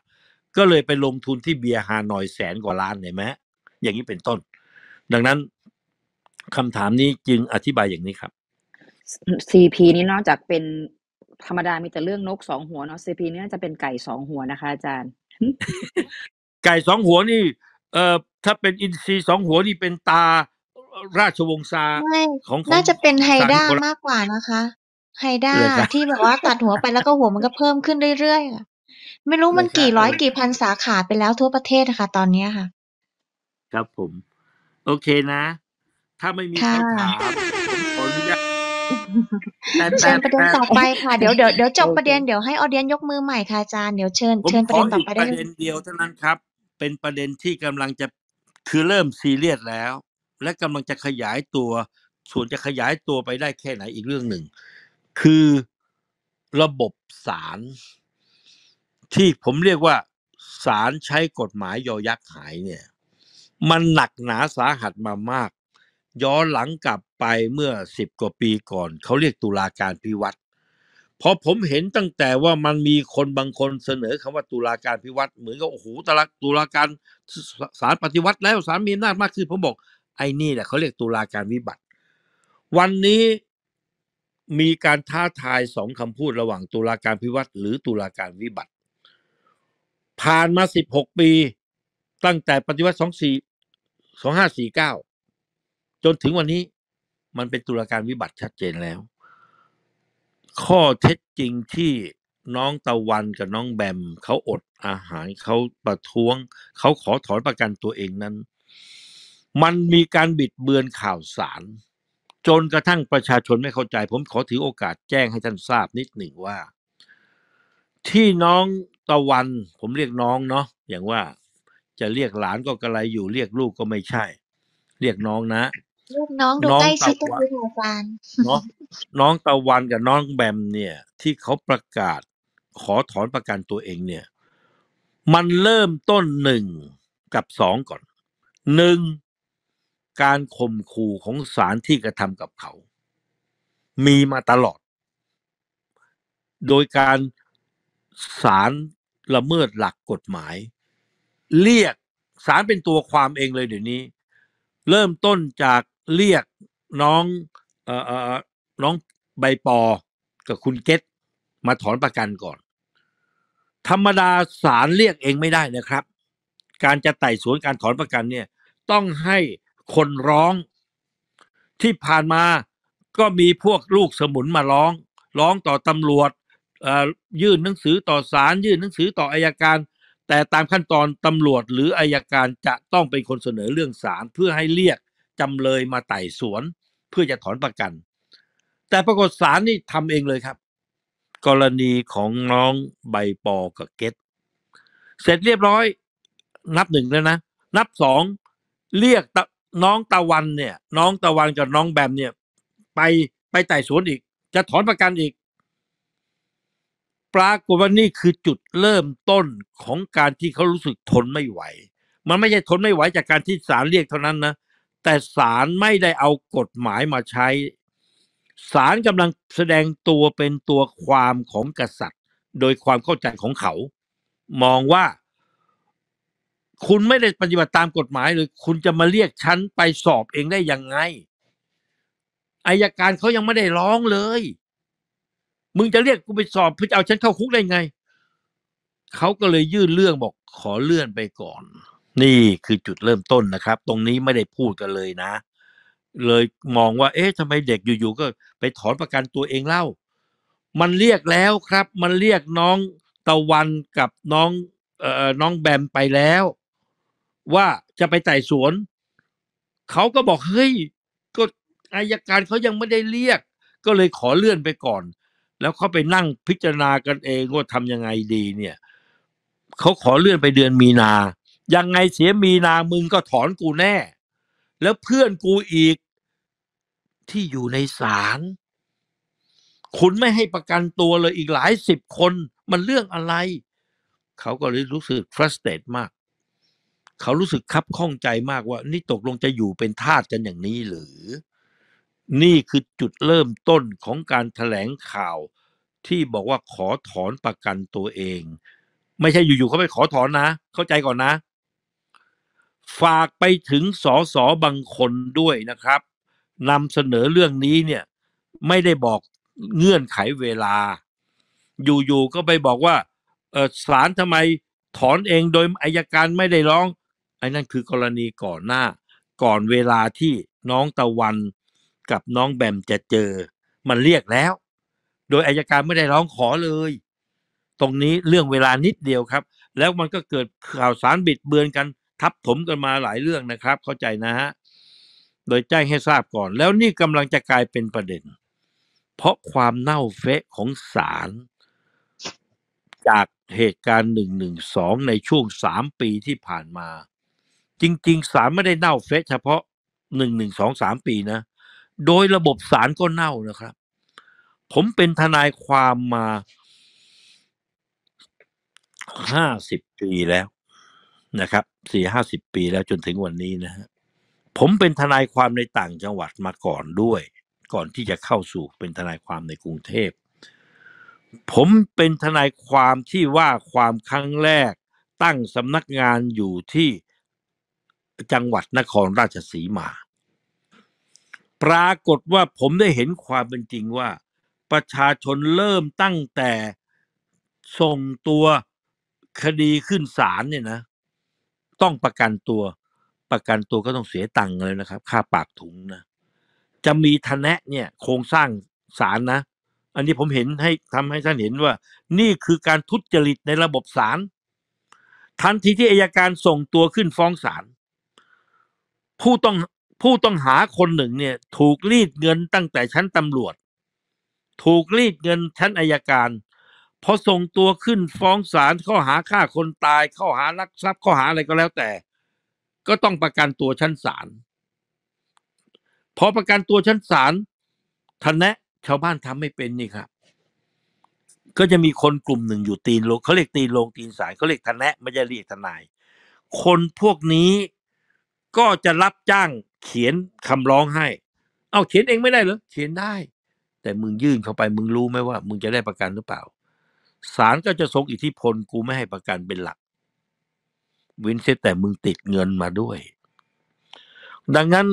ก็เลยไปลงทุนที่เบียร์ฮานอยแสนกว่าล้านเห็นไหมอย่างนี้เป็นต้น ดังนั้นคำถามนี้จึงอธิบายอย่างนี้ครับ CP นี้นอกจากเป็นธรรมดามีแต่เรื่องนกสองหัวเนาะ CP นี่จะเป็นไก่สองหัวนะคะอาจารย์ ไก่สองหัวนี่เอ่อ ถ้าเป็นอินทรีสองหัวนี่เป็นตาราชวงศ์ซาของขน่าจะเป็นไฮด้ามากกว่านะคะ ไฮด้าที่แบบว่าตัดหัวไปแล้วก็หัวมันก็เพิ่มขึ้นเรื่อยๆอะไม่รู้มันกี่ร้อยกี่พันสาขาไปแล้วทั่วประเทศนะคะตอนเนี้ยค่ะ ครับผม โอเคนะ ถ้าไม่มีคคำถามขออนุญาตเชิญประเด็นต่อไปค่ะ เดี๋ยวเดี๋ยวจบประเด็นเดี๋ยวให้ออเดียนยกมือใหม่ค่ะอาจารย์เดี๋ยวเชิญเชิญประเด็นต่อไปได้ระเด็นเดียวเท่านั้นครับเป็นประเด็นที่กำลังจะคือเริ่มซีเรียสแล้ว และกำลังจะขยายตัวส่วนจะขยายตัวไปได้แค่ไหนอีกเรื่องหนึ่ง คือระบบศาลที่ผมเรียกว่าศาลใช้กฎหมายยอยักษ์หายเนี่ย มันหนักหนาสาหัสมามากย้อนหลังกลับไปเมื่อสิบกว่าปีก่อน เขาเรียกตุลาการพิวัตรพอผมเห็นตั้งแต่ว่ามันมีคนบางคนเสนอคำว่าตุลาการพิวัตรเหมือนกับโอ้โหตลักตุลาการสารปฏิวัติแล้วสารมีอำนาจมากขึ้นผมบอก ไอ้นี่แหละเขาเรียกตุลาการวิบัติ วันนี้มีการท้าทายสองคำพูดระหว่างตุลาการพิวัตรหรือตุลาการวิบัติ ผ่านมาสิบหกปี ตั้งแต่ปฏิวัติสองสี่สองห้าสี่เก้าจนถึงวันนี้มันเป็นตุลาการวิบัติชัดเจนแล้วข้อเท็จจริงที่น้องตะวันกับน้องแบมเขาอดอาหารเขาประท้วงเขาขอถอนประกันตัวเองนั้น มันมีการบิดเบือนข่าวสารจนกระทั่งประชาชนไม่เข้าใจ ผมขอถือโอกาสแจ้งให้ท่านทราบนิดหนึ่งว่า ที่น้องตะวัน ผมเรียกน้องเนาะอย่างว่า จะเรียกหลานก็กระไรอยู่เรียกลูกก็ไม่ใช่ เรียกน้องนะลูกน้องดูใกล้ชิดกับคุณอาจารย์เนาะน้องตะวันกับน้องแบมเนี่ย ที่เขาประกาศขอถอนประกันตัวเองเนี่ย มันเริ่มต้นหนึ่งกับสองก่อน หนึ่งการข่มขู่ของศาลที่กระทำกับเขา มีมาตลอด โดยการศาลละเมิดหลักกฎหมาย เรียกศาลเป็นตัวความเองเลยเดี๋ยวนี้ เริ่มต้นจากเรียกน้องเอ่อน้องใบปอกับคุณเกตมาถอนประกันก่อน ธรรมดาศาลเรียกเองไม่ได้นะครับ การจะไต่สวนการถอนประกันเนี่ยต้องให้คนร้องที่ผ่านมาก็มีพวกลูกสมุนมาร้องร้องต่อตำรวจยื่นหนังสือต่อศาลยื่นหนังสือต่ออายการแต่ตามขั้นตอนตำรวจหรืออายการจะต้องเป็นคนเสนอเรื่องศาลเพื่อให้เรียกจำเลยมาไต่สวนเพื่อจะถอนประกัน แต่ปรากฏศาลนี่ทำเองเลยครับกรณีของน้องใบปอกับเกตเสร็จเรียบร้อยนับหนึ่งแล้วนะ นับสองเรียกน้องตะวันเนี่ยน้องตะวันกับน้องแบมเนี่ยไป ไปไต่สวนอีกจะถอนประกันอีกปรากฏว่านี่คือจุดเริ่มต้นของการที่เขารู้สึกทนไม่ไหว มันไม่ใช่ทนไม่ไหวจากการที่ศาลเรียกเท่านั้นนะแต่ศาลไม่ได้เอากฎหมายมาใช้ศาลกำลังแสดงตัวเป็นตัวความของกษัตริย์ โดยความเข้าใจของเขา มองว่า คุณไม่ได้ปฏิบัติตามกฎหมายเลยคุณจะมาเรียกฉันไปสอบเองได้ยังไงอายการเขายังไม่ได้ร้องเลย มึงจะเรียกกูไปสอบ เพื่อเอาฉันเข้าคุกได้ไง เขาก็เลยยื่นเรื่องบอกขอเลื่อนไปก่อนนี่คือจุดเริ่มต้นนะครับ ตรงนี้ไม่ได้พูดกันเลยนะ เลยมองว่าเอ๊ะทำไมเด็กอยู่ๆก็ไปถอนประกันตัวเองเล่า มันเรียกแล้วครับ มันเรียกน้องตะวันกับน้องเอ่อน้องแบมไปแล้ว ว่าจะไปไต่สวนเขาก็บอกเฮ้ยก็อายการเขายังไม่ได้เรียก ก็เลยขอเลื่อนไปก่อน แล้วเขาไปนั่งพิจารณากันเองว่าทำยังไงดีเนี่ยเขาขอเลื่อนไปเดือนมีนายังไงเสียมีนามึงก็ถอนกูแน่ แล้วเพื่อนกูอีกที่อยู่ในศาลคุณไม่ให้ประกันตัวเลยอีกหลายสิบคน มันเรื่องอะไร เขาก็เลยรู้สึก frustrated มาก เขารู้สึกคับข้องใจมากว่านี่ตกลงจะอยู่เป็นทาสกันอย่างนี้หรือ นี่คือจุดเริ่มต้นของการถแถลงข่าวที่บอกว่าขอถอนประกันตัวเอง ไม่ใช่อยู่ๆเขาไปขอถอนนะ เข้าใจก่อนนะฝากไปถึงสสบางคนด้วยนะครับนำเสนอเรื่องนี้เนี่ย ไม่ได้บอกเงื่อนไขเวลา อยู่ ๆ ก็ไปบอกว่าศาลทำไมถอนเองโดยอายการไม่ได้ร้องไอ้นั่นคือกรณีก่อนหน้า ก่อนเวลาที่น้องตะวัน กับน้องแบมจะเจอ มันเรียกแล้ว โดยอายการไม่ได้ร้องขอเลย ตรงนี้เรื่องเวลานิดเดียวครับ แล้วมันก็เกิดข่าวสารบิดเบือนกันทับถมกันมาหลายเรื่องนะครับ เข้าใจนะฮะ โดยแจ้งให้ทราบก่อน แล้วนี่กำลังจะกลายเป็นประเด็น เพราะความเน่าเฟะของศาล จากเหตุการณ์หนึ่งหนึ่งสองในช่วงสามปีที่ผ่านมา จริงๆศาลไม่ได้เน่าเฟะ เฉพาะหนึ่งหนึ่งสองสามปีนะ โดยระบบศาลก็เน่านะครับ ผมเป็นทนายความมาห้าสิบปีแล้วนะครับสี่ห้าสิบปีแล้วจนถึงวันนี้นะฮะผมเป็นทนายความในต่างจังหวัดมา ก่อนด้วย ก่อนที่จะเข้าสู่เป็นทนายความในกรุงเทพ ผมเป็นทนายความที่ว่าความ ครั้งแรกตั้งสำนักงานอยู่ที่จังหวัดนครราชสีมา ปรากฏว่าผมได้เห็นความเป็นจริงว่า ประชาชนเริ่มตั้งแต่ส่งตัวคดีขึ้นศาลเนี่ยนะต้องประกันตัวประกันตัวก็ต้องเสียตังค์เลยนะครับ ค่าปากถุงนะ จะมีทนะเนี่ยโครงสร้างศาลนะ อันนี้ผมเห็นให้ทำให้ท่านเห็นว่านี่คือการทุจริตในระบบศาลทันทีที่อายการส่งตัวขึ้นฟ้องศาลผู้ต้องผู้ต้องหาคนหนึ่งเนี่ย ถูกรีดเงินตั้งแต่ชั้นตำรวจ ถูกรีดเงินชั้นอายการพอส่งตัวขึ้นฟ้องศาลข้อหาฆ่าคนตายข้อหารักทรัพย์ข้อหาอะไรก็แล้วแต่ก็ต้องประกันตัวชั้นศาลพอประกันตัวชั้นศาลทนนะชาวบ้านทำไม่เป็นนี่ครับก็จะมีคนกลุ่มหนึ่งอยู่ตีนลงเขาเรียกตีนโลงตีนสายเขาเรียกทนนะไม่ใช่เรียกทนายคนพวกนี้ ก็จะรับจ้างเขียนคำร้องให้ เอาเขียนเองไม่ได้หรอเขียนได้ แต่มึงยื่นเข้าไปมึงรู้ไหมว่า มึงจะได้ประกันหรือเปล่าศาลก็จะทรงอิทธิพลกูไม่ให้ประกันเป็นหลัก วินเซตแต่มึงติดเงินมาด้วย ดังนั้น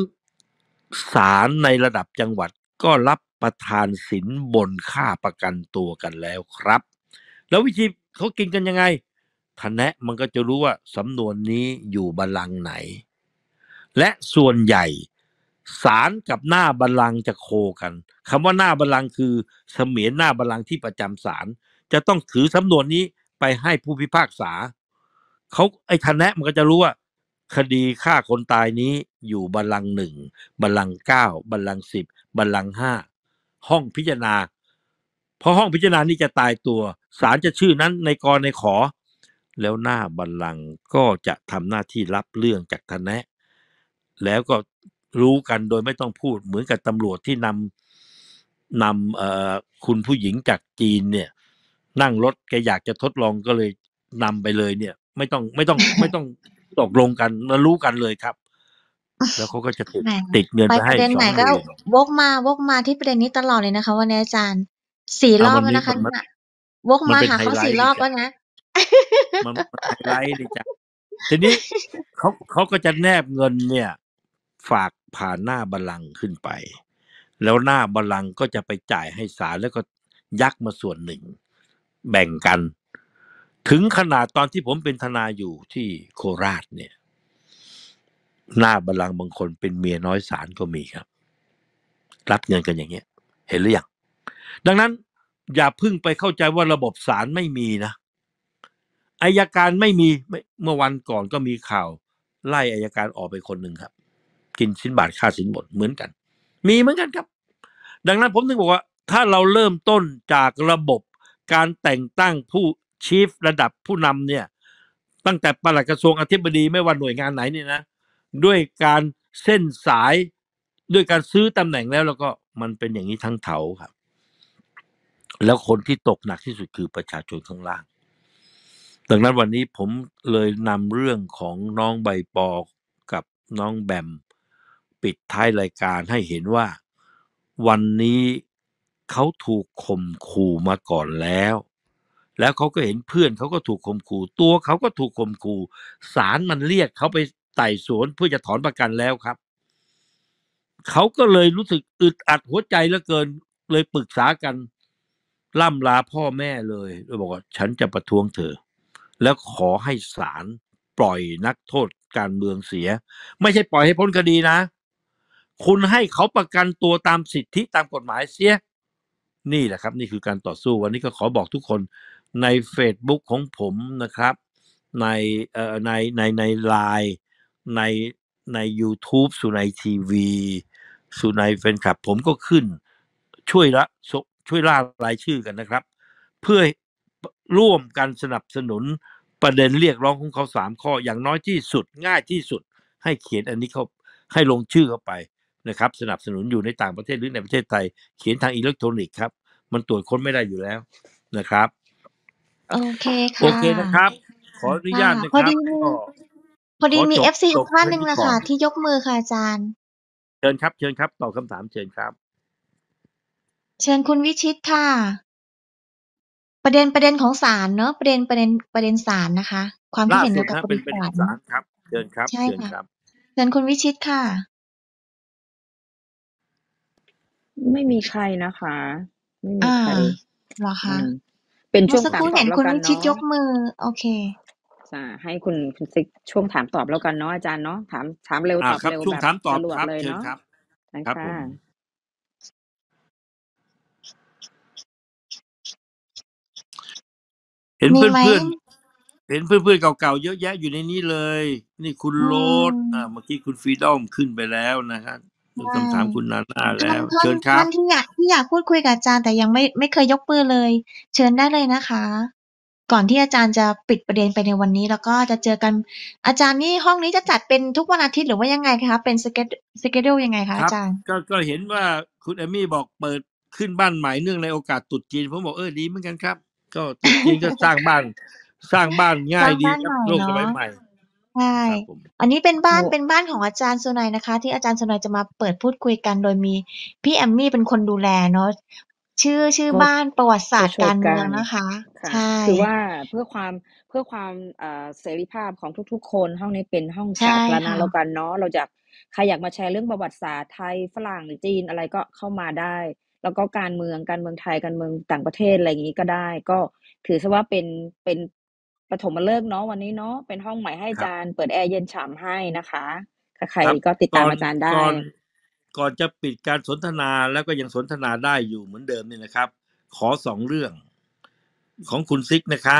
ศาลในระดับจังหวัดก็รับประทานสินบนค่าประกันตัวกันแล้วครับ แล้ววิธีเขากินกันยังไงทนะมันก็จะรู้ว่าสำนวนนี้อยู่บัลลังไหน และส่วนใหญ่ ศาลกับหน้าบัลลังจะโคกันคำว่าหน้าบัลลังคือเสมียนหน้าบัลลังที่ประจำศาลจะต้องถือสำนวนนี้ไปให้ผู้พิพากษาเขาไอ้ทนะมันก็จะรู้ว่า คดีฆ่าคนตายนี้อยู่บัลลังหนึ่งบัลลังเก้าบัลลังสิบบัลลังห้าห้องพิจารณาเพราะห้องพิจารณานี้จะตายตัวศาลจะชื่อนั้นในกรในขอ แล้วหน้าบัลลังก็จะทำหน้าที่รับเรื่องจากทนะแล้วก็รู้กันโดยไม่ต้องพูดเหมือนกับตำรวจที่นำนำคุณผู้หญิงจากจีนเนี่ยนั่งรถ แกอยากจะทดลองก็เลยนำไปเลย เนี่ย ไม่ต้องไม่ต้องไม่ต้องตกลงกัน้วรู้กันเลยครับแล้วเขาก็จะติดติดเงินไปให้ประเด็นไหนก็ วกมาวกมาที่ประเด็นนี้ตลอดเลยนะคะวันนี้อาจารย์ สี่รอบแล้วนะคะ วกมาหาเขาสี่รอบแล้วนะมันไฮไลทเลยจ้ะทีนี้เขาเขาก็จะแนบเงินเนี่ย ฝากผ่านหน้าบัลลังก์ขึ้นไป แล้วหน้าบัลลังก์ก็จะไปจ่ายให้ศาลแล้วก็ยักมาส่วนหนึ่งแบ่งกัน ถึงขนาดตอนที่ผมเป็นทนาอยู่ที่โคราชเนี่ย หน้าบัลลังก์บางคนเป็นเมียน้อยสารก็มีครับ รับเงินกันอย่างเงี้ย เห็นหรือยังดังนั้นอย่าพึ่งไปเข้าใจว่าระบบสารไม่มีนะอายการไม่มีเมื่อวันก่อนก็มีข่าว ไล่อายการออกไปคนหนึ่งครับ กินสินบาทค่าสินบนเหมือนกัน มีเหมือนกันครับ ดังนั้นผมถึงบอกว่า ถ้าเราเริ่มต้นจากระบบการแต่งตั้งผู้ชีฟระดับผู้นำเนี่ย ตั้งแต่ปลัดกระทรวงอธิบดีไม่ว่าหน่วยงานไหนเนี่ยนะ ด้วยการเส้นสายด้วยการซื้อตำแหน่งแล้ว แล้วก็มันเป็นอย่างนี้ทั้งเถาครับ แล้วคนที่ตกหนักที่สุดคือประชาชนข้างล่างดังนั้นวันนี้ผมเลยนำเรื่องของน้องใบปอกับน้องแบมปิดท้ายรายการให้เห็นว่าวันนี้เขาถูกข่มขู่มาก่อนแล้ว แล้วเขาก็เห็นเพื่อนเขาก็ถูกข่มขู่ตัวเขาก็ถูกข่มขู่ศาลมันเรียกเขาไปไต่สวนเพื่อจะถอนประกันแล้วครับ เขาก็เลยรู้สึกอึดอัดหัวใจเหลือเกิน เลยปรึกษากัน ล่ำลาพ่อแม่เลยเลยบอกว่า ฉันจะประท้วงเธอแล้วขอให้ศาลปล่อยนักโทษการเมืองเสีย ไม่ใช่ปล่อยให้พ้นคดีนะ คุณให้เขาประกันตัวตามสิทธิตามกฎหมายเสียนี่แหละครับนี่คือการต่อสู้วันนี้ก็ขอบอกทุกคนใน Facebook ของผมนะครับ ในในในในไลน์ในใน YouTube สุนัยทีวีสุนัยแฟนคลับ ผมก็ขึ้นช่วยละช่วยล่ารายชื่อกันนะครับ เพื่อร่วมกันสนับสนุนประเด็นเรียกร้องของเขาสามข้ออย่างน้อยที่สุดง่ายที่สุด ให้เขียนอันนี้เขาให้ลงชื่อเข้าไปนะครับสนับสนุนอยู่ในต่างประเทศหรือในประเทศไทยเขียนทางอิเล็กทรอนิกส์ครับมันตรวจค้นไม่ได้อยู่แล้วนะครับโอเคค่ะโอเคนะครับ ขออนุญาตนะครับพอดีมีเอฟซีท่านหนึ่งละค่ะที่ยกมือค่ะอาจารย์เชิญครับ เชิญครับตอบคำถาม เชิญครับ เชิญคุณวิชิตค่ะ ประเด็นประเด็นของศาลเนอะประเด็นประเด็นประเด็นศาลนะคะ ความคิดเห็นเกี่ยวกับประเด็นศาลครับเชิญครับเชิญครับเชิญคุณวิชิตค่ะไม่มีใครนะคะ ไม่มีใครเหรอคะเป็นช่วงถามตอบแล้วกันนิชเนาะยกมือ โอเคจะให้คุณคุณซิกช่วงถามตอบแล้วกันเนาะอาจารย์เนาะถามถามเร็วตอบรเร็วช่วแบงบถามตอสะบดวกเลยเนาะครับครัะบเห็นเพื่อนเพื่อนเห็นเพื่อนเพื่อนเก่าๆเยอะแยะอยู่ในนี้เลย นี่คุณโรดอ่าเมื่อกี้คุณฟรีดอมขึ้นไปแล้วนะครับคำถามคุณนาน่าแล้วเชิญครับที่อยากที่อยากพูดคุยกับอาจารย์แต่ยังไม่ ไม่เคยยกมือเลย เชิญได้เลยนะคะ ก่อนที่อาจารย์จะปิดประเด็นไปในวันนี้ แล้วก็จะเจอกันอาจารย์นี่ห้องนี้จะจัดเป็นทุกวันอาทิตย์หรือว่ายังไงคะเป็นสเกตสเกดูยังไงคะอาจารย์ก็ก็เห็นว่าคุณเอมี่บอกเปิดขึ้นบ้านใหม่เนื่องในโอกาสตุดจีนผมบอกเออดีเหมือนกันครับ ก็ตุดจีนก็สร้างบ้านสร้างบ้านง่ายดีครับโลกสมัยใหม่ใช่อันนี้เป็นบ้านเป็นบ้านของอาจารย์สุนัยนะคะ ที่อาจารย์สุนัยจะมาเปิดพูดคุยกันโดยมี พี่แอมมี่เป็นคนดูแลเนาะชื่อชื่อบ้านประวัติศาสตร์การเมืองนะคะใช่คือว่าเพื่อความเพื่อความเอ่อเสรีภาพของทุกๆ คนห้องนี้เป็นห้องสาธารณะแล้วกันเนาะเราจะใครอยากมาแชร์เรื่องประวัติศาสตร์ไทยฝรั่งจีนอะไรก็เข้ามาได้ แล้วก็การเมืองการเมืองไทยการเมืองต่างประเทศอะไรอย่างนี้ก็ได้ ก็ถือซะว่าเป็นเป็นปฐมฤกษ์เนาะวันนี้เนาะเป็นห้องใหม่ให้อาจารย์เปิดแอร์เย็นฉ่ำให้นะคะใครก็ติดตามอาจารย์ได้ก่อนจะปิดการสนทนาแล้วก็ยังสนทนาได้อยู่เหมือนเดิมเนี่ยนะครับ ขอสองเรื่อง ของคุณซิกนะคะ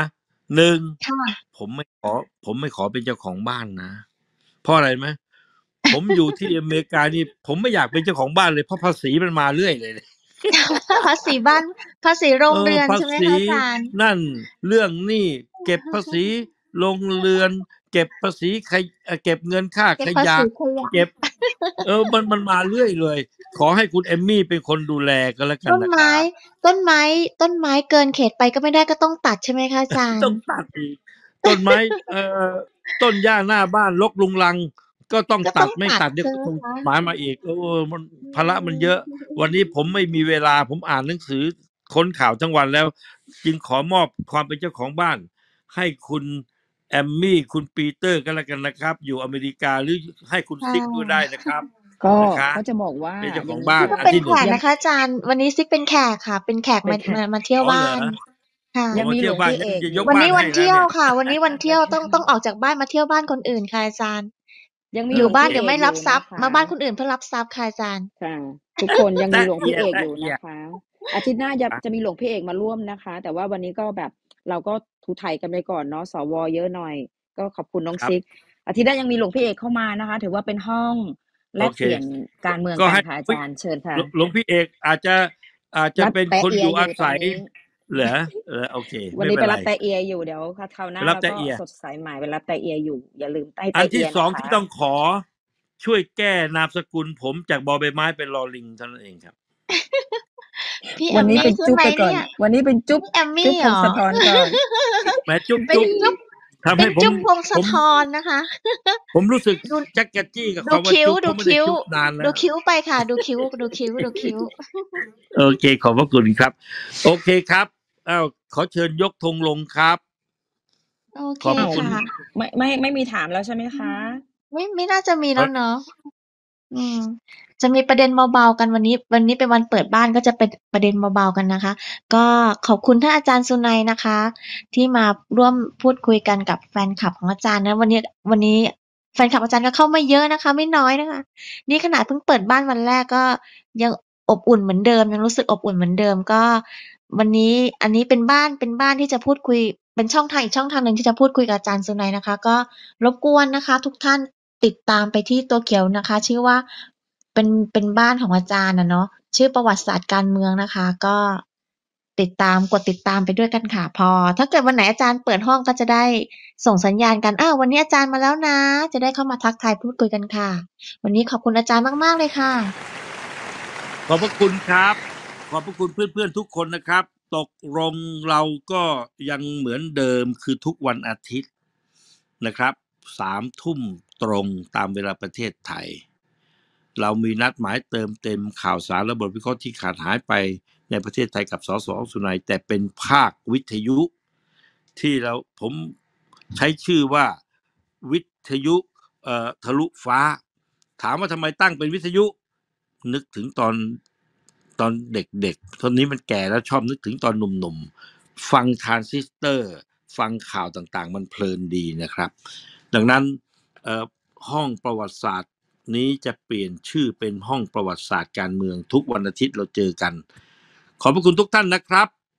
หนึ่งผมไม่ขอ ผมไม่ขอเป็นเจ้าของบ้านนะเพราะอะไรไหมผมอยู่ที่อเมริกานี่ผมไม่อยากเป็นเจ้าของบ้านเลย เพราะภาษีมันมาเรื่อยเลยภาษีบ้านภาษีโรงเรือนใช่ไหมคะอาจารย์นั่นเรื่องนี่เก็บภาษีลงเรือน เก็บภาษีใครเก็บเงินค่า ขยะเก็บ เออมันมันมาเรื่อยเลย ขอให้คุณเอมมี่เป็นคนดูแลก็แล้วกันต้นไม้ต้นไม้ต้นไม้เกินเขตไปก็ไม่ได้ก็ต้องตัดใช่ไหมคะอาจารย์ต้องตัดอีกต้นไม้เอ่อต้นหญ้าหน้าบ้านลกลุงลังก็ต้องตัดไม่ตัดเดี๋ยวหมายมาอีกโอ้มันภาระมันเยอะ วันนี้ผมไม่มีเวลาผมอ่านหนังสือค้นข่าวทั้งวันแล้ว จึงขอมอบความเป็นเจ้าของบ้านให้คุณ แอมมี่ คุณปีเตอร์ก็แล้วกันนะครับ อยู่อเมริกาหรือให้คุณซิกก็ได้นะครับ ก็เขาจะบอกว่าเป็นเจ้าของบ้านเป็นแขกนะคะอาจารย์วันนี้ซิกเป็นแขกค่ะ เป็นแขกมามามาเที่ยวบ้านค่ะยังมีหลวงพี่เอก้านวันนี้วันเที่ยวค่ะ วันนี้วันเที่ยวต้องต้องออกจากบ้านมาเที่ยวบ้านคนอื่นค่ะอาจารย์ยังมีอยู่บ้านเดี๋ยวไม่รับทรัพย์มาบ้านคนอื่นเพื่อรับทรัพย์ค่ะอาจารย์ทุกคนยังมีหลวงพี่เอกอยู่นะคะอาทิตย์หน้าจะจะมีหลวงพี่เอกมาร่วมนะคะ แต่ว่าวันนี้ก็แบบเราก็ถูไถกันไปก่อนเนาะ สวเยอะหน่อย ก็ขอบคุณน้องซิกอาทิตย์นี้ยังมีหลวงพี่เอกเข้ามานะคะ ถือว่าเป็นห้องแลกเปลี่ยนการเมืองกันค่ะอาจารย์เชิญค่ะหลวงพี่เอกอาจจะอาจจะเป็นคนอยู่อาศัย เหรอเออโอเค วันนี้ไปรับแต่เอีย อยู่เดี๋ยวค่ะท่าัหน้าเอีก็สดใสใหม่ไปรับแต่เอีย อยู่อย่าลืมใต้อันที่สองที่ต้องขอช่วยแก้นามสกุลผมจากบอใบไม้เป็นลอลิงเท่านั้นเองครับพี่แอมมี่ขึ้นไหเนี่ยวันนี้เป็นจุ๊บแอมมี่เหรอแม่จุ๊บจุ๊บทำให้ผมพงศธรนะคะ ผมรู้สึกจักกะจี้กับความคิ้วดูคิ้วดูคิ้วไปค่ะ ดูคิ้วดูคิ้วดูคิ้วโอเค ขอบพระคุณครับ โอเคครับอ้าวขอเชิญยกธงลงครับโอเคค่ะไม่ไม่ไม่มีถามแล้วใช่ไหมคะไม่ไม่น่าจะมีแล้วเนาะอืมจะมีประเด็นเบาๆกันวันนี้ วันนี้เป็นวันเปิดบ้านก็จะเป็นประเด็นเบาๆกันนะคะ ก็ขอบคุณท่านอาจารย์สุนัยนะคะ ที่มาร่วมพูดคุยกันกับแฟนคลับของอาจารย์นะ วันนี้วันนี้แฟนคลับอาจารย์ก็เข้ามาเยอะนะคะ ไม่น้อยนะคะ นี่ขนาดเพิ่งเปิดบ้านวันแรกก็ ยังอบอุ่นเหมือนเดิม ยังรู้สึกอบอุ่นเหมือนเดิมก็ วันนี้อันนี้เป็นบ้านเป็นบ้านที่จะพูดคุย เป็นช่องทางอีกช่องทางหนึ่งที่จะพูดคุยกับอาจารย์สุนัยนะคะ ก็รบกวนนะคะ ทุกท่านติดตามไปที่ตัวเขียวนะคะ ชื่อว่าเป็น เป็นบ้านของอาจารย์นะเนาะชื่อประวัติศาสตร์การเมืองนะคะก็ติดตามกดติดตามไปด้วยกันค่ะพอ ถ้าเกิดวัน ไหน อาจารย์เปิด ห้องก็จะได้ส่งสัญญาณกันอ้าววันนี้อาจารย์มาแล้วนะ จะได้เข้ามาทักทายพูด คุยกันค่ะ วันนี้ขอบคุณอาจารย์มากๆ เลยค่ะ ขอบพระคุณครับ ขอบพระคุณเพื่อนๆทุกคนนะครับ ตกลงเราก็ยังเหมือนเดิมคือทุกวันอาทิตย์นะครับสามทุ่มตรงตามเวลาประเทศไทยเรามีนัดหมายเติมเต็มข่าวสารระบบวิเคราะห์ที่ขาดหายไปในประเทศไทยกับสสสุนัย แต่เป็นภาควิทยุที่เราผมใช้ชื่อว่าวิทยุทะลุฟ้า ถามว่าทำไมตั้งเป็นวิทยุนึกถึงตอนตอนเด็กๆตอนนี้มันแก่แล้วชอบนึกถึงตอนหนุ่มๆ ฟังทรานซิสเตอร์ ฟังข่าวต่างๆมันเพลินดีนะครับ ดังนั้นห้องประวัติศาสตร์นี้จะเปลี่ยนชื่อเป็นห้องประวัติศาสตร์การเมืองทุกวันอาทิตย์เราเจอกัน ขอบพระคุณทุกท่านนะครับ